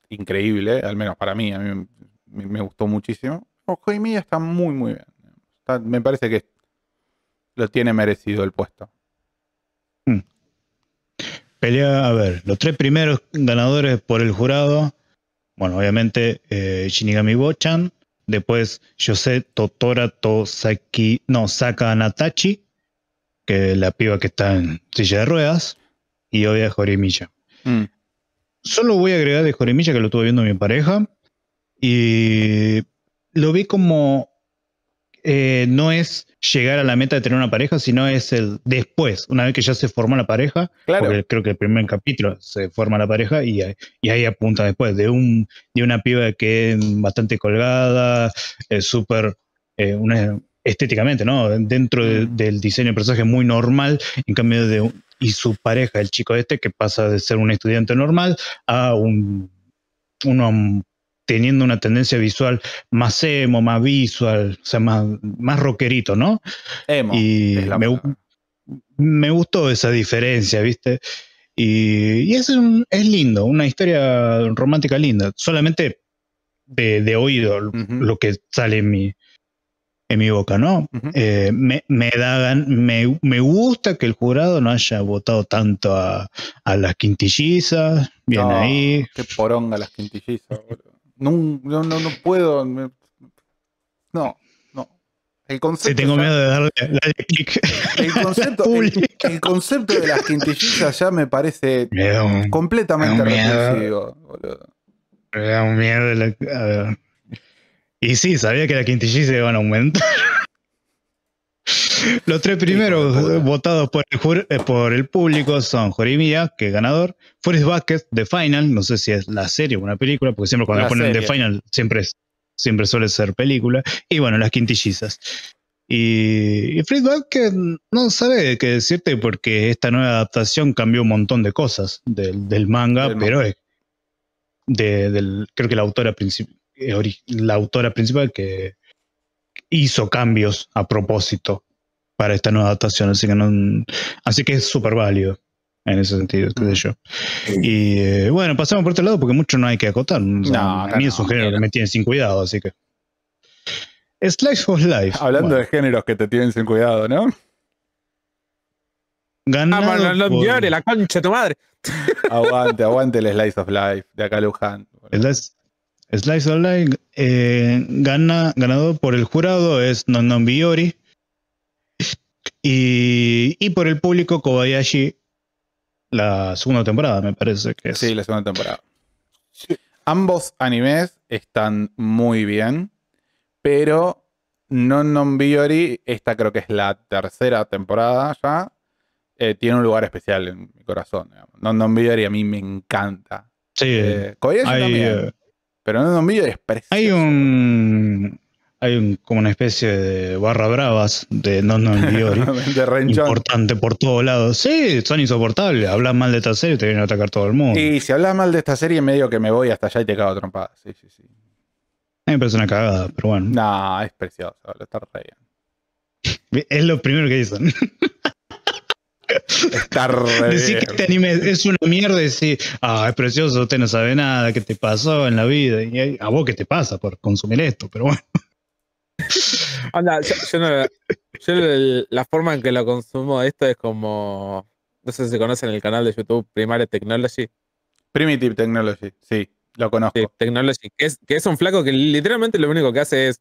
increíble, al menos para mí. A mí me, gustó muchísimo. Ojo está muy, muy bien. me parece que lo tiene merecido el puesto. Hmm. Pelea, a ver, los tres primeros ganadores por el jurado bueno, obviamente eh, Shinigami Bochan, después Jose Totora Tosaki, no, Saka Natachi, que es la piba que está en silla de ruedas, y obvia Jorimilla. Mm. Solo voy a agregar de Jorimilla que lo estuve viendo mi pareja, y lo vi como eh, no es llegar a la meta de tener una pareja, sino es el después, una vez que ya se forma la pareja, porque creo que el primer capítulo se forma la pareja y, ahí apunta después, de, un, de una piba que es bastante colgada, eh, súper, eh, estéticamente, ¿no? Dentro del diseño de personaje muy normal, en cambio de... Y su pareja, el chico este, que pasa de ser un estudiante normal a un uno teniendo una tendencia visual más emo, más visual, o sea, más, más rockerito, ¿no? Emo. Y me, gustó esa diferencia, ¿viste? Y, y es, lindo, una historia romántica linda. Solamente de, oído lo que sale en mi, en mi boca, ¿no? Eh, me, me, da, me, me, gusta que el jurado no haya votado tanto a, las quintillizas, bien ahí. Qué poronga las quintillizas, boludo. No, no, no, puedo. No, no. El concepto. Sí, tengo miedo de darle, clic. El concepto, el, concepto de las quintillizas ya me parece completamente repulsivo, boludo. Me da un miedo. A ver. Y sí, sabía que las quintillizas iban a aumentar. Los tres primeros votados eh, por el, público son Jorimía, que es ganador, Forrest Bucket, The Final, no sé si es la serie o una película, porque siempre cuando ponen The Final siempre, siempre suele ser película, y bueno, Las Quintillizas. Y, y Fred Bucket no sabe qué decirte porque esta nueva adaptación cambió un montón de cosas del, manga, pero del, creo que la autora, eh, la autora principal que hizo cambios a propósito para esta nueva adaptación, así que así que es súper válido en ese sentido, qué sé mm. yo. Y eh, bueno, pasamos por este lado porque mucho no hay que acotar. a mí es un género que me tiene sin cuidado, así que. Slice of Life. Hablando de géneros que te tienen sin cuidado, ¿no? ah, la concha tu madre. Aguante, aguante el Slice of Life de acá Luján. Slice, of Life, eh, gana, ganado por el jurado es Non Non Biori y, por el público, Kobayashi, la segunda temporada, me parece que es. Sí, la segunda temporada. Ambos animes están muy bien, pero Non Non Biori, esta creo que es la tercera temporada ya, eh, tiene un lugar especial en mi corazón. Non Non Biori a mí me encanta. Sí. Eh, Kobayashi también. Eh, pero Non Non Biori es precioso. Hay un, hay como una especie de barra bravas de no no de importante por todos lados. Sí, son insoportables. Hablas mal de esta serie, te vienen a atacar todo el mundo. Y si hablas mal de esta serie, medio que me voy hasta allá y te cago trompada. Sí, sí, sí. A mí me parece una cagada, pero bueno. No, es precioso, lo está re bien. Es lo primero que dicen. Está re Decir que este anime es una mierda y decir, ah, es precioso, usted no sabe nada, que te pasó en la vida. Y a vos qué te pasa por consumir esto, pero bueno. yo, la forma en que lo consumo esto es como. No sé si conocen el canal de YouTube Primary Technology. Primitive Technology, sí, lo conozco. Technology, que es, que es un flaco que literalmente lo único que hace es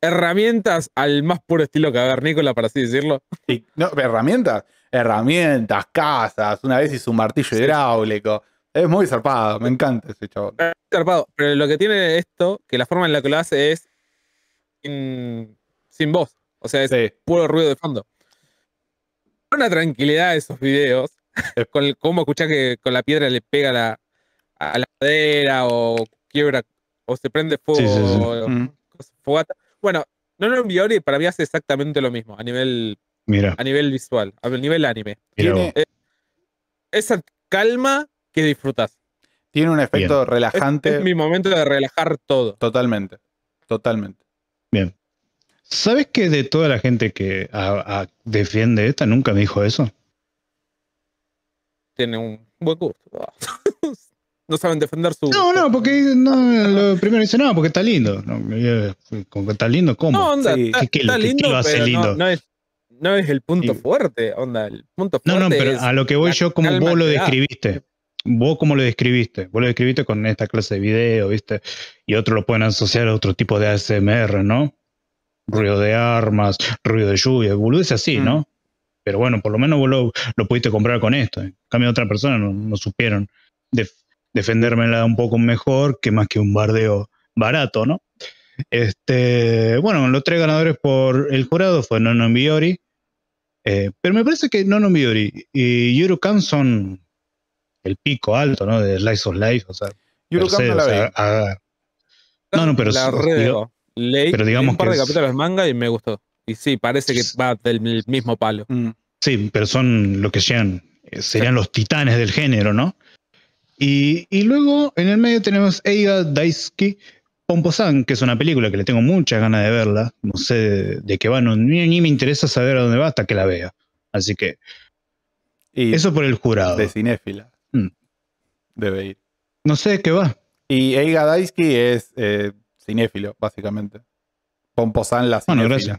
herramientas al más puro estilo cavernícola, para así decirlo. Sí, no, herramientas, herramientas, casas, una vez hizo un martillo hidráulico. Es muy zarpado, me encanta ese chavo. pero lo que tiene esto, que la forma en la que lo hace es sin, voz. O sea, es puro ruido de fondo. Una tranquilidad de esos videos. con cómo escuchás que con la piedra le pega a la madera o quiebra o se prende fuego. fogata. Bueno, no lo envió para mí hace exactamente lo mismo a nivel, Mira. A nivel visual, a nivel anime. ¿Tiene? esa calma que disfrutas. Tiene un efecto relajante. es mi momento de relajar todo. Totalmente, totalmente. Bien. ¿Sabes que de toda la gente que defiende esta nunca me dijo eso? Tiene un buen gusto. no saben defender su. No, no, porque no, primero dice, no, porque está lindo. No, pues, está lindo, ¿cómo? No, onda, sí. que qué, está, lindo, pero lindo? No, es, el punto fuerte, onda, el punto fuerte. No, no, pero a lo que voy yo, como vos lo describiste vos cómo lo describiste, vos lo describiste con esta clase de video, ¿viste? Y otros lo pueden asociar a otro tipo de ASMR, ¿no? Ruido de armas, ruido de lluvia, es así, ¿no? Mm. Pero bueno, por lo menos vos lo, pudiste comprar con esto. En cambio, otra persona no, supieron defenderme defendérmela un poco mejor que más que un bardeo barato, ¿no? Este, bueno, los tres ganadores por el jurado fue Nono eh, pero me parece que Nono Biori y Yuru Kanson. son el pico alto, ¿no? De Slice of Life, o sea. Yo la No, no, pero. La pero digamos un par que de es... manga y me gustó. Y sí, parece que va del mismo palo. Mm. Sí, pero son lo que sean, eh, serían los titanes del género, ¿no? Y, y, luego en el medio tenemos Eiga Daisuke Pomposan, que es una película que le tengo muchas ganas de verla. No sé de, qué va, ni, me interesa saber a dónde va hasta que la vea. Así que. eso por el jurado. De cinéfila. Mm. Debe ir. No sé qué va. Y Eiga Daisky es eh, cinéfilo, básicamente. Pomposan la zona. Bueno, gracias.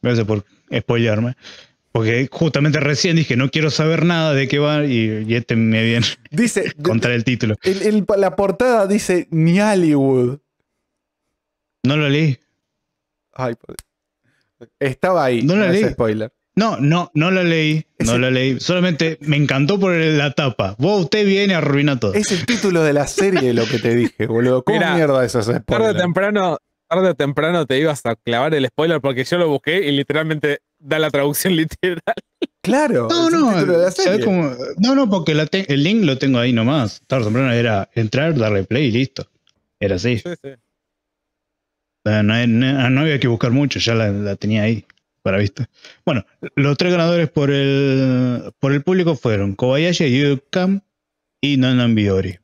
Gracias. por spoilearme. Porque justamente recién dije, no quiero saber nada de qué va y, este me viene dice, contra el título. la portada dice Ni Hollywood. No lo leí. estaba ahí. No lo leí. Spoiler. No, no, no la leí, no la leí. Solamente me encantó por la tapa. Vos, usted viene a arruinar todo. Es el título de la serie lo que te dije, boludo. ¿Cómo mierda es Tarde temprano, tarde o temprano te ibas a clavar el spoiler porque yo lo busqué y literalmente da la traducción literal. Claro. No, no, no, no, porque el link lo tengo ahí nomás. Tarde o temprano era entrar, darle play y listo. Era así. No, había que buscar mucho, ya la tenía ahí para Bueno, los tres ganadores por el, por el público fueron Kobayashi, Yurukam y Nonan Biori.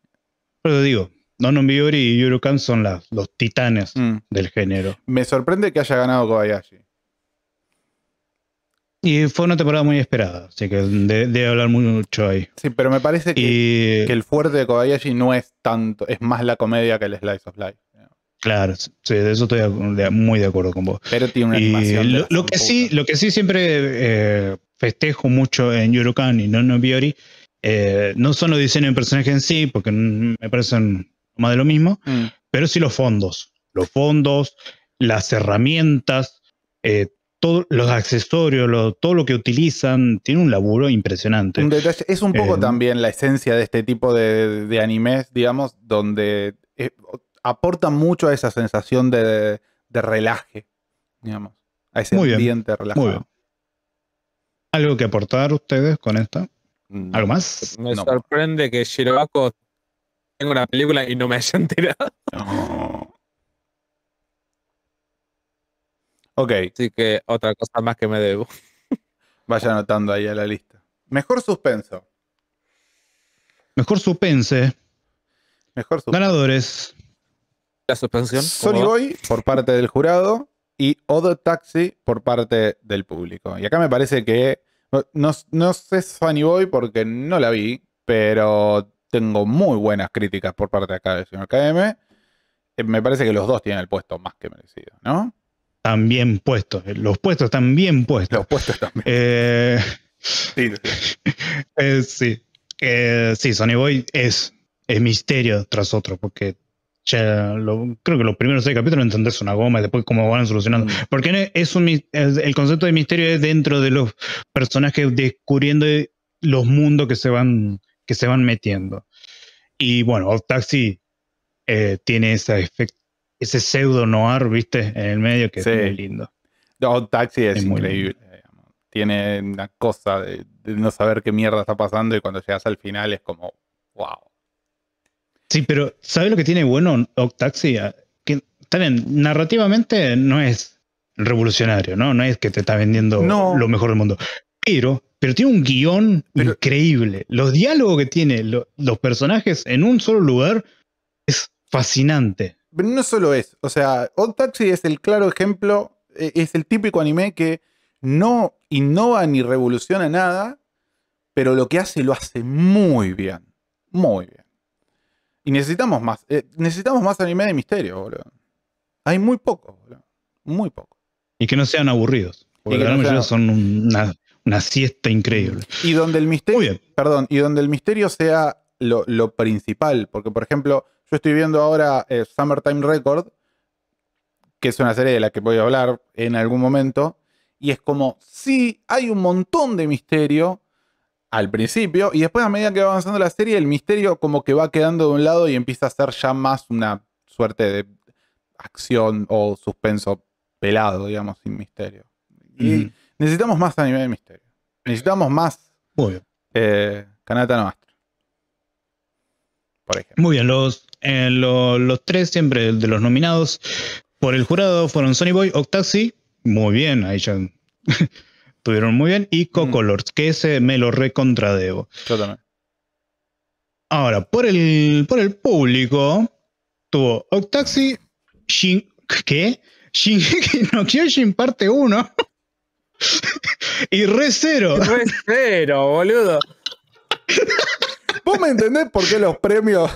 Por digo, Nonan y Yurukam son los titanes mm. del género. Me sorprende que haya ganado Kobayashi. Y fue una temporada muy esperada, así que debe de hablar mucho ahí. Sí, pero me parece que, que el fuerte de Kobayashi no es tanto, es más la comedia que el Slice of Life. Claro, de eso estoy muy de acuerdo con vos. Pero tiene una animación. Lo, que sí, lo que sí siempre eh, festejo mucho en Yurukan y no en Biori, eh, no son los diseños de personajes en sí, porque me parecen más de lo mismo, mm. pero sí los fondos. Los fondos, las herramientas, eh, los accesorios, todo lo que utilizan, tiene un laburo impresionante. es un poco también la esencia de este tipo de, de animes, digamos, donde aporta mucho a esa sensación de, relaje, digamos, a ese ambiente relajado. Muy bien. ¿Algo que aportar ustedes con esta? Mm. ¿Algo más? Me sorprende que Shirobako tenga una película y no me haya enterado. No. Ok. Así que otra cosa más que me debo. Vaya anotando ahí a la lista. Mejor suspenso. Mejor suspense. Mejor suspense. Ganadores. La suspensión. Sony Boy por parte del jurado y Odo Taxi por parte del público. Y acá me parece que. No, sé Sony Boy porque no la vi, pero tengo muy buenas críticas por parte de acá del señor KM. Eh, me parece que los dos tienen el puesto más que merecido, ¿no? Están bien puestos. Los puestos están bien puestos. Los puestos también. Eh, sí. sí. Eh, Sonny Boy es, es misterio tras otro, porque creo que los primeros seis capítulos entendés una goma y después cómo van solucionando. Mm. Porque e, es un, el concepto de misterio es dentro de los personajes descubriendo eh, los mundos que se van, que se van metiendo. Y bueno, Old Taxi eh, tiene ese ese pseudo noir, viste, en el medio que es lindo. Old Taxi es, increíble. Tiene una cosa de no saber qué mierda está pasando y cuando llegas al final es como, wow. Sí, pero ¿sabes lo que tiene bueno Octaxi? Que narrativamente no es revolucionario, ¿no? No es que te está vendiendo lo mejor del mundo. Pero, pero tiene un guión increíble. Los diálogos que tiene los personajes en un solo lugar es fascinante. Pero no solo es, o sea, Octaxi es el claro ejemplo, eh, es el típico anime que no innova ni revoluciona nada, pero lo que hace lo hace muy bien, muy bien. Y necesitamos más. Eh, necesitamos más anime de misterio, boludo. Hay muy poco, boludo. Muy poco. Y que no sean aburridos. Porque la son una, siesta increíble. Y donde el misterio. Perdón, y donde el misterio sea lo, principal. Porque, por ejemplo, yo estoy viendo ahora eh, Summertime Record, que es una serie de la que voy a hablar en algún momento. Y es como, sí, hay un montón de misterio, al principio y después a medida que va avanzando la serie el misterio como que va quedando de un lado y empieza a ser ya más una suerte de acción o suspenso pelado, digamos, sin misterio. Y necesitamos más anime de misterio. Necesitamos más eh, Canata eh, Por ejemplo. Muy bien, los, eh, los, tres siempre de los nominados por el jurado fueron Sony Boy, Octaxi. Muy bien, ahí ya estuvieron muy bien. Y Coco Lords, que ese me lo recontradebo. Yo también. Ahora, por el, por el público, tuvo Octaxi, Shin, ¿qué? Shin no Kyojin parte 1 y Re Cero. Re Cero, boludo. ¿Vos me entendés por qué los premios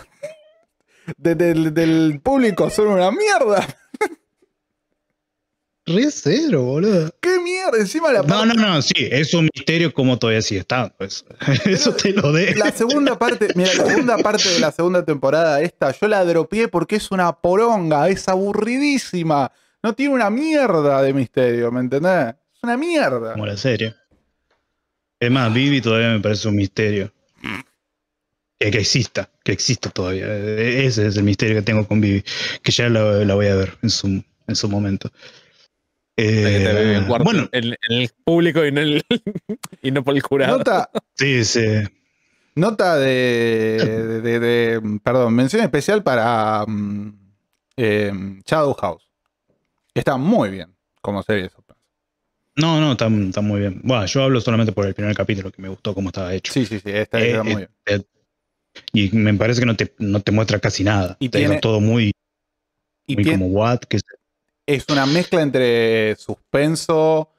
del público son una mierda? Re cero, boludo. ¿Qué mierda? Encima la No, no, no, sí, es un misterio como todavía sigue está pues. Eso te lo dejo. La segunda parte, segunda parte de la segunda temporada, esta, yo la dropié porque es una poronga, es aburridísima. No tiene una mierda de misterio, ¿me entendés? Es una mierda. Como la serie. Es más, Vivi todavía me parece un misterio. Eh, que, exista, que exista todavía. E, e, ese es el misterio que tengo con Vivi, que ya la, voy a ver en su, en su momento. Eh, bueno, en, el público y no, el, y no por el jurado. Nota, sí, sí. Nota de, Perdón, mención especial para mm, em, Shadow House. Está muy bien como serie eso No, no, está, muy bien. Bueno, yo hablo solamente por el primer capítulo, que me gustó cómo estaba hecho. Sí, sí, sí, está, eh, muy eh, bien. y me parece que no te, no te muestra casi nada. tiene, todo muy, y muy como what, que es es una mezcla entre suspenso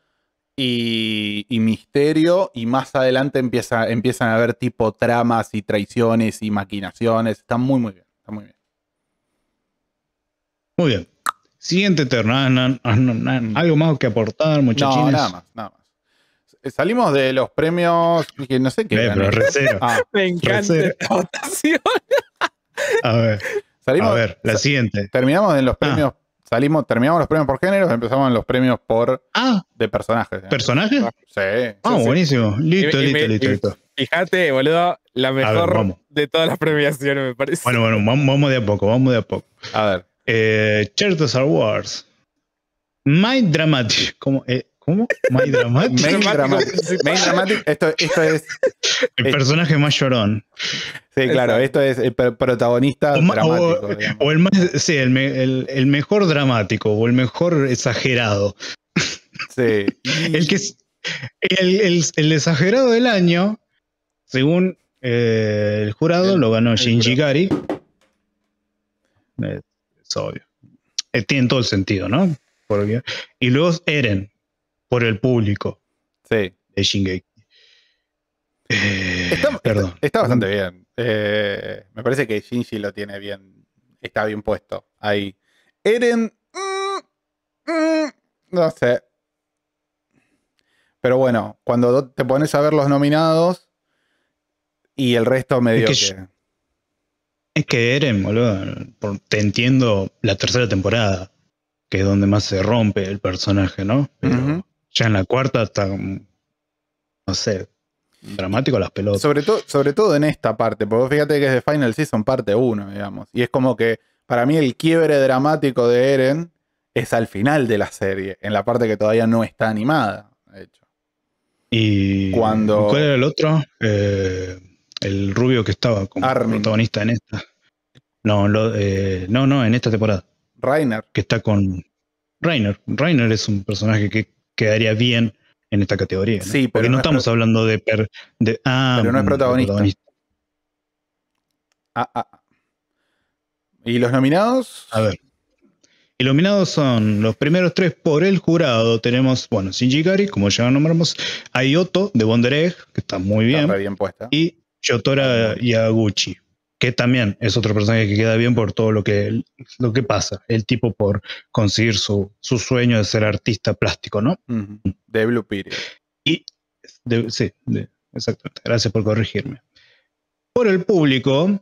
y, misterio, y más adelante empieza, empiezan a haber tipo tramas y traiciones y maquinaciones. Está muy, muy bien. muy bien. Muy bien. Siguiente eterno. Ah, ah, algo más que aportar, muchachines. No, nada más, nada eh, salimos de los premios que no sé qué. Eh, ah, Me encanta votación. A ver. Salimos, a ver, la siguiente. Terminamos en los premios Salimos, terminamos los premios por género, empezamos los premios por ah, de personajes. ¿Personajes? Sí. Ah, buenísimo. Listo, listo, listo, Fíjate, boludo, la mejor de todas las premiaciones, me parece. Bueno, bueno, vamos de a poco, vamos de a poco. A ver. Eh, awards Star My Dramatic. ¿Cómo? Eh, ¿Cómo? Main Dramático? Dramático, Esto, esto, es. El personaje más llorón. Sí, claro, esto es el protagonista o, dramático. O, el más. Sí, el, mejor dramático o el mejor exagerado. Sí. El que es. El, exagerado del año, según eh, el jurado, lo ganó Shinji Gari. Es, obvio. Eh, tiene todo el sentido, ¿no? y luego Eren, por el público sí. de Shingeki. Eh, está, perdón. Está, bastante bien. Eh, me parece que Shinji lo tiene bien. Está bien puesto ahí. Eren. Mm, mm, no sé. Pero bueno, cuando te pones a ver los nominados y el resto medio es que, Es que Eren, boludo. te entiendo la tercera temporada, que es donde más se rompe el personaje, ¿no? Pero, ya en la cuarta está, no sé, dramático las pelotas. Sobre, todo sobre todo en esta parte, porque fíjate que es de Final Season parte 1, digamos. Y es como que para mí el quiebre dramático de Eren es al final de la serie, en la parte que todavía no está animada, de hecho. Y cuando ¿cuál era el otro? Eh, el rubio que estaba como protagonista en esta. No, eh, no, no, en esta temporada. Rainer. Que está con. Rainer. Rainer es un personaje que quedaría bien en esta categoría. Sí, Porque no, estamos hablando de, ah, pero no es mm, protagonista. Ah, ah. ¿Y los nominados? A ver. Y los nominados son los primeros tres por el jurado. Tenemos, bueno, Shinji Gari, como ya nombramos, Ayoto de Bonderej, que está muy bien. bien puesta. Y Yotora Yaguchi que también es otro personaje que queda bien por todo lo que, lo que pasa, el tipo por conseguir su, sueño de ser artista plástico, ¿no? De Blue Y, sí, exactamente, gracias por corregirme. Por el público,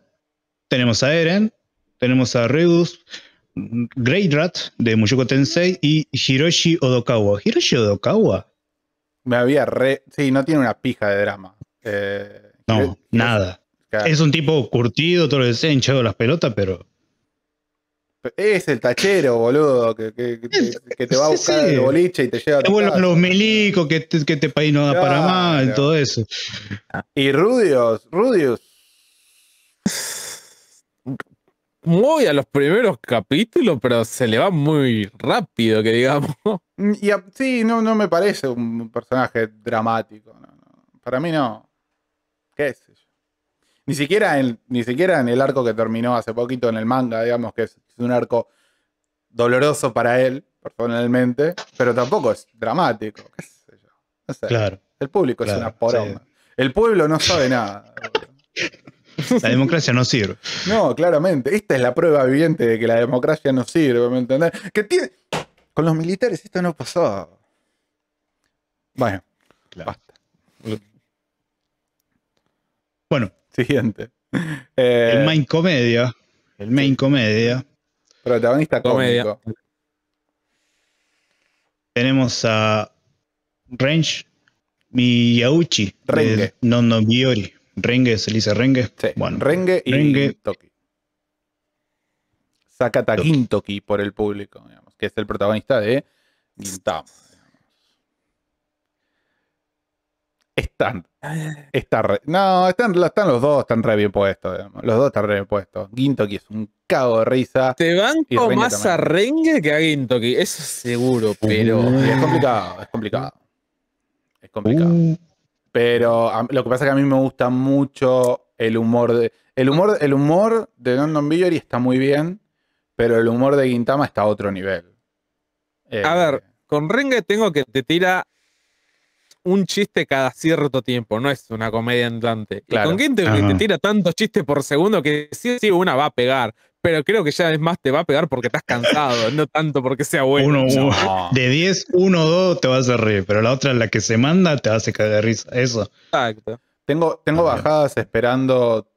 tenemos a Eren, tenemos a Reus, Great Rat de Mushoku Tensei y Hiroshi Odokawa. ¿Hiroshi Odokawa? Me había re... Sí, no tiene una pija de drama. Eh, no, nada. Es un tipo curtido, todo lo que hinchado las pelotas, pero. Es el tachero, boludo, que, te va a buscar el boliche y te lleva a tu los milicos, que, que este país no da para más, todo eso. Y Rudios, Rudios. Muy a los primeros capítulos, pero se le va muy rápido, que digamos. Mm, y sí, no, no me parece un personaje dramático. Para mí no. ¿Qué es eso? Ni siquiera, en, ni siquiera en el arco que terminó hace poquito en el manga, digamos, que es un arco doloroso para él, personalmente, pero tampoco es dramático. No sé. Claro. El público es una poronga. El pueblo no sabe nada. La democracia no sirve. No, claramente. Esta es la prueba viviente de que la democracia no sirve, ¿me entendés? Que tiene... Con los militares esto no pasó. Bueno, claro. basta. Bueno, Siguiente. el eh, main comedia. El main comedia. Protagonista comedia. cómico. Tenemos a Range Miyauchi. Renge. no, Biori. Renge, se le dice Renge. Sí. Bueno, Renge y Renge. Toki. Sakata Toki por el público, digamos, que es el protagonista de Gintama. Están. Ah. Está no, están, están, los dos, están re bien puestos. Los dos están re bien puestos. Gintoki es un cago de risa. Te banco más a Renge que a Gintoki, eso seguro, uh, pero. Es complicado, es complicado. Es complicado. Uh. Pero lo que pasa es que a mí me gusta mucho el humor de. El humor, el humor de London y está muy bien, pero el humor de Gintama está a otro nivel. a eh, ver, con Renge tengo que te tira un chiste cada cierto tiempo, no es una comedia andante. Claro. Con quién te tira tantos chistes por segundo que sí, sí, una va a pegar. Pero creo que ya es más, te va a pegar porque estás cansado, no tanto porque sea bueno. Uno, De 10, uno o dos te vas a reír, pero la otra, la que se manda, te hace caer de risa. Eso. Exacto. Tengo, tengo bajadas esperando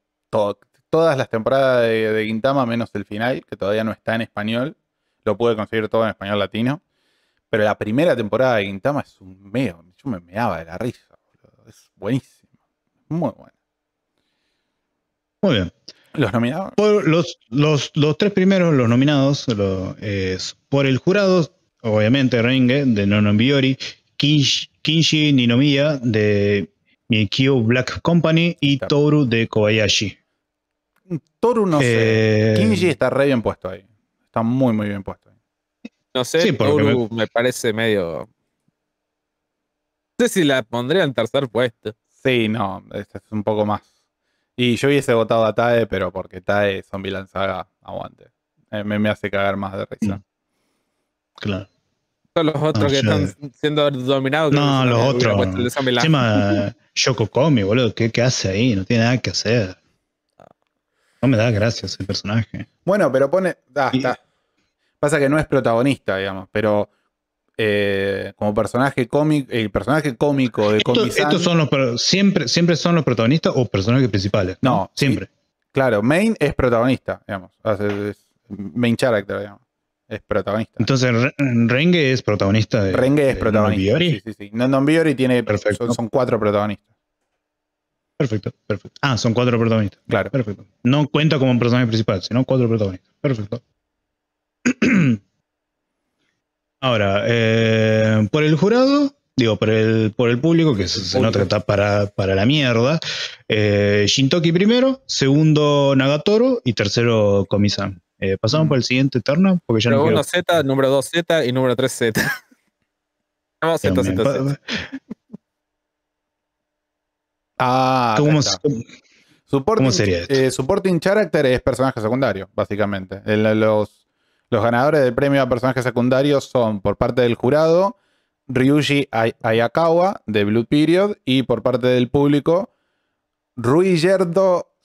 todas las temporadas de, Quintama Guintama, menos el final, que todavía no está en español. Lo pude conseguir todo en español latino. Pero la primera temporada de Guintama es un medio, yo me meaba de la risa, Es buenísimo. Muy bueno. Muy bien. ¿Los nominados? los, tres primeros, los nominados, por el jurado, obviamente Renge, de Nono Kinji Kinshi, Ninomiya, de Mikio Black Company, y Toru, de Kobayashi. Toru no sé. Eh, Kinji está re bien puesto ahí. Está muy, muy bien puesto ahí. No sé, Toru me parece medio sé si la pondría en tercer puesto. Sí, no, es, este es un poco más. Y yo hubiese votado a Tae, pero porque Tae Zombie Lanzaga aguante. Eh, me, me, hace cagar más de risa. Mm. Claro. Son los otros ah, que están siendo dominados. No, los otros. llama Yoko Komi, boludo, ¿qué, hace ahí? No tiene nada que hacer. No me da gracias el personaje. Bueno, pero pone. Pasa que no es protagonista, digamos, pero eh, como personaje cómico, el personaje cómico de ¿Estos son los siempre, siempre son los protagonistas o personajes principales? No, siempre. claro, main es protagonista, digamos. main character, digamos. Es protagonista. Entonces, Renge es protagonista de. Renge es protagonista. Non sí, sí, Biori tiene. Perfecto. Son, cuatro protagonistas. Perfecto, perfecto. Ah, son cuatro protagonistas. Claro. Perfecto. No cuenta como un personaje principal, sino cuatro protagonistas. Perfecto. Ahora, eh, por el jurado, digo, por el, por el público, que se, nota para, para la mierda, eh, Shintoki primero, segundo Nagatoro y tercero komi eh, pasamos mm. por el siguiente turno, porque ya número Z, número 2 Z y número 3 Z. No, Z, Z, Z. Ah, ¿Cómo, sería supporting character es personaje secundario, básicamente. En los los ganadores del premio a personajes secundarios son por parte del jurado Ryuji Ayakawa de Blue Period y por parte del público Rui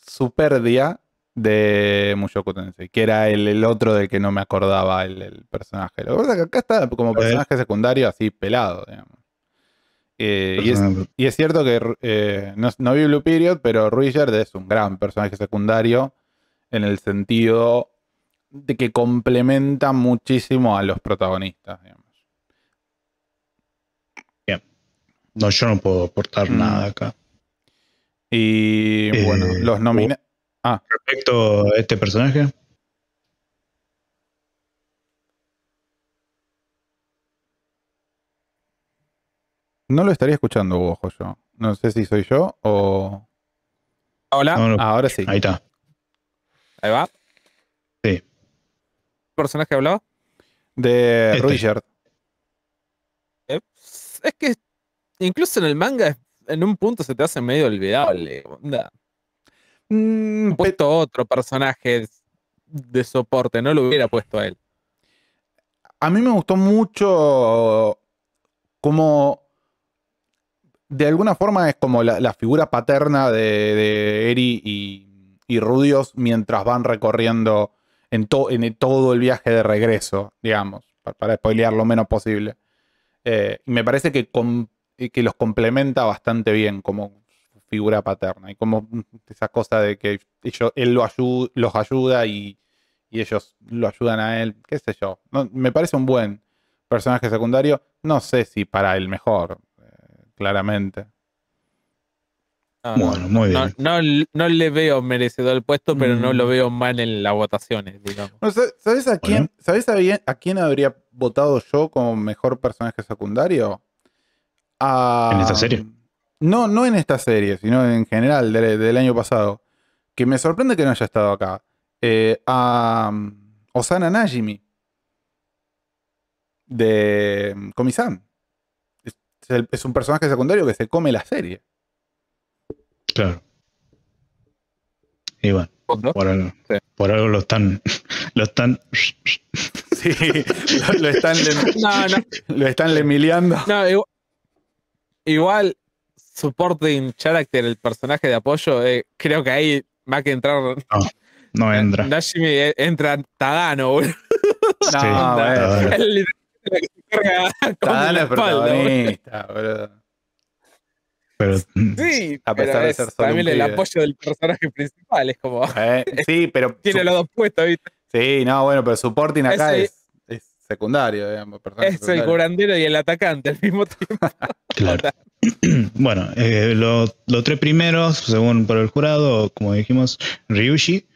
Superdia de Mushoku Tensei, que era el, otro del que no me acordaba el, personaje. Lo que es que acá está como personaje secundario así pelado, eh, y, es, cierto que eh, no, vi Blue Period, pero Yerdo es un gran personaje secundario en el sentido de que complementa muchísimo a los protagonistas, digamos. Bien. No, yo no puedo aportar mm. nada acá. Y bueno, eh, los nominados. Ah. Respecto a este personaje. No lo estaría escuchando ojo yo. No sé si soy yo o. Hola. Ahora sí. Ahí está. Ahí va personaje hablaba? De este. Richard. Eh, es que incluso en el manga, en un punto se te hace medio olvidable. Mm, puesto otro personaje de soporte, no lo hubiera puesto a él. A mí me gustó mucho como de alguna forma es como la, figura paterna de, Eri y, y, Rudios mientras van recorriendo en, todo el viaje de regreso, digamos, para, spoilear lo menos posible. Eh, y me parece que, que los complementa bastante bien como figura paterna y como mm, esa cosa de que él lo los ayuda y, ellos lo ayudan a él, qué sé yo. me parece un buen personaje secundario, no sé si para el mejor, eh, claramente. No, muy bien. No, le veo merecedor el puesto, pero no mm. lo veo mal en las votaciones, digamos. ¿Sabes a quién, quién habría votado yo como mejor personaje secundario? ¿En esta serie? Mm, no, no en esta serie, sino en general, del, año pasado. Que me sorprende que no haya estado acá. Eh, a mm, Osana Najimi. De Komisan. es un personaje secundario que se come la serie. Claro. Y bueno, por, algo, por, lo están. Lo están. Sí, lo, están. no, no. Lo están lemileando. igual, supporting character, el personaje de apoyo, eh, creo que ahí va que entrar. No, no entra. Eh, entra Tadano, boludo. No, sí, Tadano. es protagonista, boludo. Pero, sí, a pesar de ser es, también el apoyo del personaje principal es como. Eh, sí, pero. tiene los dos puestos, ¿viste? Sí, no, bueno, pero su acá es, secundario. Digamos, es el curandero y el atacante al mismo tiempo. claro. bueno, eh, los tres primeros, según por el jurado, como dijimos, Ryushi.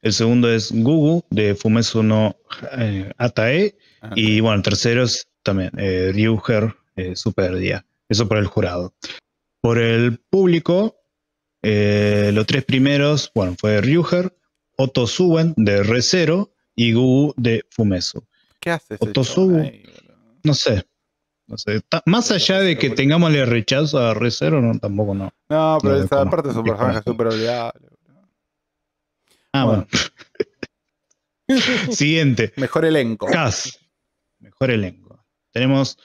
El segundo es Gugu de Fumesu no eh, Atae. Y bueno, el tercero es también eh, Ryuger Super Día. Eso por el jurado. Por el público, eh, los tres primeros, bueno, fue Ryuger, Otto Suben de Recero y Gugu de Fumeso. ¿Qué haces? Otto Suben, no sé. más allá de que tengámosle rechazo a Recero, no, tampoco no. No, pero aparte esa parte personaje súper olvidable. Ah, bueno. Siguiente. Mejor elenco. Cas. Mejor elenco. Tenemos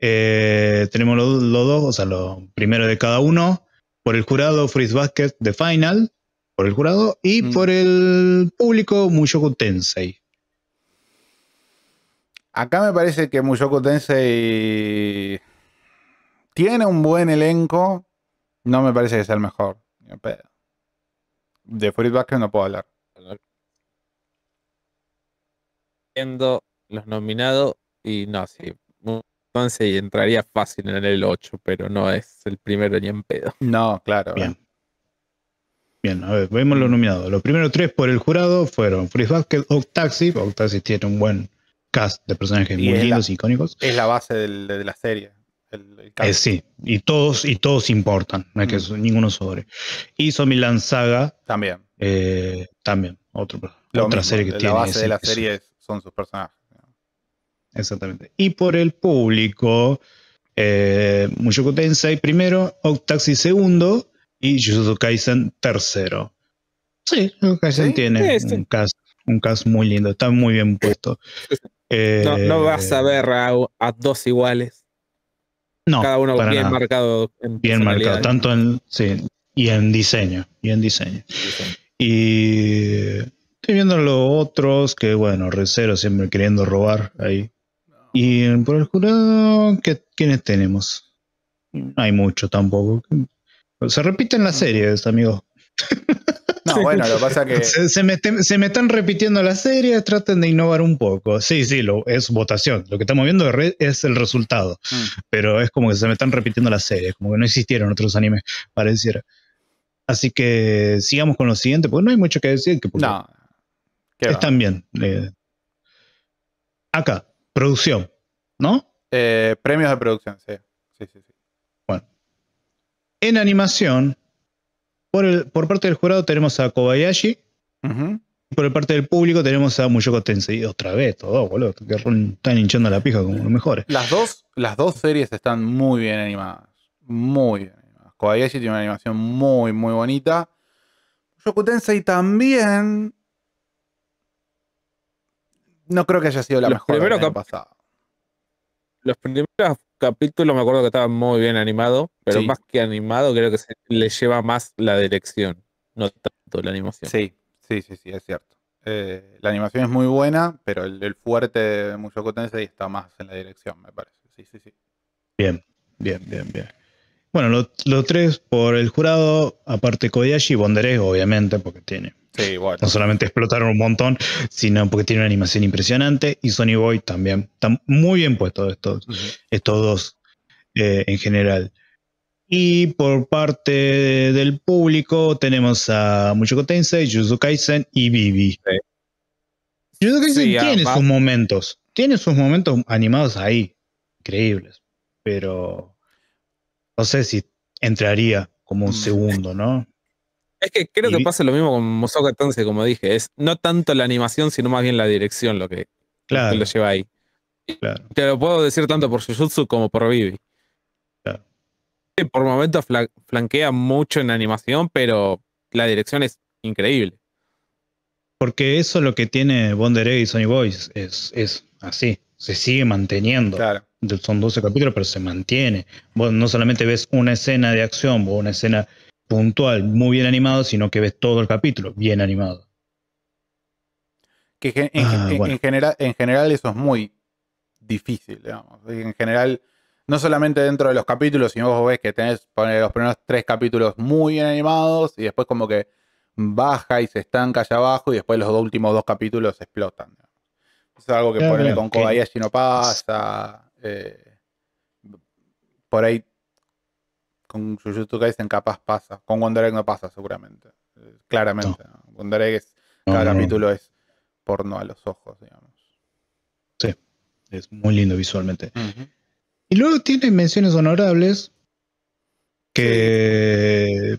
eh, tenemos los, dos, o sea, los primeros de cada uno. Por el jurado, Fritz Basket de Final, por el jurado. Y mm. por el público, Mushoku Tensei. Acá me parece que Mushoku Tensei tiene un buen elenco. No me parece que sea el mejor. De Fritz Basket no puedo hablar. siendo los nominados y no, sí, entonces, y entraría fácil en el 8, pero no es el primero ni en pedo. No, claro. Bien. a ver, vemos los mm. nominados. Los primeros tres por el jurado fueron Freeze Basket, Octaxi. Octaxi tiene un buen cast de personajes muy lindos, y icónicos. Es la base de la serie. Eh, sí, y todos, y todos importan, no es que mm. ninguno sobre. Y Zombieland Lanzaga También. Eh, también, otro, otra serie que tiene. La base de la serie son sus personajes. Exactamente. Y por el público, eh, Mushoku Tensei primero, Octaxi segundo y Jujutsu Kaisen tercero. Sí, Jujutsu tiene un caso un cast muy lindo, está muy bien puesto. no, vas a ver a, dos iguales. No, cada uno bien marcado. bien marcado, tanto en sí, y en diseño, y en diseño. Y estoy viendo los otros que bueno, Recero siempre queriendo robar ahí. Y por el jurado, ¿qué, ¿quiénes tenemos? hay mucho tampoco. Se repiten las series, amigos. No, bueno, lo pasa que. Se, me, están repitiendo las series, traten de innovar un poco. Sí, sí, lo, es votación. Lo que estamos viendo es el resultado. Mm. Pero es como que se me están repitiendo las series, como que no existieron otros animes, pareciera. Así que sigamos con lo siguiente, porque no hay mucho que decir. Que no. Están bien. Eh. acá. Producción, ¿no? Eh, premios de producción, sí. sí, sí, sí. Bueno. En animación, por, parte del jurado tenemos a Kobayashi. y por parte del público tenemos a Muyoko Tensei. Otra vez, todo, boludo. Que están hinchando la pija como los mejores. Las dos, las dos series están muy bien animadas. Muy bien animadas. Kobayashi tiene una animación muy, muy bonita. Muyoko Tensei también no creo que haya sido la mejor primeros que ha pasado. Los primeros capítulos me acuerdo que estaban muy bien animados, pero más que animado creo que se le lleva más la dirección, no tanto la animación. Sí, sí, sí, sí, es cierto. Eh, la animación es muy buena, pero el, fuerte de Mushoku está más en la dirección, me parece. Sí, sí, sí. Bien, bien, bien, bien. Bueno, los tres por el jurado, aparte Kodiachi y Bonderego, obviamente, porque tiene no solamente explotaron un montón, sino porque tiene una animación impresionante y Sony Boy también. Están muy bien puestos estos, estos dos eh, en general. Y por parte del público tenemos a Mucho Tensei, Yuzukaisen y Vivi. Sí. tiene sus momentos, tiene sus momentos animados ahí, increíbles, pero no sé si entraría como un mm. segundo, ¿no? Es que creo que pasa lo mismo con Mosoka entonces, como dije. Es no tanto la animación, sino más bien la dirección lo que, lo lleva ahí. Te lo puedo decir tanto por Jujutsu como por Vivi. Por momentos flanquea mucho en la animación, pero la dirección es increíble. Porque eso es lo que tiene Wonder Egg y Sony Boys. Es, así. Se sigue manteniendo. Claro. Son 12 capítulos, pero se mantiene. Vos no solamente ves una escena de acción, vos una escena puntual, muy bien animado, sino que ves todo el capítulo bien animado. en, ah, general, en general eso es muy difícil, digamos. En general, no solamente dentro de los capítulos, sino vos ves que tenés poner los primeros tres capítulos muy bien animados y después como que baja y se estanca allá abajo y después los últimos dos capítulos explotan. es algo que ah, por con Kobayashi no pasa. Eh, por ahí con Jujutsu Kaisen capaz pasa. Con Wonder no pasa, seguramente. Eh, claramente. es, cada capítulo es porno a los ojos, digamos. Sí, es muy lindo visualmente. Y luego tiene menciones honorables que,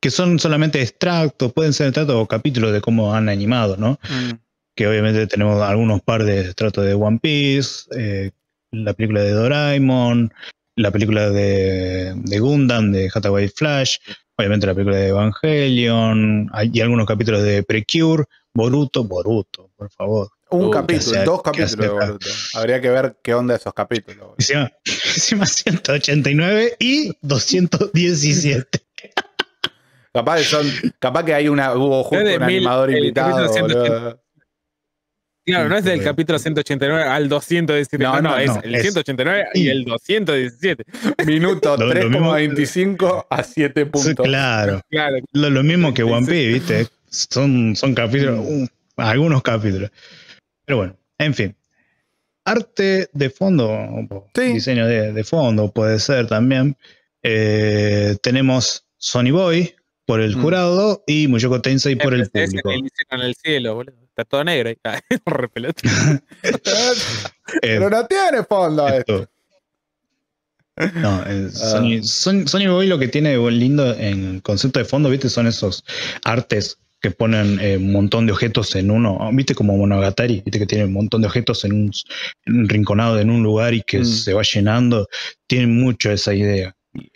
que son solamente extractos, pueden ser extractos o capítulos de cómo han animado, ¿no? Mm. Que obviamente tenemos algunos par de extractos de One Piece, eh, la película de Doraemon, la película de, de Gundam, de Hathaway Flash, obviamente la película de Evangelion, y algunos capítulos de Precure, Boruto, Boruto, por favor. Un capítulo, dos capítulos. De Boruto. Habría que ver qué onda esos capítulos. Encima, 189 y 217. capaz, son, capaz que hay una, hubo justo un animador invitado. Claro, no es del este, capítulo 189 al 217. No, no, es el 189 y, el 217. Minuto 3,25 a 7 puntos. Claro. Lo, mismo que One Piece, ¿viste? Son, son capítulos, mm. algunos capítulos. Pero bueno, en fin. Arte de fondo, diseño de, fondo puede ser también. Eh, tenemos Sony Boy por el mm. jurado y Muyoko Tensei por el público. con el cielo, boludo está toda negra. Y, repelente Pero no tiene fondo esto. No, ah. Sony, Boy lo que tiene lindo en concepto de fondo, viste, son esos artes que ponen eh, un montón de objetos en uno, ah, viste como Monogatari, viste que tiene un montón de objetos en un, rinconado, en un lugar y que mm. se va llenando, tiene mucho esa idea.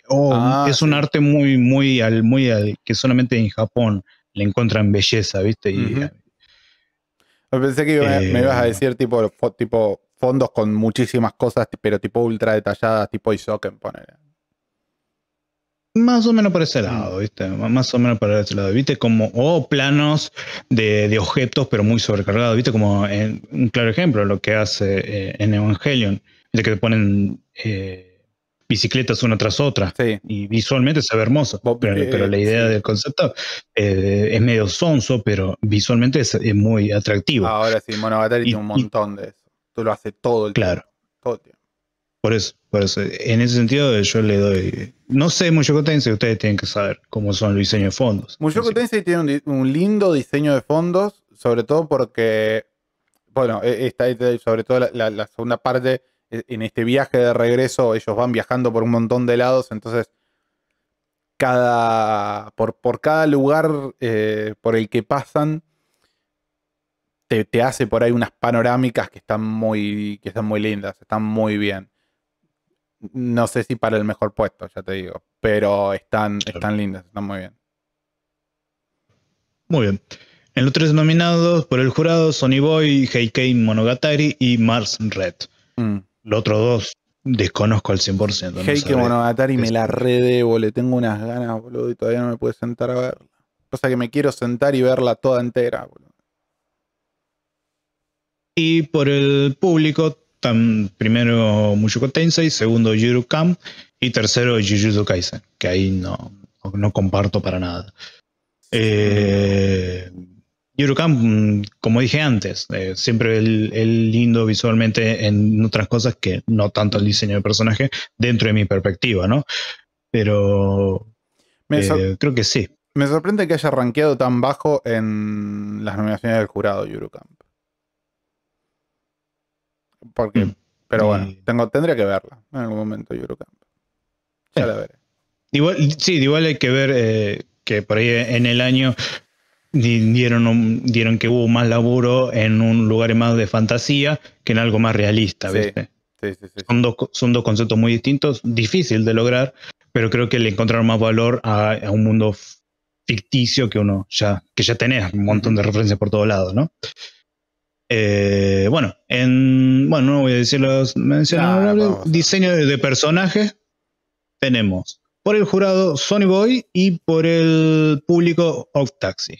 Oh, es un arte muy, muy, al, muy que solamente en Japón le encuentran belleza, viste, y Pensé que me ibas a eh. decir tipo, tipo fondos con muchísimas cosas, pero tipo ultra detalladas, tipo Isoken, poner. Más o menos por ese mm. lado, ¿viste? Más o menos por ese lado, ¿viste? Como, o oh, planos de, objetos, pero muy sobrecargados, ¿viste? Como eh, un claro ejemplo, lo que hace eh, en Evangelion, de que te ponen eh, bicicletas una tras otra. Y visualmente se ve hermoso. Eh, pero, la idea del concepto eh, es medio sonso, pero visualmente es, muy atractivo. Ahora sí, Monogatari tiene un montón de eso. Tú lo haces todo el claro. Por eso, por eso. En ese sentido, yo le doy. No sé, mucho Tensei, ustedes tienen que saber cómo son los diseños de fondos. mucho tiene un, lindo diseño de fondos, sobre todo porque. Bueno, e, está este, sobre todo la segunda parte e, en este viaje de regreso ellos van viajando por un montón de lados, entonces cada, por, por cada lugar eh, por el que pasan, te, hace por ahí unas panorámicas que están, muy, que están muy lindas, están muy bien. No sé si para el mejor puesto, ya te digo, pero están, están lindas, están muy bien. Muy bien. En los tres nominados por el jurado, sonny Boy, Heikei Monogatari y Mars Red. Mm. Los otros dos desconozco al 100%. Hey, que Monogatari me la redebo, le tengo unas ganas, boludo, y todavía no me pude sentar a verla. O sea que me quiero sentar y verla toda entera, boludo. Y por el público, primero Mushoku Tensei, segundo Yuru Kam y tercero Jujutsu Kaisen, que ahí no, no comparto para nada. Eh, Eurocamp, mm, como dije antes, eh, siempre el lindo visualmente en otras cosas que no tanto el diseño del personaje, dentro de mi perspectiva, ¿no? Pero eh, creo que sí. Me sorprende que haya rankeado tan bajo en las nominaciones del jurado Eurocamp. Porque, mm. pero bueno, tengo, tendría que verla en algún momento Eurocamp. Ya la veré. Igual, sí, igual hay que ver eh, que por ahí en el año dieron, dieron que hubo más laburo en un lugar más de fantasía que en algo más realista. son, dos, son dos conceptos muy distintos, difícil de lograr, pero creo que le encontraron más valor a, un mundo ficticio que uno ya, que ya tenés un montón de referencias por todos lados, eh, bueno, en, bueno, no voy a decir los diseño de, de personajes tenemos por el jurado Sony Boy y por el público Octaxi.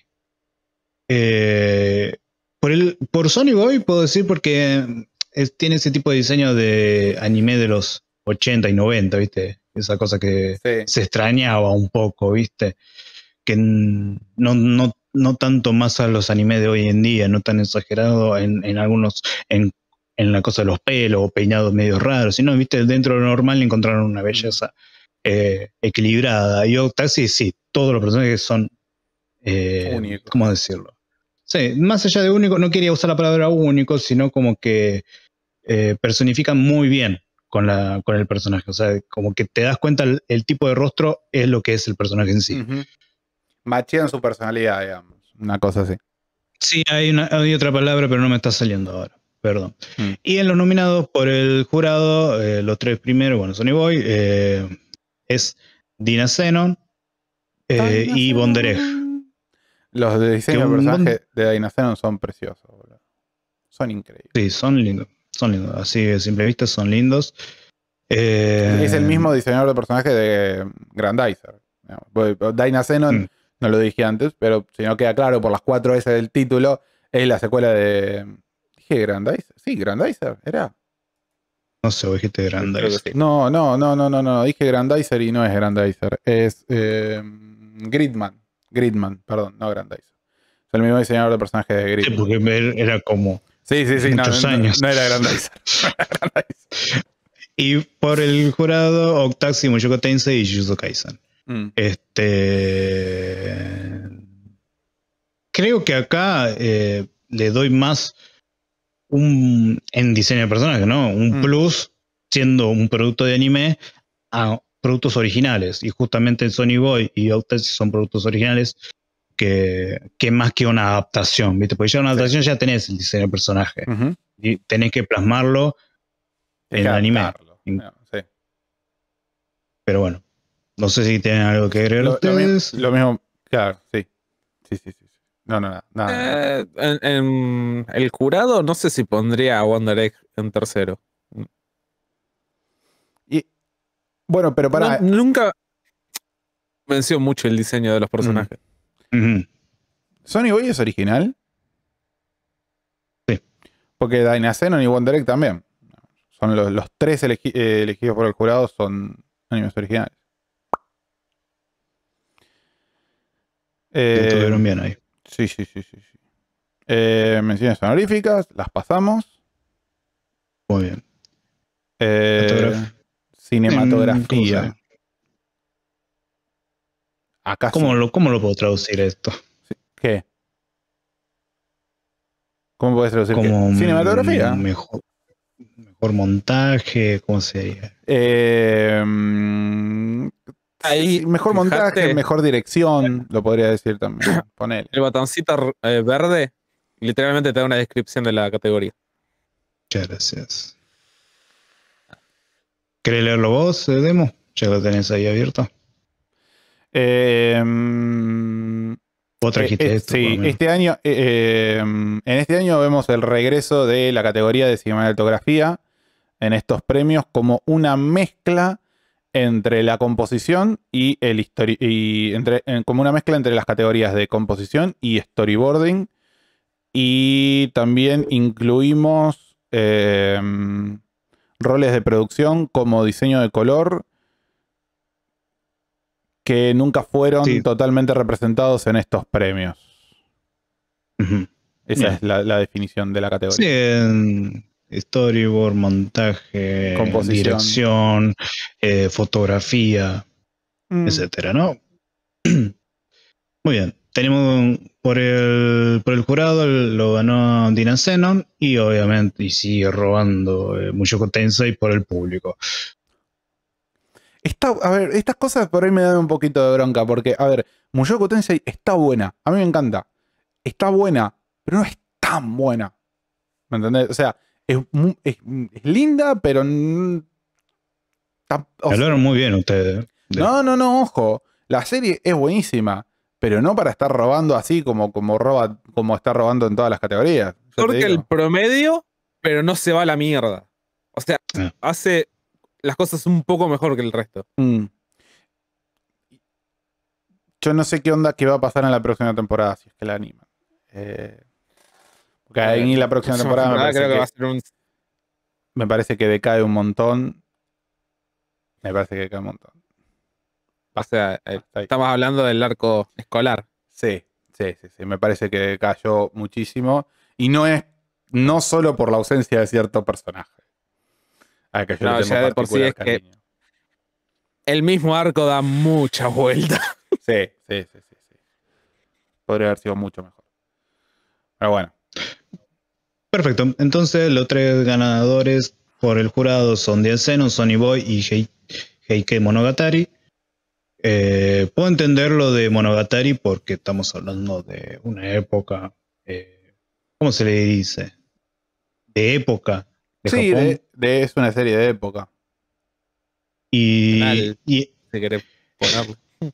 Eh, por, el, por Sony Boy puedo decir porque tiene ese tipo de diseño de anime de los 80 y 90, ¿viste? Esa cosa que se extrañaba un poco, ¿viste? Que no, no, tanto más a los animes de hoy en día, no tan exagerado en, algunos, en, la cosa de los pelos o peinados medio raros, sino, ¿viste? Dentro de lo normal encontraron una mm. belleza eh, equilibrada. Y Octaxi, sí, todos los personajes son eh, ¿Cómo decirlo? Sí, más allá de único, no quería usar la palabra único, sino como que eh, personifican muy bien con, la, con el personaje. O sea, como que te das cuenta el, tipo de rostro es lo que es el personaje en sí. Uh su personalidad, digamos. Una cosa así. Sí, hay, hay otra palabra, pero no me está saliendo ahora. Perdón. Mm. Y en los nominados por el jurado, eh, los tres primeros, bueno, Sonny Boy, es Dina Zenon y Bonderej. Los diseños de personajes de Dinoceron son preciosos, Son increíbles. Sí, son lindos. Son lindos. Así de simple vista son lindos. Eh, es el mismo diseñador de personajes de Grandizer. Pues, pues, Dinoceron, mm. no lo dije antes, pero si no queda claro por las cuatro S del título, es la secuela de. Dije Grandizer. Sí, Grandizer, era. No sé, dijiste Grandizer. No, no, no, no, no, no. Dije Grandizer y no es Grandizer. Es eh, Gridman. Gridman, perdón, no Grand Dyson. el mismo diseñador de personajes de Gridman. Sí, porque era como. Sí, sí, sí, no, años. No, no, era y por el jurado Octaxi Moyoko Tensei y Jujutsu Kaisen. Mm. Este. Creo que acá eh, le doy más un en diseño de personajes, ¿no? Un mm. plus siendo un producto de anime a productos originales. Y justamente Sony Boy y otros son productos originales que, que, más que una adaptación, ¿viste? Porque ya una adaptación ya tenés el diseño del personaje. Y tenés que plasmarlo en el anime. Pero bueno, no sé si tienen algo que agregar lo, mismo, claro, sí. Sí, sí, sí. No, no, nada. Eh, el jurado no sé si pondría a Wonder Egg en tercero. Bueno, pero para. nunca venció mucho el diseño de los personajes. ¿Sony Boy es original? Sí. Porque Dynacenon y Wonder Direct también. Son los, tres eh, elegidos por el jurado son animes originales. Eh, bien ahí. Sí, sí, sí, sí. Eh, menciones honoríficas, las pasamos. Muy bien. Eh, Cinematografía. ¿Cómo lo, puedo traducir esto? ¿Qué? ¿Cómo puedes traducir? Como Cinematografía. Mejor, montaje, ¿cómo sería? Eh, mejor montaje, mejor dirección, lo podría decir también. El botoncito eh, verde literalmente te da una descripción de la categoría. Muchas gracias. ¿Querés leerlo vos, eh, Demo? Ya lo tenés ahí abierto. Eh, vos trajiste eh, eh, esto. Sí, este año, em, en este año vemos el regreso de la categoría de ortografía en estos premios como una mezcla entre la composición y el histori y entre, como una mezcla entre las categorías de composición y storyboarding y también incluimos em, roles de producción como diseño de color que nunca fueron totalmente representados en estos premios. Esa es la, definición de la categoría. en storyboard, montaje, Composición. dirección, eh, fotografía, mm. etcétera, ¿no? Muy bien tenemos por el, por el jurado, lo ganó Dylan Zenon y obviamente y sigue robando eh, mucho Tensei por el público. Está, a ver, estas cosas por ahí me dan un poquito de bronca, porque, a ver, Mushoku Tensei está buena, a mí me encanta, está buena, pero no es tan buena. ¿Me entendés? O sea, es, es, linda, pero... Hablaron muy bien ustedes. Eh, no, no, no, ojo, la serie es buenísima pero no para estar robando así como, como, roba, como está robando en todas las categorías. Porque el promedio, pero no se va a la mierda. O sea, hace las cosas un poco mejor que el resto. Mm. Yo no sé qué onda qué va a pasar en la próxima temporada, si es que la animan. Eh, porque en la próxima temporada, me, parece que, me parece que decae un montón. Me parece que decae un montón. Eh, ah, estamos hablando del arco escolar. Sí, sí, sí, sí, me parece que cayó muchísimo. Y no es, no solo por la ausencia de cierto personaje. que yo el mismo arco da mucha vuelta. Sí, sí, sí, sí, Podría haber sido mucho mejor. Pero bueno. Perfecto. Entonces, los tres ganadores por el jurado son Diez Sonny Boy y Heike Monogatari. Eh, puedo entender lo de Monogatari porque estamos hablando de una época, eh, ¿cómo se le dice? De época. sí, es una serie de época. Y, y ponerlo.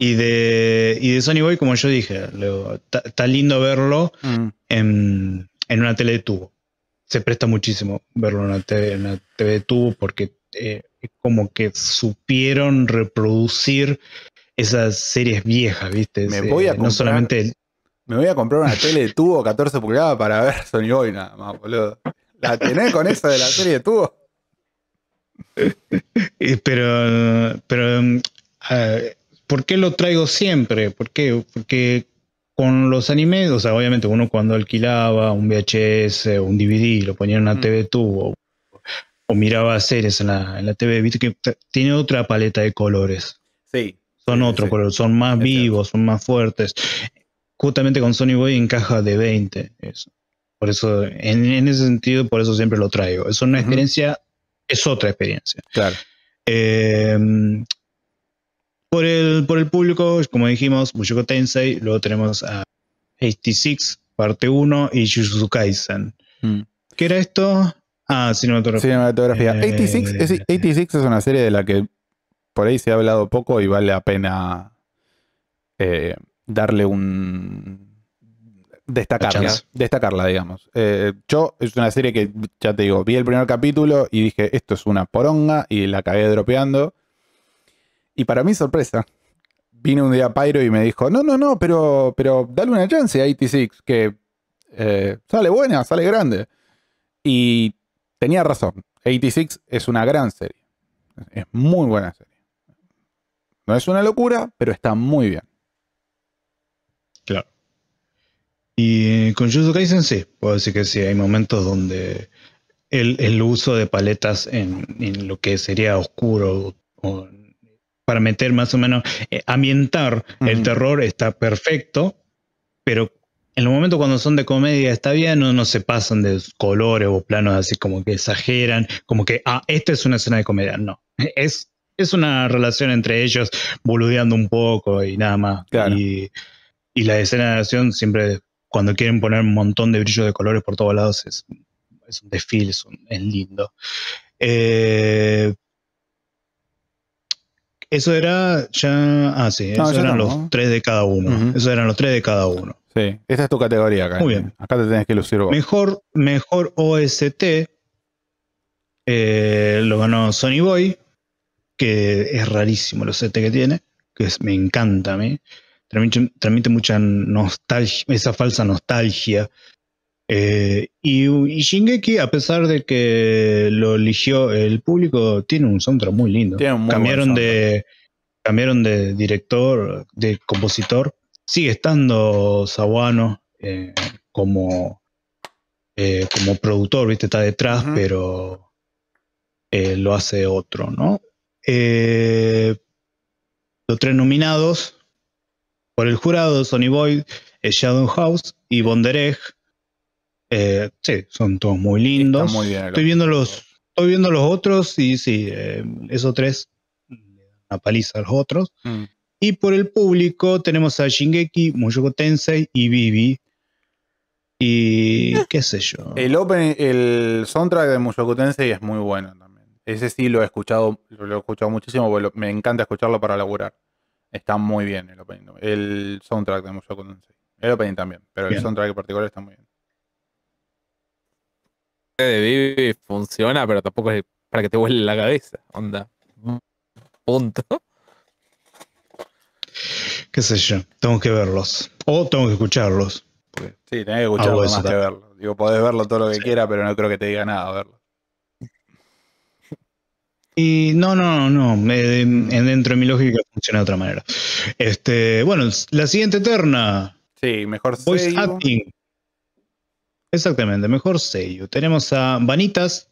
Y de, y de Sony Boy, como yo dije, está lindo verlo mm. en, una tele de tubo. Se presta muchísimo verlo en una, tele en de tubo porque eh, como que supieron reproducir esas series viejas, ¿viste? Me voy a eh, comprar, no solamente Me voy a comprar una tele de tubo 14 pulgadas para ver Sony Hoy, nada más, boludo. ¿La tenés con esa de la serie de tubo? Eh, pero, pero mm, ¿por qué lo traigo siempre? ¿Por qué? Porque con los animes, o sea, obviamente uno cuando alquilaba un VHS, un DVD, lo ponía en una mm. TV de tubo, o miraba series en la, TV, viste que tiene otra paleta de colores. Sí. Son otros otro son más vivos, son más fuertes. Justamente con Sony Boy encaja de 20. Eso. Por eso, en, ese sentido, por eso siempre lo traigo. Es una experiencia, es otra experiencia. Claro. Em, por, el, por el público, como dijimos, Mushoku Tensei, luego tenemos a 86, parte 1, y Jujutsu Kaisen. Mm. ¿Qué era esto? Ah, cinematografía. Cinematografía. Eh, eh, eh. 86, es, una serie de la que por ahí se ha hablado poco y vale la pena darle un. Destacarla, destacarla, digamos. yo es una serie que, ya te digo, vi el primer capítulo y dije, esto es una poronga y la cagué dropeando. Y para mí, sorpresa, Vine un día Pyro y me dijo, no, no, no, pero, pero dale una chance a 86, que sale buena, sale grande. Y tenía razón. 86 es una gran serie. Es muy buena serie. No es una locura, pero está muy bien. Claro. Y eh, con Jujutsu sí, puedo decir que sí, hay momentos donde el, uso de paletas en, lo que sería oscuro para meter más o menos, eh, ambientar el terror está perfecto, pero en los momentos cuando son de comedia está bien, no, no se pasan de colores o planos así como que exageran, como que, ah, esta es una escena de comedia. No, es, es una relación entre ellos boludeando un poco y nada más. Y, la escena de acción siempre, cuando quieren poner un montón de brillos de colores por todos lados, es, un desfile, es, lindo. Eh, eso era ya. Ah, sí, eran los tres de cada uno. Eso eran los tres de cada uno esta es tu categoría acá. Muy bien. Acá te tenés que lucir vos. Mejor, mejor OST eh, lo ganó Sony Boy, que es rarísimo los OST que tiene, que es, me encanta a mí. Transmite, mucha nostalgia, esa falsa nostalgia. Eh, y, Shingeki, a pesar de que lo eligió el público, tiene un soundtrack muy lindo. cambiaron, De, cambiaron de director, de compositor, sigue estando zaguano eh, como, eh, como productor, ¿viste? Está detrás, pero eh, lo hace otro, ¿no? los tres nominados por el jurado, Sonny Boyd, Shadow House y Bonderej. sí, son todos muy lindos. estoy, viendo los, estoy viendo los otros y sí, esos tres, una paliza a los otros. Mm. Y por el público tenemos a Shingeki, Mushoku Tensei y Vivi. Y qué sé yo. El, open, el soundtrack de Mushoku Tensei es muy bueno también. Ese sí lo he escuchado, lo he escuchado muchísimo, me encanta escucharlo para laburar. Está muy bien el opening, el soundtrack de Mushoku Tensei. El opening también, pero el soundtrack en particular está muy bien. De Vivi funciona, pero tampoco es para que te vuele la cabeza. Onda. Punto qué sé yo, tengo que verlos. O tengo que escucharlos. Sí, tenés que escucharlos más que verlos Digo, podés verlo todo lo que quieras quiera, pero no creo que te diga nada verlo. Y no, no, no, no. dentro de mi lógica funciona de otra manera. Este, bueno, la siguiente eterna. Sí, mejor Voice acting. Exactamente, mejor sello. Tenemos a Vanitas,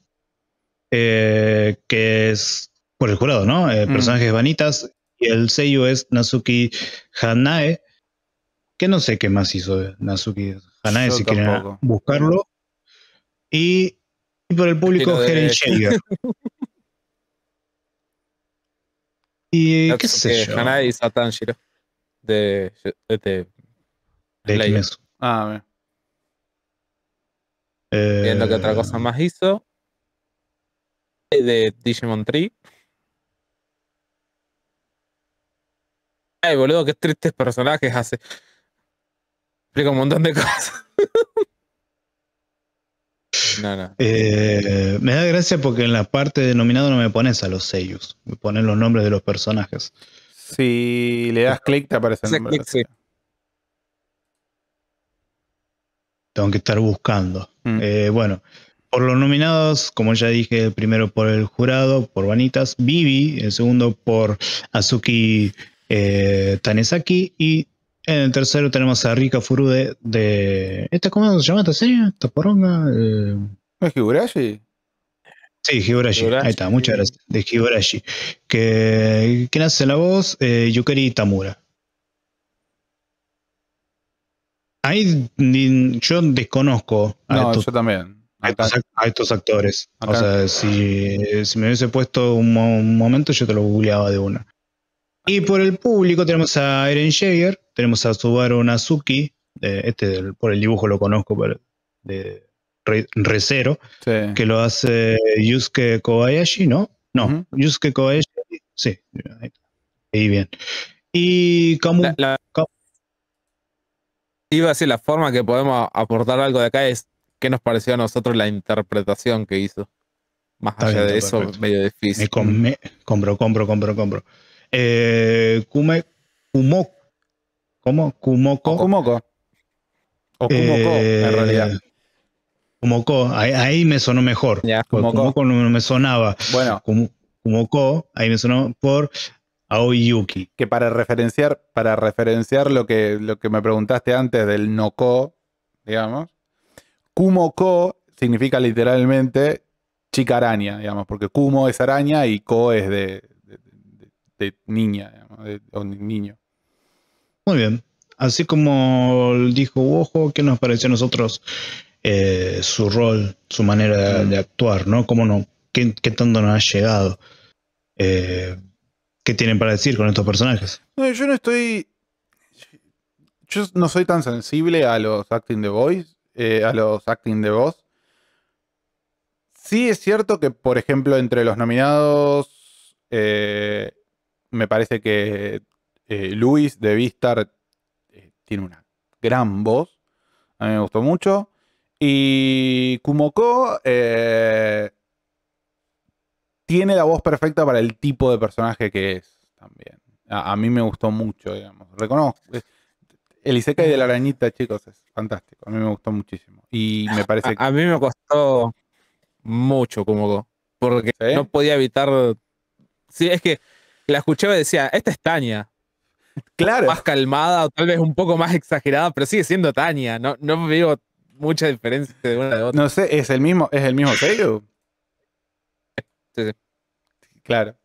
eh, que es por el jurado, ¿no? Eh, mm. Personajes Vanitas, el sello es Nasuki Hanae, que no sé qué más hizo Nasuki Hanae, si quieren buscarlo. Y, por el público, Heren y qué sé yo. Hanae y Satan De, de, de, de ah, eh, Viendo eh, que otra cosa más hizo. De Digimon 3. ay, boludo, qué tristes personajes hace. Explica un montón de cosas. no, eh, me da gracia porque en la parte nominado no me pones a los sellos, me pones los nombres de los personajes. Si le das clic te aparecen Tengo que estar buscando. Mm. Eh, bueno, por los nominados, como ya dije, primero por el jurado, por Vanitas, Vivi, el segundo por Azuki eh, Tanesaki. Y en el tercero tenemos a Rika Furude de. ¿Esta cómo se llama esta serie? Eh. Sí, Hiburashi, Ahí está, muchas gracias. De Higurashi. ¿Quién hace la voz? Eh, Yukari Tamura. Ahí yo desconozco a, no, estos, también. estos, actores. O sea, si, me hubiese puesto un, momento, yo te lo googleaba de una. Y por el público tenemos a Eren Jaeger, tenemos a Subaru Nazuki, este por el dibujo lo conozco, pero de Recero, que lo hace Yusuke Kobayashi, ¿no? No, Yusuke Kobayashi, sí, ahí bien. Y como... Iba a decir, la forma que podemos aportar algo de acá es qué nos pareció a nosotros la interpretación que hizo. Más allá de eso, medio difícil. compro, compro, compro, compro. Kume, eh, Kumoko. ¿Cómo? Kumoko. Kumoko. O Kumoko, en eh, realidad. Kumoko, ahí, me sonó mejor. Ya, Kumoko. no me sonaba. Bueno. Kumoko, ahí me sonó por Aoi Que para referenciar, para referenciar lo que, lo que me preguntaste antes del no digamos, Kumoko significa literalmente chica araña, digamos, porque Kumo es araña y Ko es de, de niña o niño. Muy bien. Así como dijo Ojo, ¿qué nos pareció a nosotros eh, su rol, su manera mm. de actuar, ¿no? ¿Cómo no qué, tanto nos ha llegado? Eh, ¿Qué tienen para decir con estos personajes? yo no estoy. Yo no soy tan sensible a los acting de voice, eh, a los acting de voz. Sí es cierto que, por ejemplo, entre los nominados me parece que eh, Luis de Vistar eh, tiene una gran voz. A mí me gustó mucho. Y Kumoko eh, tiene la voz perfecta para el tipo de personaje que es también. A, mí me gustó mucho, digamos. Reconozco. El Isekai de la arañita, chicos, es fantástico. A mí me gustó muchísimo. Y me parece que... a, mí me costó mucho Kumoko. Porque no podía evitar. Sí, es que la escuché y decía, esta es Tania. Claro. Más calmada o tal vez un poco más exagerada, pero sigue siendo Tania. No, no veo mucha diferencia de una de otra. No sé, es el mismo, es el mismo sello. Sí, sí. Claro.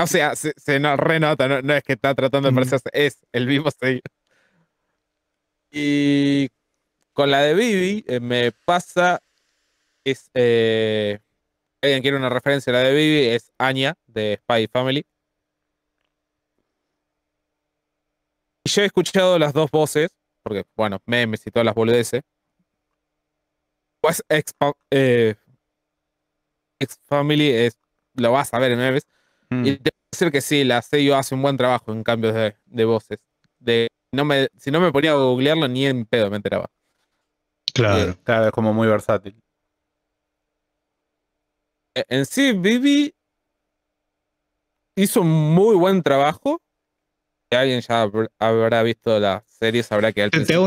O sea, se, no, renota, no, es que está tratando de mm. parecerse, es el mismo sello. Y con la de Bibi eh, me pasa es eh, alguien quiere una referencia a la de Vivi, es Anya de Spy Family. Y yo he escuchado las dos voces, porque, bueno, memes y todas las boludeces. Pues Ex, eh, Family es, lo vas a ver en memes. Mm. Y debo decir que sí, la CEO hace un buen trabajo en cambios de, voces. De, no si no me ponía a googlearlo, ni en pedo me enteraba. Claro, claro, es como muy versátil. E, en sí, Vivi hizo un muy buen trabajo. Si alguien ya habrá visto la serie, sabrá que al te, te, hago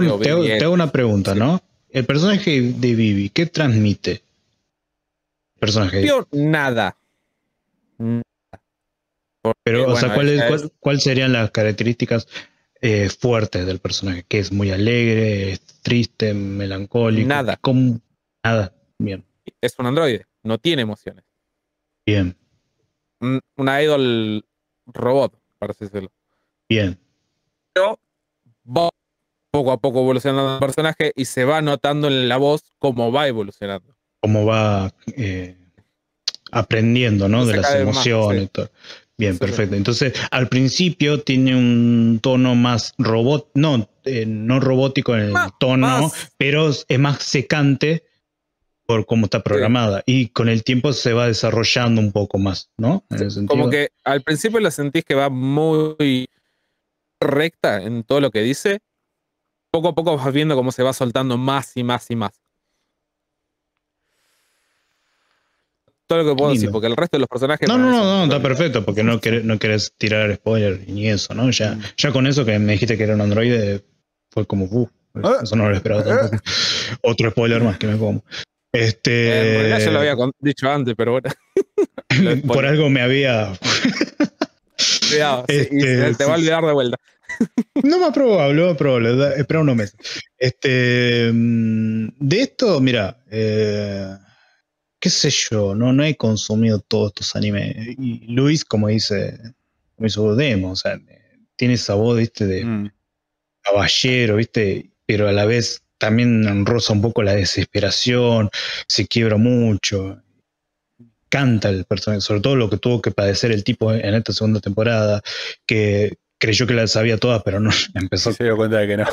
una pregunta, ¿no? El personaje de Vivi, ¿qué transmite? Personaje. nada. Pero, o sea, ¿cuáles serían las características eh, fuertes del personaje? Que es muy alegre, triste, melancólico. Nada. nada. Bien. Es un androide no tiene emociones. Bien. Un, idol robot, para decirlo. Bien. Pero va poco a poco evolucionando el personaje y se va notando en la voz cómo va evolucionando. Cómo va eh, aprendiendo, ¿no? de las emociones. Bien, perfecto. Entonces, al principio tiene un tono más robot, no, eh, no robótico en el tono, pero es más secante por cómo está programada y con el tiempo se va desarrollando un poco más, ¿no? como que al principio la sentís que va muy recta en todo lo que dice, poco a poco vas viendo cómo se va soltando más y más y más. Todo lo que puedo decir, porque el resto de los personajes... No, no, no, no, está perfecto, porque no querés, no tirar spoiler ni eso, ¿no? Ya, mm. ya con eso que me dijiste que era un androide, fue como... Uh, ah, eso no lo esperaba ah, ah. Otro spoiler más que me como. Este, se eh, lo había dicho antes, pero bueno. por algo me había. Cuidado, este, te va a olvidar de vuelta. no más probable, más probable, espera unos meses. Este, mm, de esto, mira, eh, qué sé yo, no, he consumido todos estos animes. Y Luis, como dice, como hizo Demo, o sea, tiene esa voz, viste, de mm. caballero, viste, pero a la vez también roza un poco la desesperación, se quiebra mucho. Canta el personaje, sobre todo lo que tuvo que padecer el tipo en esta segunda temporada, que creyó que la sabía todas, pero no empezó. Se dio cuenta de que no.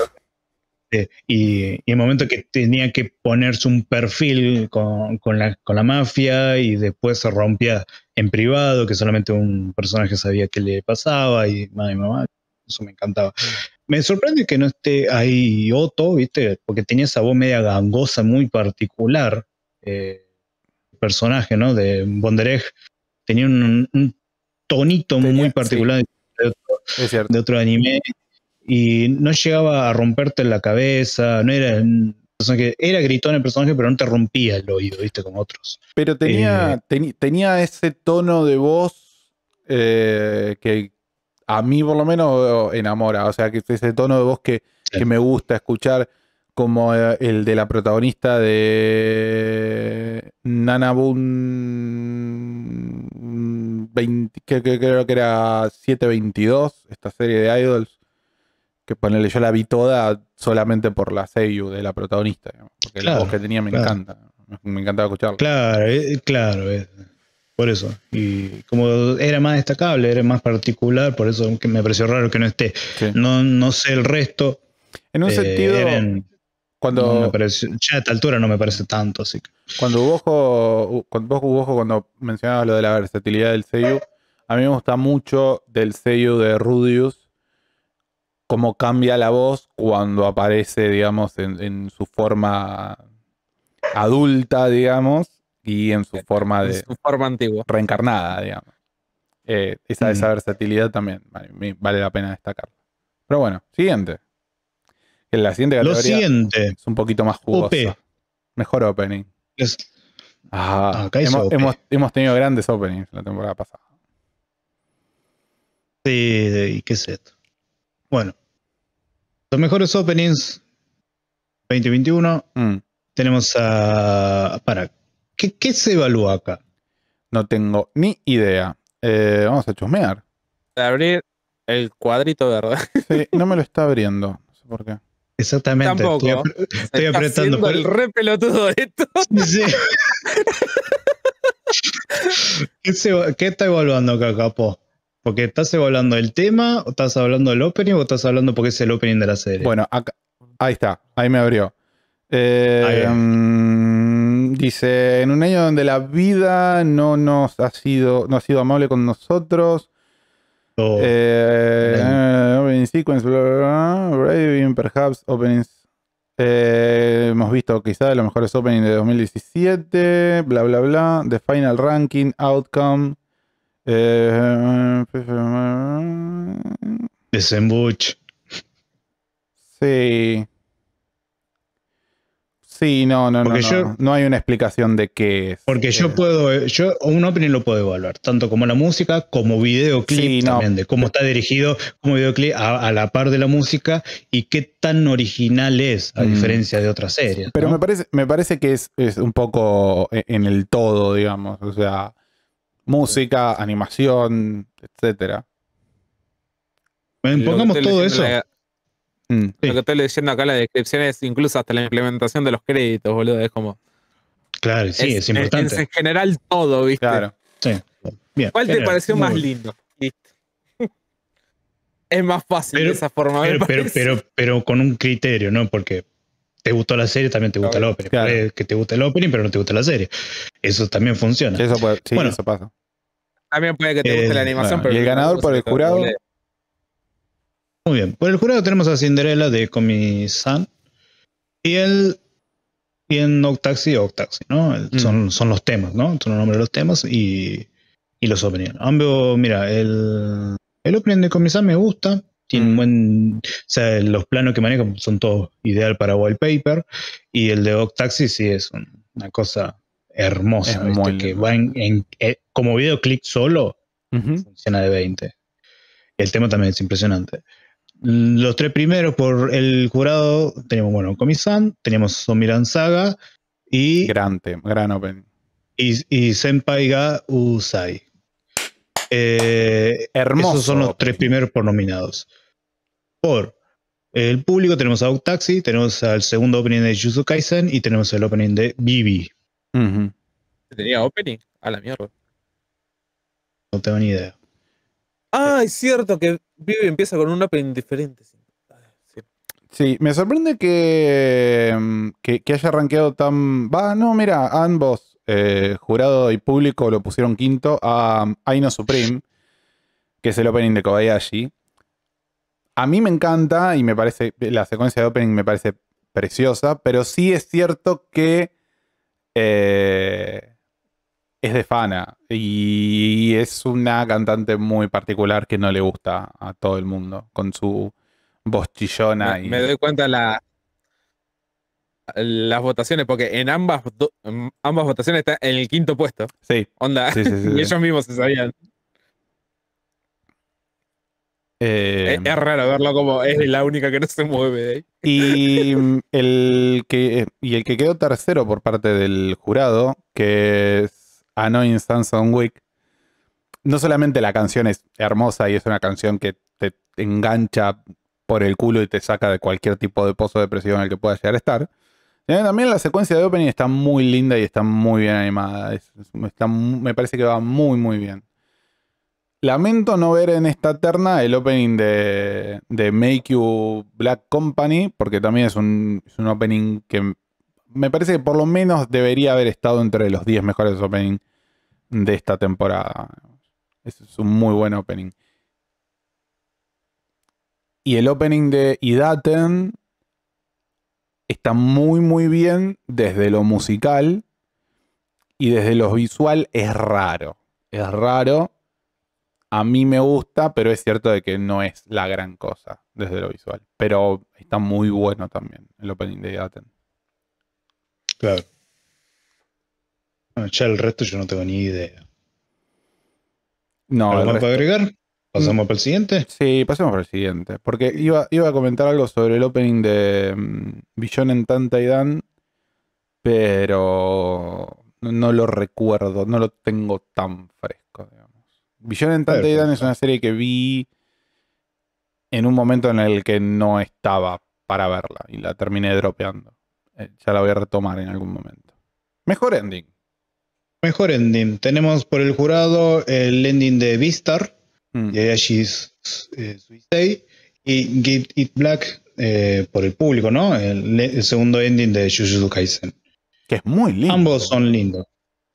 Eh, y, y, el momento que tenía que ponerse un perfil con, la, mafia y después se rompía en privado, que solamente un personaje sabía qué le pasaba y madre mamá, eso me encantaba me sorprende que no esté ahí Otto, ¿viste? Porque tenía esa voz media gangosa muy particular. Eh, personaje, ¿no? De Bonderej. Tenía un, tonito muy particular de, otro, anime. Y no llegaba a romperte la cabeza. No era Era gritón el personaje, pero no te rompía el oído, ¿viste? Como otros. Pero tenía, eh, tenía ese tono de voz eh, que, a mí por lo menos enamora, o sea, que ese tono de voz que, me gusta escuchar, como eh, el de la protagonista de Nana Bun 20, creo que era 722, esta serie de Idols, que ponele, yo la vi toda solamente por la seiyuu de la protagonista, porque la voz que tenía me encanta, me encantaba escucharla. Claro, eh, claro. Eh. Por eso. Y como era más destacable, era más particular, por eso me pareció raro que no esté. No, no sé el resto. En un eh, sentido. cuando, ya a esta altura no me parece tanto, así Cuando Ubojo, cuando, vos, cuando mencionabas lo de la versatilidad del sello a mí me gusta mucho del sello de Rudius, cómo cambia la voz cuando aparece, digamos, en su forma adulta, digamos, y en su forma de... forma antigua. Reencarnada, digamos. Eh, esa, esa, mm. versatilidad también vale, la pena destacarla. Pero bueno, siguiente. En la siguiente categoría Lo siguiente. es un poquito más jugosa. Mejor opening. Ah, hemos, tenido grandes openings la temporada pasada. Sí, y qué es esto. Bueno, los mejores openings 2021. Mm. Tenemos a. Para, ¿Qué, se evalúa acá? No tengo ni idea. Eh, vamos a chusmear. Abrir el cuadrito verde. Sí, no me lo está abriendo. No por qué. Exactamente. Estoy, apretando. el re pelotudo esto. ¿Qué, está evaluando acá, Capo? Porque estás evaluando el tema, o estás hablando del opening, o estás hablando porque es el opening de la serie. Bueno, ahí está, ahí me abrió. Eh, dice, en un año donde la vida no nos ha sido, no ha sido amable con nosotros. Oh. Eh, opening sequence, perhaps openings. Eh, hemos visto quizá los mejores openings de 2017, bla bla bla. The final ranking, outcome. Eh, Desembuch. Sí. Sí, no, no, yo, no. hay una explicación de qué es. Porque yo eh. puedo, yo un opening lo puedo evaluar, tanto como la música, como videoclip también, de cómo está dirigido como videoclip a, la par de la música y qué tan original es, a mm. diferencia de otras series. Pero me, parece, me parece que es, un poco e, en el todo, digamos. O sea, música, animación, etc Pongamos todo eso. Mm, lo que estoy leyendo acá en la descripción es incluso hasta la implementación de los créditos, boludo. Es como. Claro, sí, es, importante. en general todo, ¿viste? Claro. Bien, ¿Cuál te pareció más lindo? es más fácil de esa forma. Pero, pero, pero, con un criterio, ¿no? Porque te gustó la serie, también te gusta el opening. que te guste el opening, pero no te gusta la serie. Eso también funciona. Eso sí, eso pasa. También puede que te guste la eh, animación, pero. Y el ganador por el jurado. Muy bien. Por el jurado tenemos a Cinderella de ComiSan y el y en Octaxi, Octaxi, ¿no? Mm. son, los temas, ¿no? Son los nombres de los temas y, y los opiniones Ambos, mira, el, el opening de ComiSan me gusta. Tiene mm. buen. O sea, los planos que maneja son todos ideal para wallpaper. Y el de Octaxi sí es una cosa hermosa. que va en, eh, como videoclip solo, funciona de 20. El tema también es impresionante los tres primeros por el jurado Tenemos, bueno, Comisan, tenemos Somiran Saga y. Gran tema, gran open. Y, Senpai Ga Usai. Eh, esos son los tres primeros por nominados. Por el público tenemos a Octaxi tenemos al segundo opening de Jujutsu Kaisen y tenemos el opening de Bibi. ¿Tenía opening? A la mierda. No tengo ni idea. Ah, es cierto que Vive empieza con un opening diferente. Sí. me sorprende que, em, que, haya ranqueado tan. Va, no, mira, ambos, eh, jurado y público, lo pusieron quinto a um, Aino Supreme, que es el opening de Kobayashi. A mí me encanta y me parece. La secuencia de opening me parece preciosa, pero sí es cierto que. Eh, es de Fana y es una cantante muy particular que no le gusta a todo el mundo con su voz chillona. Me, y... me doy cuenta la, las votaciones porque en ambas, ambas votaciones está en el quinto puesto. Sí. Onda. y ellos mismos se sabían. Eh, es, raro verlo como es la única que no se mueve. Y, mm, el que, y el que quedó tercero por parte del jurado, que es Annoying on Week, no solamente la canción es hermosa y es una canción que te engancha por el culo y te saca de cualquier tipo de pozo depresivo en el que puedas llegar a estar, también la secuencia de opening está muy linda y está muy bien animada. me parece que va muy, muy bien. Lamento no ver en esta terna el opening de, Make You Black Company, porque también es un opening que me parece que por lo menos debería haber estado entre los 10 mejores openings de esta temporada. Es un muy buen opening. Y el opening de Idaten está muy muy bien desde lo musical y desde lo visual es raro. Es raro. A mí me gusta, pero es cierto de que no es la gran cosa desde lo visual. Pero está muy bueno también el opening de Idaten. Claro. ya el resto yo no tengo ni idea. No, ¿Algo más para agregar? ¿Pasamos mm. para el siguiente? Sí, pasemos para el siguiente. Porque iba, iba a comentar algo sobre el opening de Vision mm, en Tanta y Dan, pero no, lo recuerdo, no lo tengo tan fresco, digamos. en Tanta y Dan es una serie que vi en un momento en el que no estaba para verla y la terminé dropeando. Eh, ya la voy a retomar en algún momento. Mejor ending. Mejor ending. Tenemos por el jurado el ending de Vistar, mm. she's eh, Suisei y Get It Black eh, por el público, ¿no? El, segundo ending de Jujutsu Kaisen. Que es muy lindo. Ambos son lindos.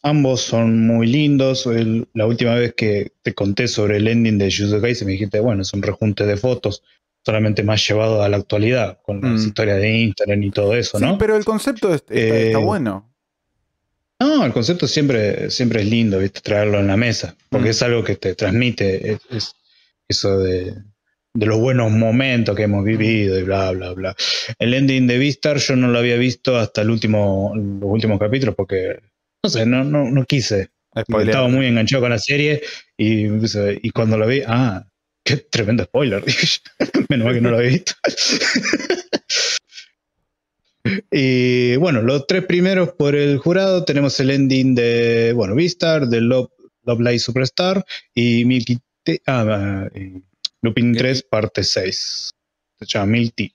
Ambos son muy lindos. la última vez que te conté sobre el ending de Jujutsu Kaisen me dijiste, bueno, es un rejunte de fotos solamente más llevado a la actualidad, con las mm. historias de Instagram y todo eso, ¿no? Pero el concepto está, eh, bueno. No, el concepto siempre, siempre es lindo, ¿viste? Traerlo en la mesa, porque mm. es algo que te transmite es, eso de, los buenos momentos que hemos vivido y bla, bla, bla. El ending de Vistar yo no lo había visto hasta el último, los últimos capítulos porque, no sé, no, no, no quise. Estaba muy enganchado con la serie y, y cuando lo vi, ah, qué tremendo spoiler. Menos mal que no lo había visto. y bueno, los tres primeros por el jurado tenemos el ending de, bueno, Vistar, de Love, Love Superstar y Milky T ah, ah eh, Lupin 3, parte 6. Se llama Milky.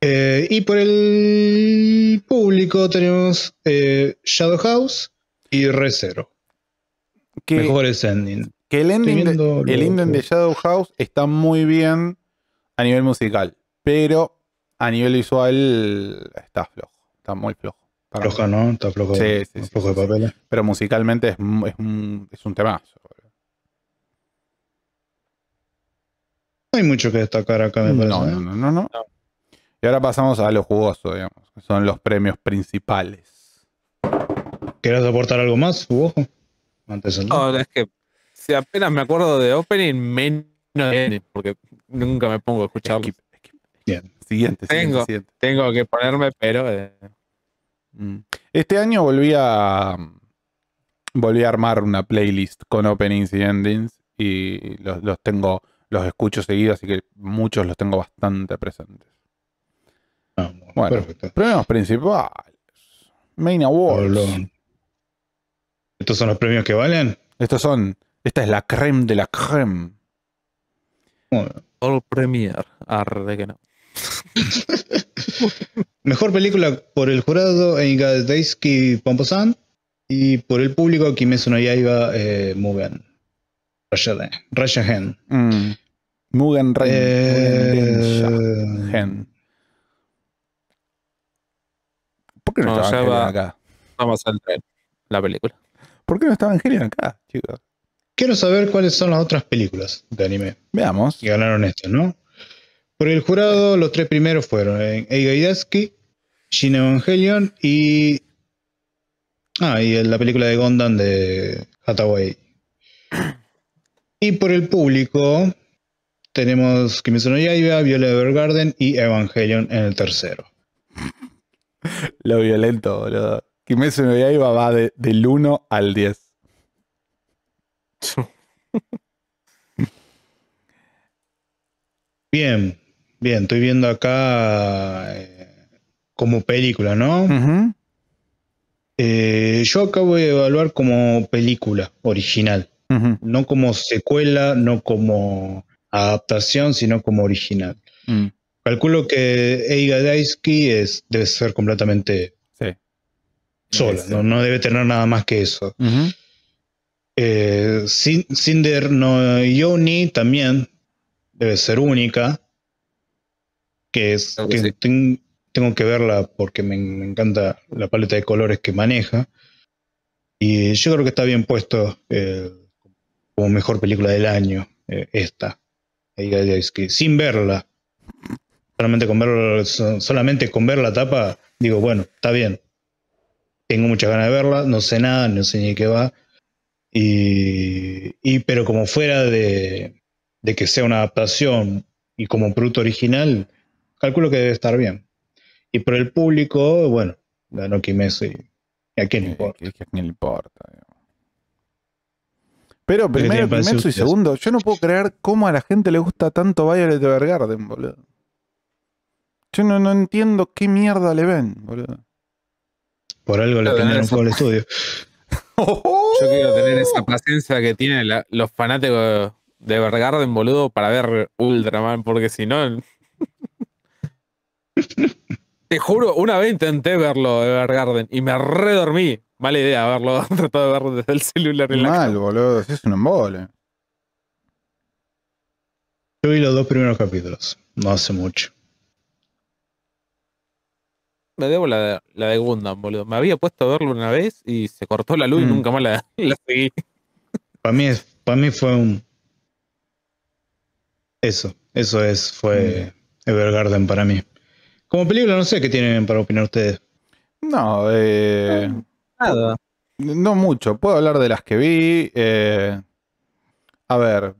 Eh, y por el público tenemos eh, Shadow House y Recero. Mejores ending el ending, de, Shadow House está muy bien a nivel musical, pero a nivel visual está flojo, está muy flojo. ¿no? Está flojo, flojo de Pero musicalmente es, es, un, tema. No hay mucho que destacar acá, No, no, no, Y ahora pasamos a lo jugoso, digamos, que son los premios principales. ¿Querés aportar algo más, jugoso? Antes No, es que si apenas me acuerdo de opening, menos de porque nunca me pongo a escuchar Siguiente, tengo, Tengo que ponerme, pero. Eh, mm. Este año volví a. Volví a armar una playlist con openings y endings. Y los, tengo. Los escucho seguido, así que muchos los tengo bastante presentes. Ah, premios principales. Main Awards. Estos son los premios que valen. Estos son esta es la creme de la creme. All Premier. Arde que no. Mejor película por el jurado Daisuke Pomposan y por el público Kimetsu no Yaiba eh, Mugen. Raya Gen. Mm. Mugen eh, Gen. ¿Por qué no, estaba Evangelion acá? Vamos La película. ¿Por qué no estaba Evangelion acá, chicos? Quiero saber cuáles son las otras películas de anime. Veamos. Que ganaron esto, ¿no? Por el jurado, los tres primeros fueron eh, Eigaidaski, Shin Evangelion y. Ah, y la película de Gondan de Hataway. Y por el público, tenemos Kimetsu no Yaiba, Violet Evergarden y Evangelion en el tercero. Lo violento, boludo. Kimetsu no Yaiba va del 1 al 10. bien, bien, estoy viendo acá eh, como película, ¿no? Eh, yo acabo de evaluar como película original, no como secuela, no como adaptación, sino como original. Mm. Calculo que Eiga Daisky es, debe ser completamente sola, No, debe tener nada más que eso. Eh, sin Cinder no Yoni también debe ser única. Que tengo que verla porque me, encanta la paleta de colores que maneja. Y yo creo que está bien puesto eh, como mejor película del año, eh, esta. Es que sin verla, solamente con, verla, solamente con ver la tapa, digo, bueno, está bien. Tengo muchas ganas de verla, no sé nada, no sé ni qué va y, pero como fuera de, que sea una adaptación y como un producto original, calculo que debe estar bien. Y por el público, bueno, ganó Kimetsu y a quién le eh, importa. A quién le importa. Pero primero Kimetsu y segundo, yo no puedo creer cómo a la gente le gusta tanto de Evergarden, boludo. Yo no, entiendo qué mierda le ven, boludo. Por algo le claro, con el estudio. Yo ¡Oh! quiero tener esa paciencia que tienen los fanáticos de Bergarden, boludo, para ver Ultraman, porque si no. Te juro, una vez intenté verlo de Bergarden y me redormí. Mala idea verlo, tratado de verlo desde el celular en Mal, boludo, es un embole. Yo vi los dos primeros capítulos, no hace mucho me debo la, la de Gundam, boludo. Me había puesto a verlo una vez y se cortó la luz y mm. nunca más la, seguí. Para mí, es, mí fue un. Eso, eso es, fue mm. Evergarden para mí. Como película, no sé qué tienen para opinar ustedes. No, eh. Ah, nada. No mucho. Puedo hablar de las que vi. Eh, a ver.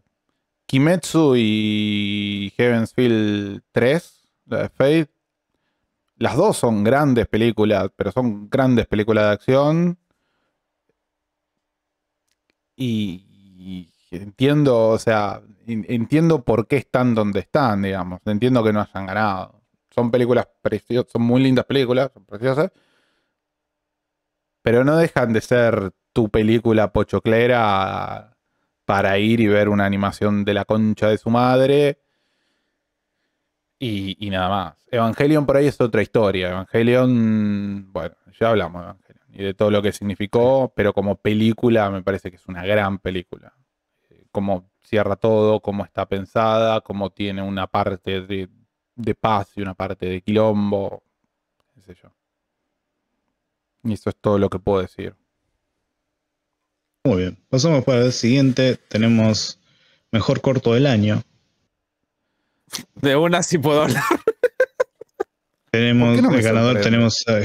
Kimetsu y Heavensfield 3, la de Fate, las dos son grandes películas, pero son grandes películas de acción. Y, entiendo, o sea, entiendo por qué están donde están, digamos. Entiendo que no hayan ganado. Son películas preciosas, son muy lindas películas, son preciosas. Pero no dejan de ser tu película pochoclera para ir y ver una animación de la concha de su madre y, nada más. Evangelion por ahí es otra historia. Evangelion, bueno, ya hablamos de Evangelion y de todo lo que significó, pero como película me parece que es una gran película. Eh, cómo cierra todo, cómo está pensada, cómo tiene una parte de, de paz y una parte de quilombo, qué sé yo. Y eso es todo lo que puedo decir. Muy bien, pasamos para el siguiente. Tenemos mejor corto del año de una sí puedo hablar. tenemos, el ganador tenemos hey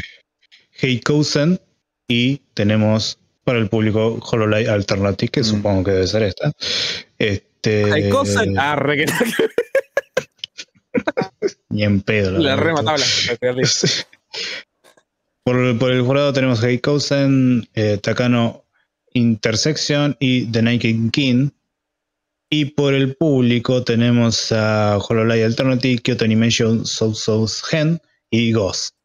Heikousen y tenemos para el público Hololive Alternative, que mm. supongo que debe ser esta. Este, Ah, re que Ni en pedo. La, la por, por, el jurado tenemos Heikousen, eh, Takano Intersection y The Nike King. Y por el público tenemos a Hololive Alternative, Kyoto Animation, South South Gen y Ghost.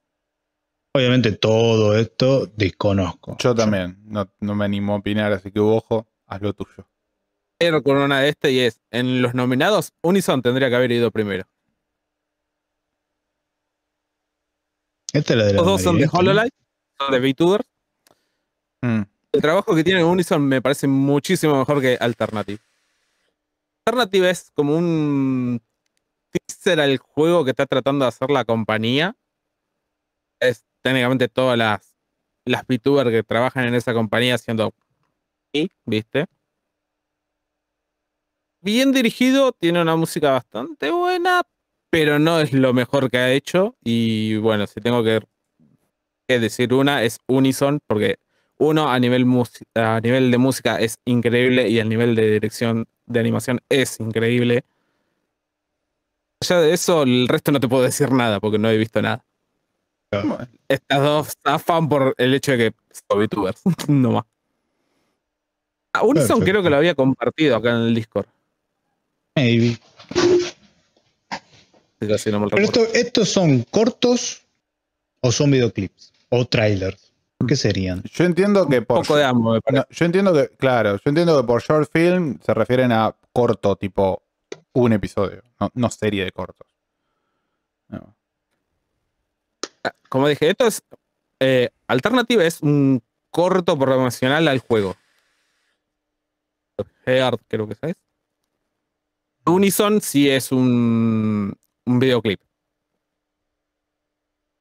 Obviamente todo esto desconozco. Yo también, no, me animo a opinar, así que ojo, haz lo tuyo. Pero con una de este y es, en los nominados, Unison tendría que haber ido primero. Este es la dos son de ¿eh? Hololive, son de VTuber. Mm. El trabajo que tiene Unison me parece muchísimo mejor que Alternative. Alternative es como un teaser al juego que está tratando de hacer la compañía. Es técnicamente todas las, las VTubers que trabajan en esa compañía haciendo. Y, ¿viste? Bien dirigido, tiene una música bastante buena, pero no es lo mejor que ha hecho. Y bueno, si tengo que decir una, es Unison, porque uno, a nivel, a nivel de música es increíble y el nivel de dirección de animación es increíble. Ya de eso, el resto no te puedo decir nada porque no he visto nada. Estas dos zafan por el hecho de que son VTubers, no más. Ah, creo que lo había compartido acá en el Discord. Maybe. Pero ¿Estos son cortos o son videoclips? ¿O trailers? ¿Qué serían? Yo entiendo que poco de yo entiendo que, claro, yo entiendo que por short film se refieren a corto, tipo un episodio, no, serie de cortos. Ah, como dije, esto es. Eh, Alternative es un corto promocional al juego. Heart, creo que sabes. Unison sí es un videoclip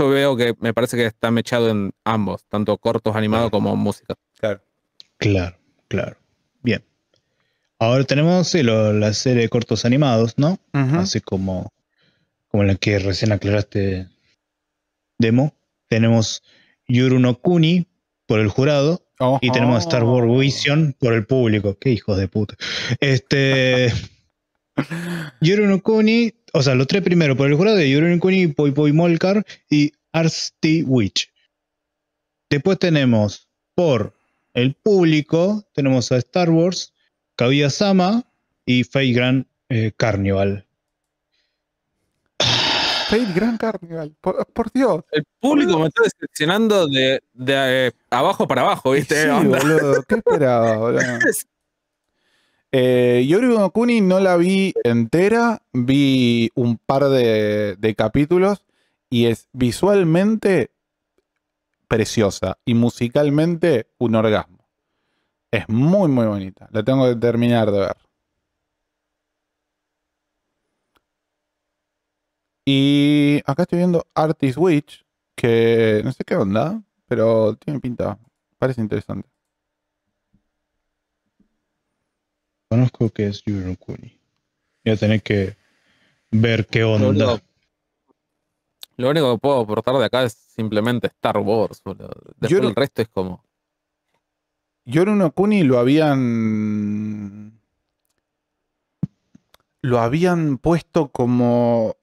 veo que me parece que está mechado en ambos, tanto cortos animados como música. Claro. Claro, claro. Bien. Ahora tenemos la serie de cortos animados, ¿no? Así como, como la que recién aclaraste, Demo. Tenemos Yuru no Kuni por el jurado. Y tenemos Star Wars oh. Vision por el público. Qué hijos de puta. Este. Yuru no o sea, los tres primeros por el jurado de Poi Poi Molcar y Arsti Witch. Después tenemos por el público, tenemos a Star Wars, Kaguya Sama y Fate Grand eh, Carnival. Fate Grand Carnival, por, Dios. El público me está decepcionando de, eh, abajo para abajo, ¿viste? Sí, boludo, ¿qué esperaba, Eh, no Kuni no la vi entera, vi un par de, capítulos y es visualmente preciosa y musicalmente un orgasmo. Es muy, muy bonita. La tengo que terminar de ver. Y acá estoy viendo Artist Witch, que no sé qué onda, pero tiene pinta. Parece interesante. conozco que es Yorunokuni. Kuni. Voy a que ver qué onda. Lo, único que puedo aportar de acá es simplemente Star Wars. Boludo. el resto es como. Yoru Kuni lo habían. Lo habían puesto como.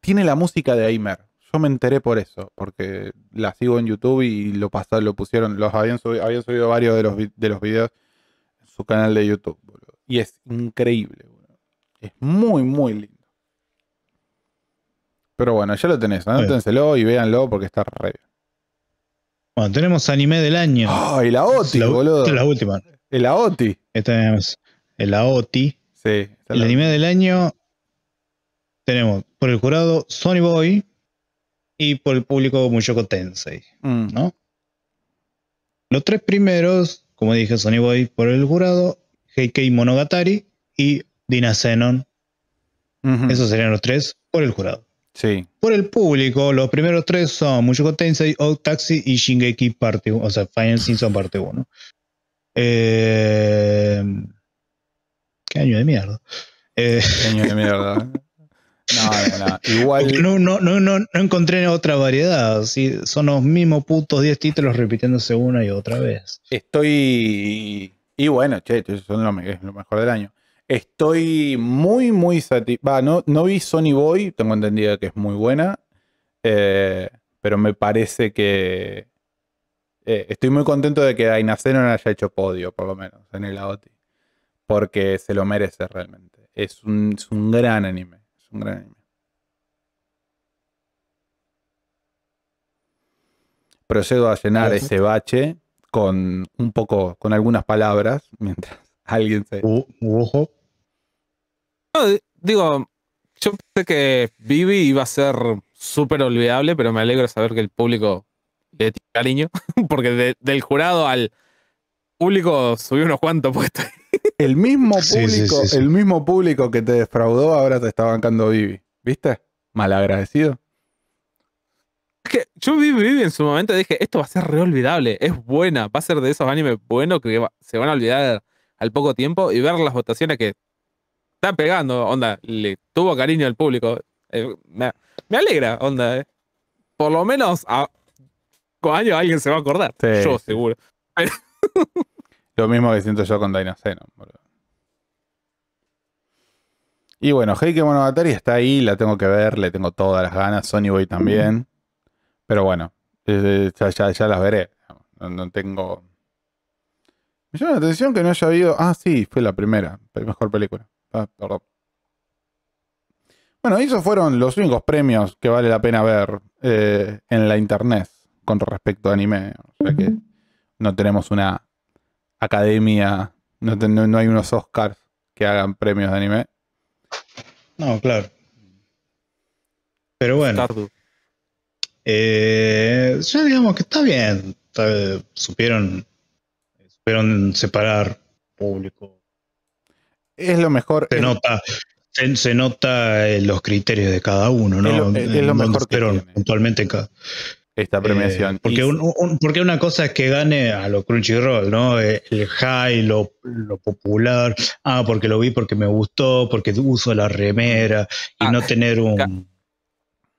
tiene la música de Aimer. Yo me enteré por eso, porque la sigo en YouTube y lo lo pusieron, los habían subido, subido varios de los, de los videos en su canal de YouTube, boludo. Y es increíble, Es muy, muy lindo. Pero bueno, ya lo tenés. Anótenselo y véanlo porque está re Bueno, tenemos anime del año. ah y la OTI, boludo! la última. El AOTI. este tenemos el AOTI. Sí. El anime del año tenemos por el jurado Sony Boy y por el público muyoko Tensei, mm. ¿no? Los tres primeros, como dije, Sony Boy por el jurado Heikei Monogatari y Dina Zenon. Esos serían los tres por el jurado. Sí. Por el público, los primeros tres son Mucho Tensei, Old Taxi y Shingeki parte 1, o sea, Final Simpson parte 1. Eh, qué año de mierda. Eh, qué año de mierda. No, no, no. Igual. No, no, encontré otra variedad. ¿sí? Son los mismos putos 10 títulos repitiéndose una y otra vez. Estoy y bueno, che, es lo mejor del año. Estoy muy, muy satisfecho. No, vi Sony Boy, tengo entendido que es muy buena. Eh, pero me parece que. Eh, estoy muy contento de que Dainaceno haya hecho podio, por lo menos, en el aoti Porque se lo merece realmente. Es un, gran anime. Es un gran anime. Procedo a llenar ese bache con un poco, con algunas palabras, mientras alguien se. digo, yo pensé que Vivi iba a ser súper olvidable, pero me alegro saber que el público le tiene cariño, porque del jurado al público subió unos cuantos puestos. El mismo público, el mismo público que te defraudó ahora te está bancando Vivi, ¿viste? Malagradecido que yo vi, en su momento y dije, esto va a ser reolvidable, es buena, va a ser de esos animes buenos que se van a olvidar al poco tiempo y ver las votaciones que están pegando, onda, le tuvo cariño al público. Eh, me, alegra, onda. Eh. Por lo menos con años alguien se va a acordar. Yo seguro. Lo mismo que siento yo con Dino Xenon Y bueno, Heike Monogatari está ahí, la tengo que ver, le tengo todas las ganas. Sony Boy también. Pero bueno, eh, eh, ya, las veré. No, tengo. Me llama la atención que no haya habido. Ah, sí, fue la primera. Mejor película. Ah, perdón. Bueno, esos fueron los únicos premios que vale la pena ver eh, en la internet con respecto a anime. O sea que no tenemos una academia, no, no, hay unos Oscars que hagan premios de anime. No, claro. Pero bueno. Eh, ya digamos que está bien. supieron, supieron separar público. Es lo mejor. Se nota. Se, nota eh, los criterios de cada uno, ¿no? Es lo, mejor cada esta eh, premiación. porque, porque una cosa es que gane a lo Crunchyroll, ¿no? El high, lo, popular. Ah, porque lo vi porque me gustó, porque uso la remera y ah, no tener un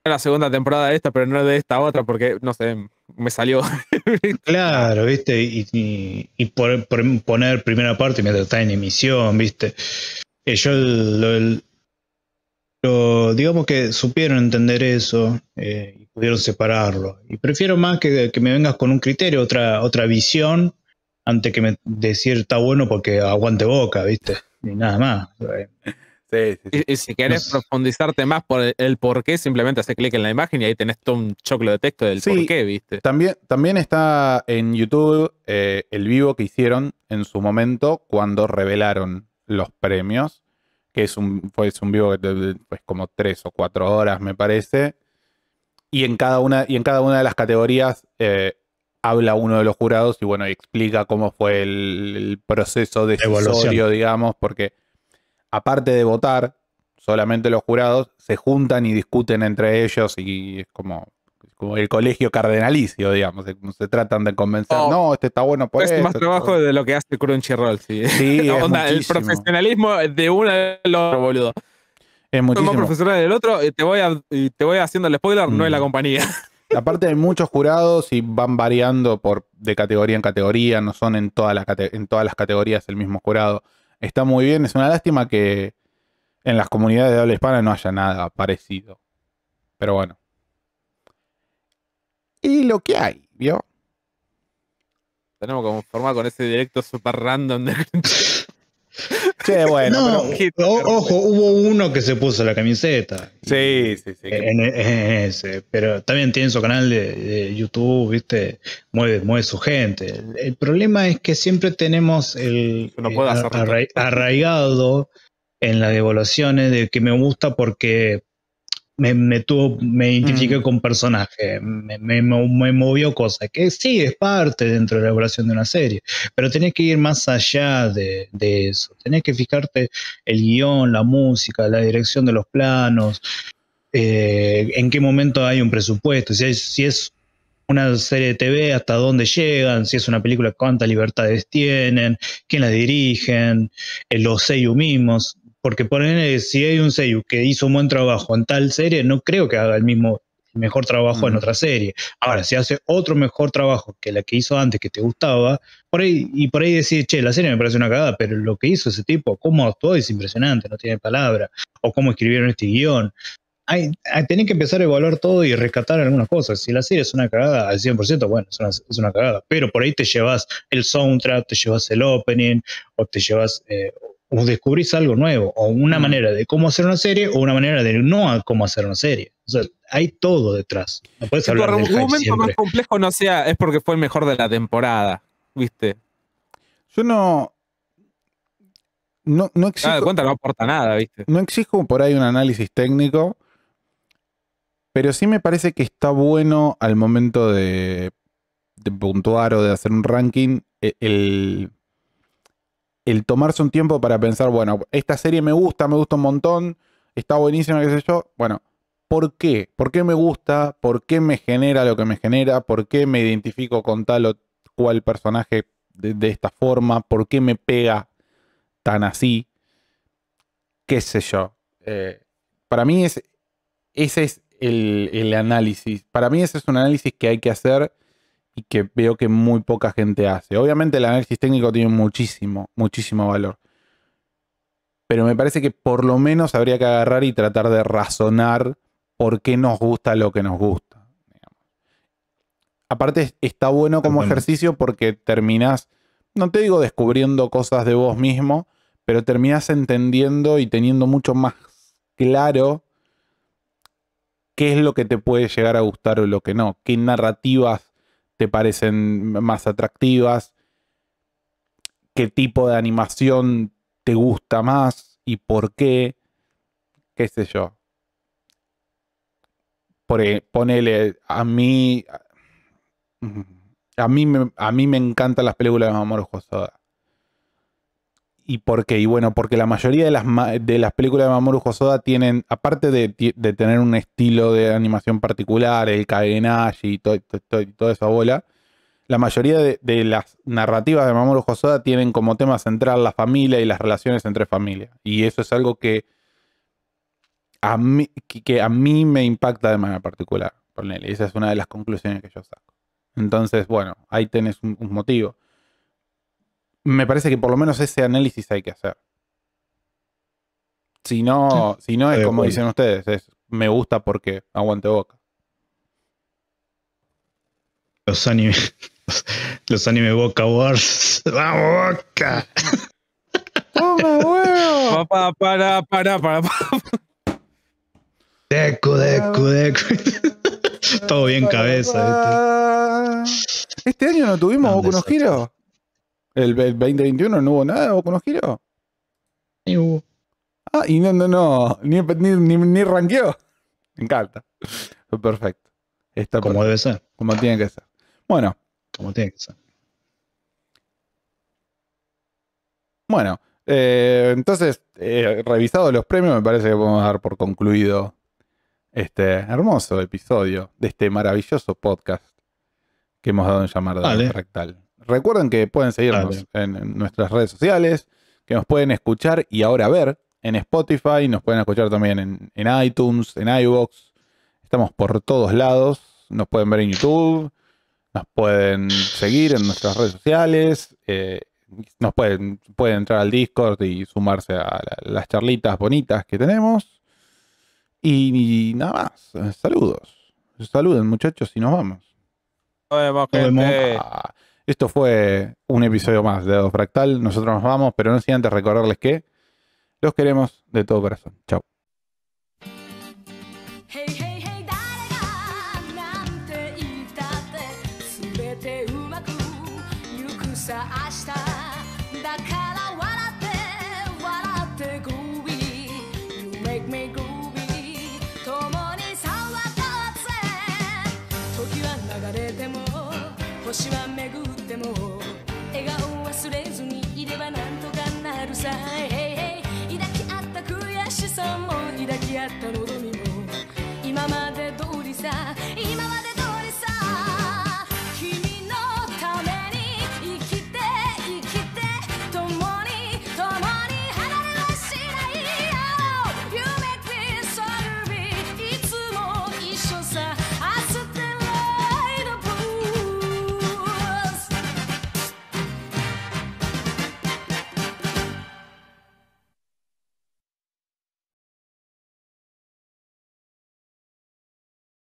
la segunda temporada de esta, pero no de esta otra, porque no sé, me salió. claro, viste, y, por, poner primera parte mientras está en emisión, viste. Eh, yo, lo, digamos que supieron entender eso eh, y pudieron separarlo. Y prefiero más que, que, me vengas con un criterio, otra, otra visión, antes que me decir está bueno porque aguante boca, viste. Y nada más. Y, si querés profundizarte más por el, por qué, simplemente haces clic en la imagen y ahí tenés todo un choclo de texto del por qué, ¿viste? También, también está en YouTube eh, el vivo que hicieron en su momento cuando revelaron los premios, que es un, un vivo de pues, como tres o cuatro horas, me parece. Y en cada una, y en cada una de las categorías eh, habla uno de los jurados y bueno, explica cómo fue el, proceso de Evolución. digamos, porque aparte de votar, solamente los jurados se juntan y discuten entre ellos y es como, el colegio cardenalicio, digamos, se, tratan de convencer, oh. no, este está bueno por es más trabajo de lo que hace Crunchyroll, sí. sí es el profesionalismo de uno del otro, boludo. Es muchísimo. Somos profesionales del otro y eh, te voy, y te voy haciendo el spoiler, no es la mm. compañía. Aparte hay muchos jurados y van variando por, de categoría en categoría, no son en, toda la, en todas las categorías el mismo jurado está muy bien. Es una lástima que en las comunidades de habla hispana no haya nada parecido. Pero bueno. Y lo que hay, ¿vio? Tenemos como forma con ese directo super random de Sí, bueno. ojo, hubo uno que se puso la camiseta. Sí, sí, sí. Eh, e, e, pero también tiene su canal de, YouTube, ¿viste? Mueve, mueve su gente. El problema es que siempre tenemos el eh, arraigado en las devoluciones de que me gusta porque me, me, tuvo, me identifiqué mm. con personaje, me, me, movió cosas, que sí, es parte dentro de la elaboración de una serie, pero tenés que ir más allá de, de eso, tenés que fijarte el guión, la música, la dirección de los planos, eh, en qué momento hay un presupuesto, si, si es una serie de TV, hasta dónde llegan, si es una película, cuántas libertades tienen, quién la dirigen, eh, los sellos mismos. Porque poner si hay un seiyuu que hizo un buen trabajo en tal serie, no creo que haga el mismo mejor trabajo en otra serie. Ahora, si hace otro mejor trabajo que la que hizo antes que te gustaba, por ahí, y por ahí decís, che, la serie me parece una cagada, pero lo que hizo ese tipo, cómo actuó es impresionante, no tiene palabra, o cómo escribieron este guión. Hay, tenés que empezar a evaluar todo y rescatar algunas cosas. Si la serie es una cagada al 100%, bueno, es una, es una cagada. Pero por ahí te llevas el soundtrack, te llevas el opening, o te llevas eh, o descubrís algo nuevo, o una manera de cómo hacer una serie, o una manera de no cómo hacer una serie. O sea, hay todo detrás. No puedes hablar del un momento más complejo no sea, es porque fue el mejor de la temporada, ¿viste? Yo no. No, no exijo. no aporta nada, ¿viste? No exijo por ahí un análisis técnico, pero sí me parece que está bueno al momento de, puntuar o de hacer un ranking e, el el tomarse un tiempo para pensar, bueno, esta serie me gusta, me gusta un montón, está buenísima, qué sé yo. Bueno, ¿por qué? ¿Por qué me gusta? ¿Por qué me genera lo que me genera? ¿Por qué me identifico con tal o cual personaje de, esta forma? ¿Por qué me pega tan así? ¿Qué sé yo? Eh, para mí es, ese es el, el análisis. Para mí ese es un análisis que hay que hacer y que veo que muy poca gente hace. Obviamente el análisis técnico tiene muchísimo, muchísimo valor. Pero me parece que por lo menos habría que agarrar y tratar de razonar por qué nos gusta lo que nos gusta. Aparte está bueno como ejercicio porque terminás, no te digo descubriendo cosas de vos mismo, pero terminás entendiendo y teniendo mucho más claro qué es lo que te puede llegar a gustar o lo que no, qué narrativas te parecen más atractivas, qué tipo de animación te gusta más y por qué, qué sé yo. ponele, a mí, a mí, me, a mí me encantan las películas de Mamoru Hosoda. ¿Y por qué? Y bueno, porque la mayoría de las, de las películas de Mamoru Hosoda tienen, aparte de, tener un estilo de animación particular, el Kagenashi y todo, toda esa bola, la mayoría de, las narrativas de Mamoru Hosoda tienen como tema central la familia y las relaciones entre familia. Y eso es algo que a mí, que a mí me impacta de manera particular. Nelly. Esa es una de las conclusiones que yo saco. Entonces, bueno, ahí tenés un motivo me parece que por lo menos ese análisis hay que hacer. Si no, si no es eh, como dicen ustedes, es me gusta porque aguante boca. Los anime, los anime Boca Wars. ¡Vamos, Boca! huevo! Papá, para, para, para, Todo bien cabeza. Este, año no tuvimos unos giros ¿El, 2021 no hubo nada con los giros? hubo. Ah, y no, no, no. Ni, ni, ni, Me encanta. Perfecto. Está como debe ser. Como tiene que ser. Bueno. Como tiene que ser. Bueno, eh, entonces, eh, revisados los premios, me parece que podemos dar por concluido este hermoso episodio de este maravilloso podcast que hemos dado en llamar de Rectal. Recuerden que pueden seguirnos en, nuestras redes sociales, que nos pueden escuchar y ahora ver en Spotify, nos pueden escuchar también en, iTunes, en iVoox. Estamos por todos lados. Nos pueden ver en YouTube, nos pueden seguir en nuestras redes sociales, eh, nos pueden, entrar al Discord y sumarse a las charlitas bonitas que tenemos. Y, nada más, saludos. Saluden muchachos y nos vamos. Ah. Esto fue un episodio más de Dado Fractal. Nosotros nos vamos, pero no sin antes recordarles que los queremos de todo corazón. Chao. さんも抱き合った望みも今まで通りさ今ま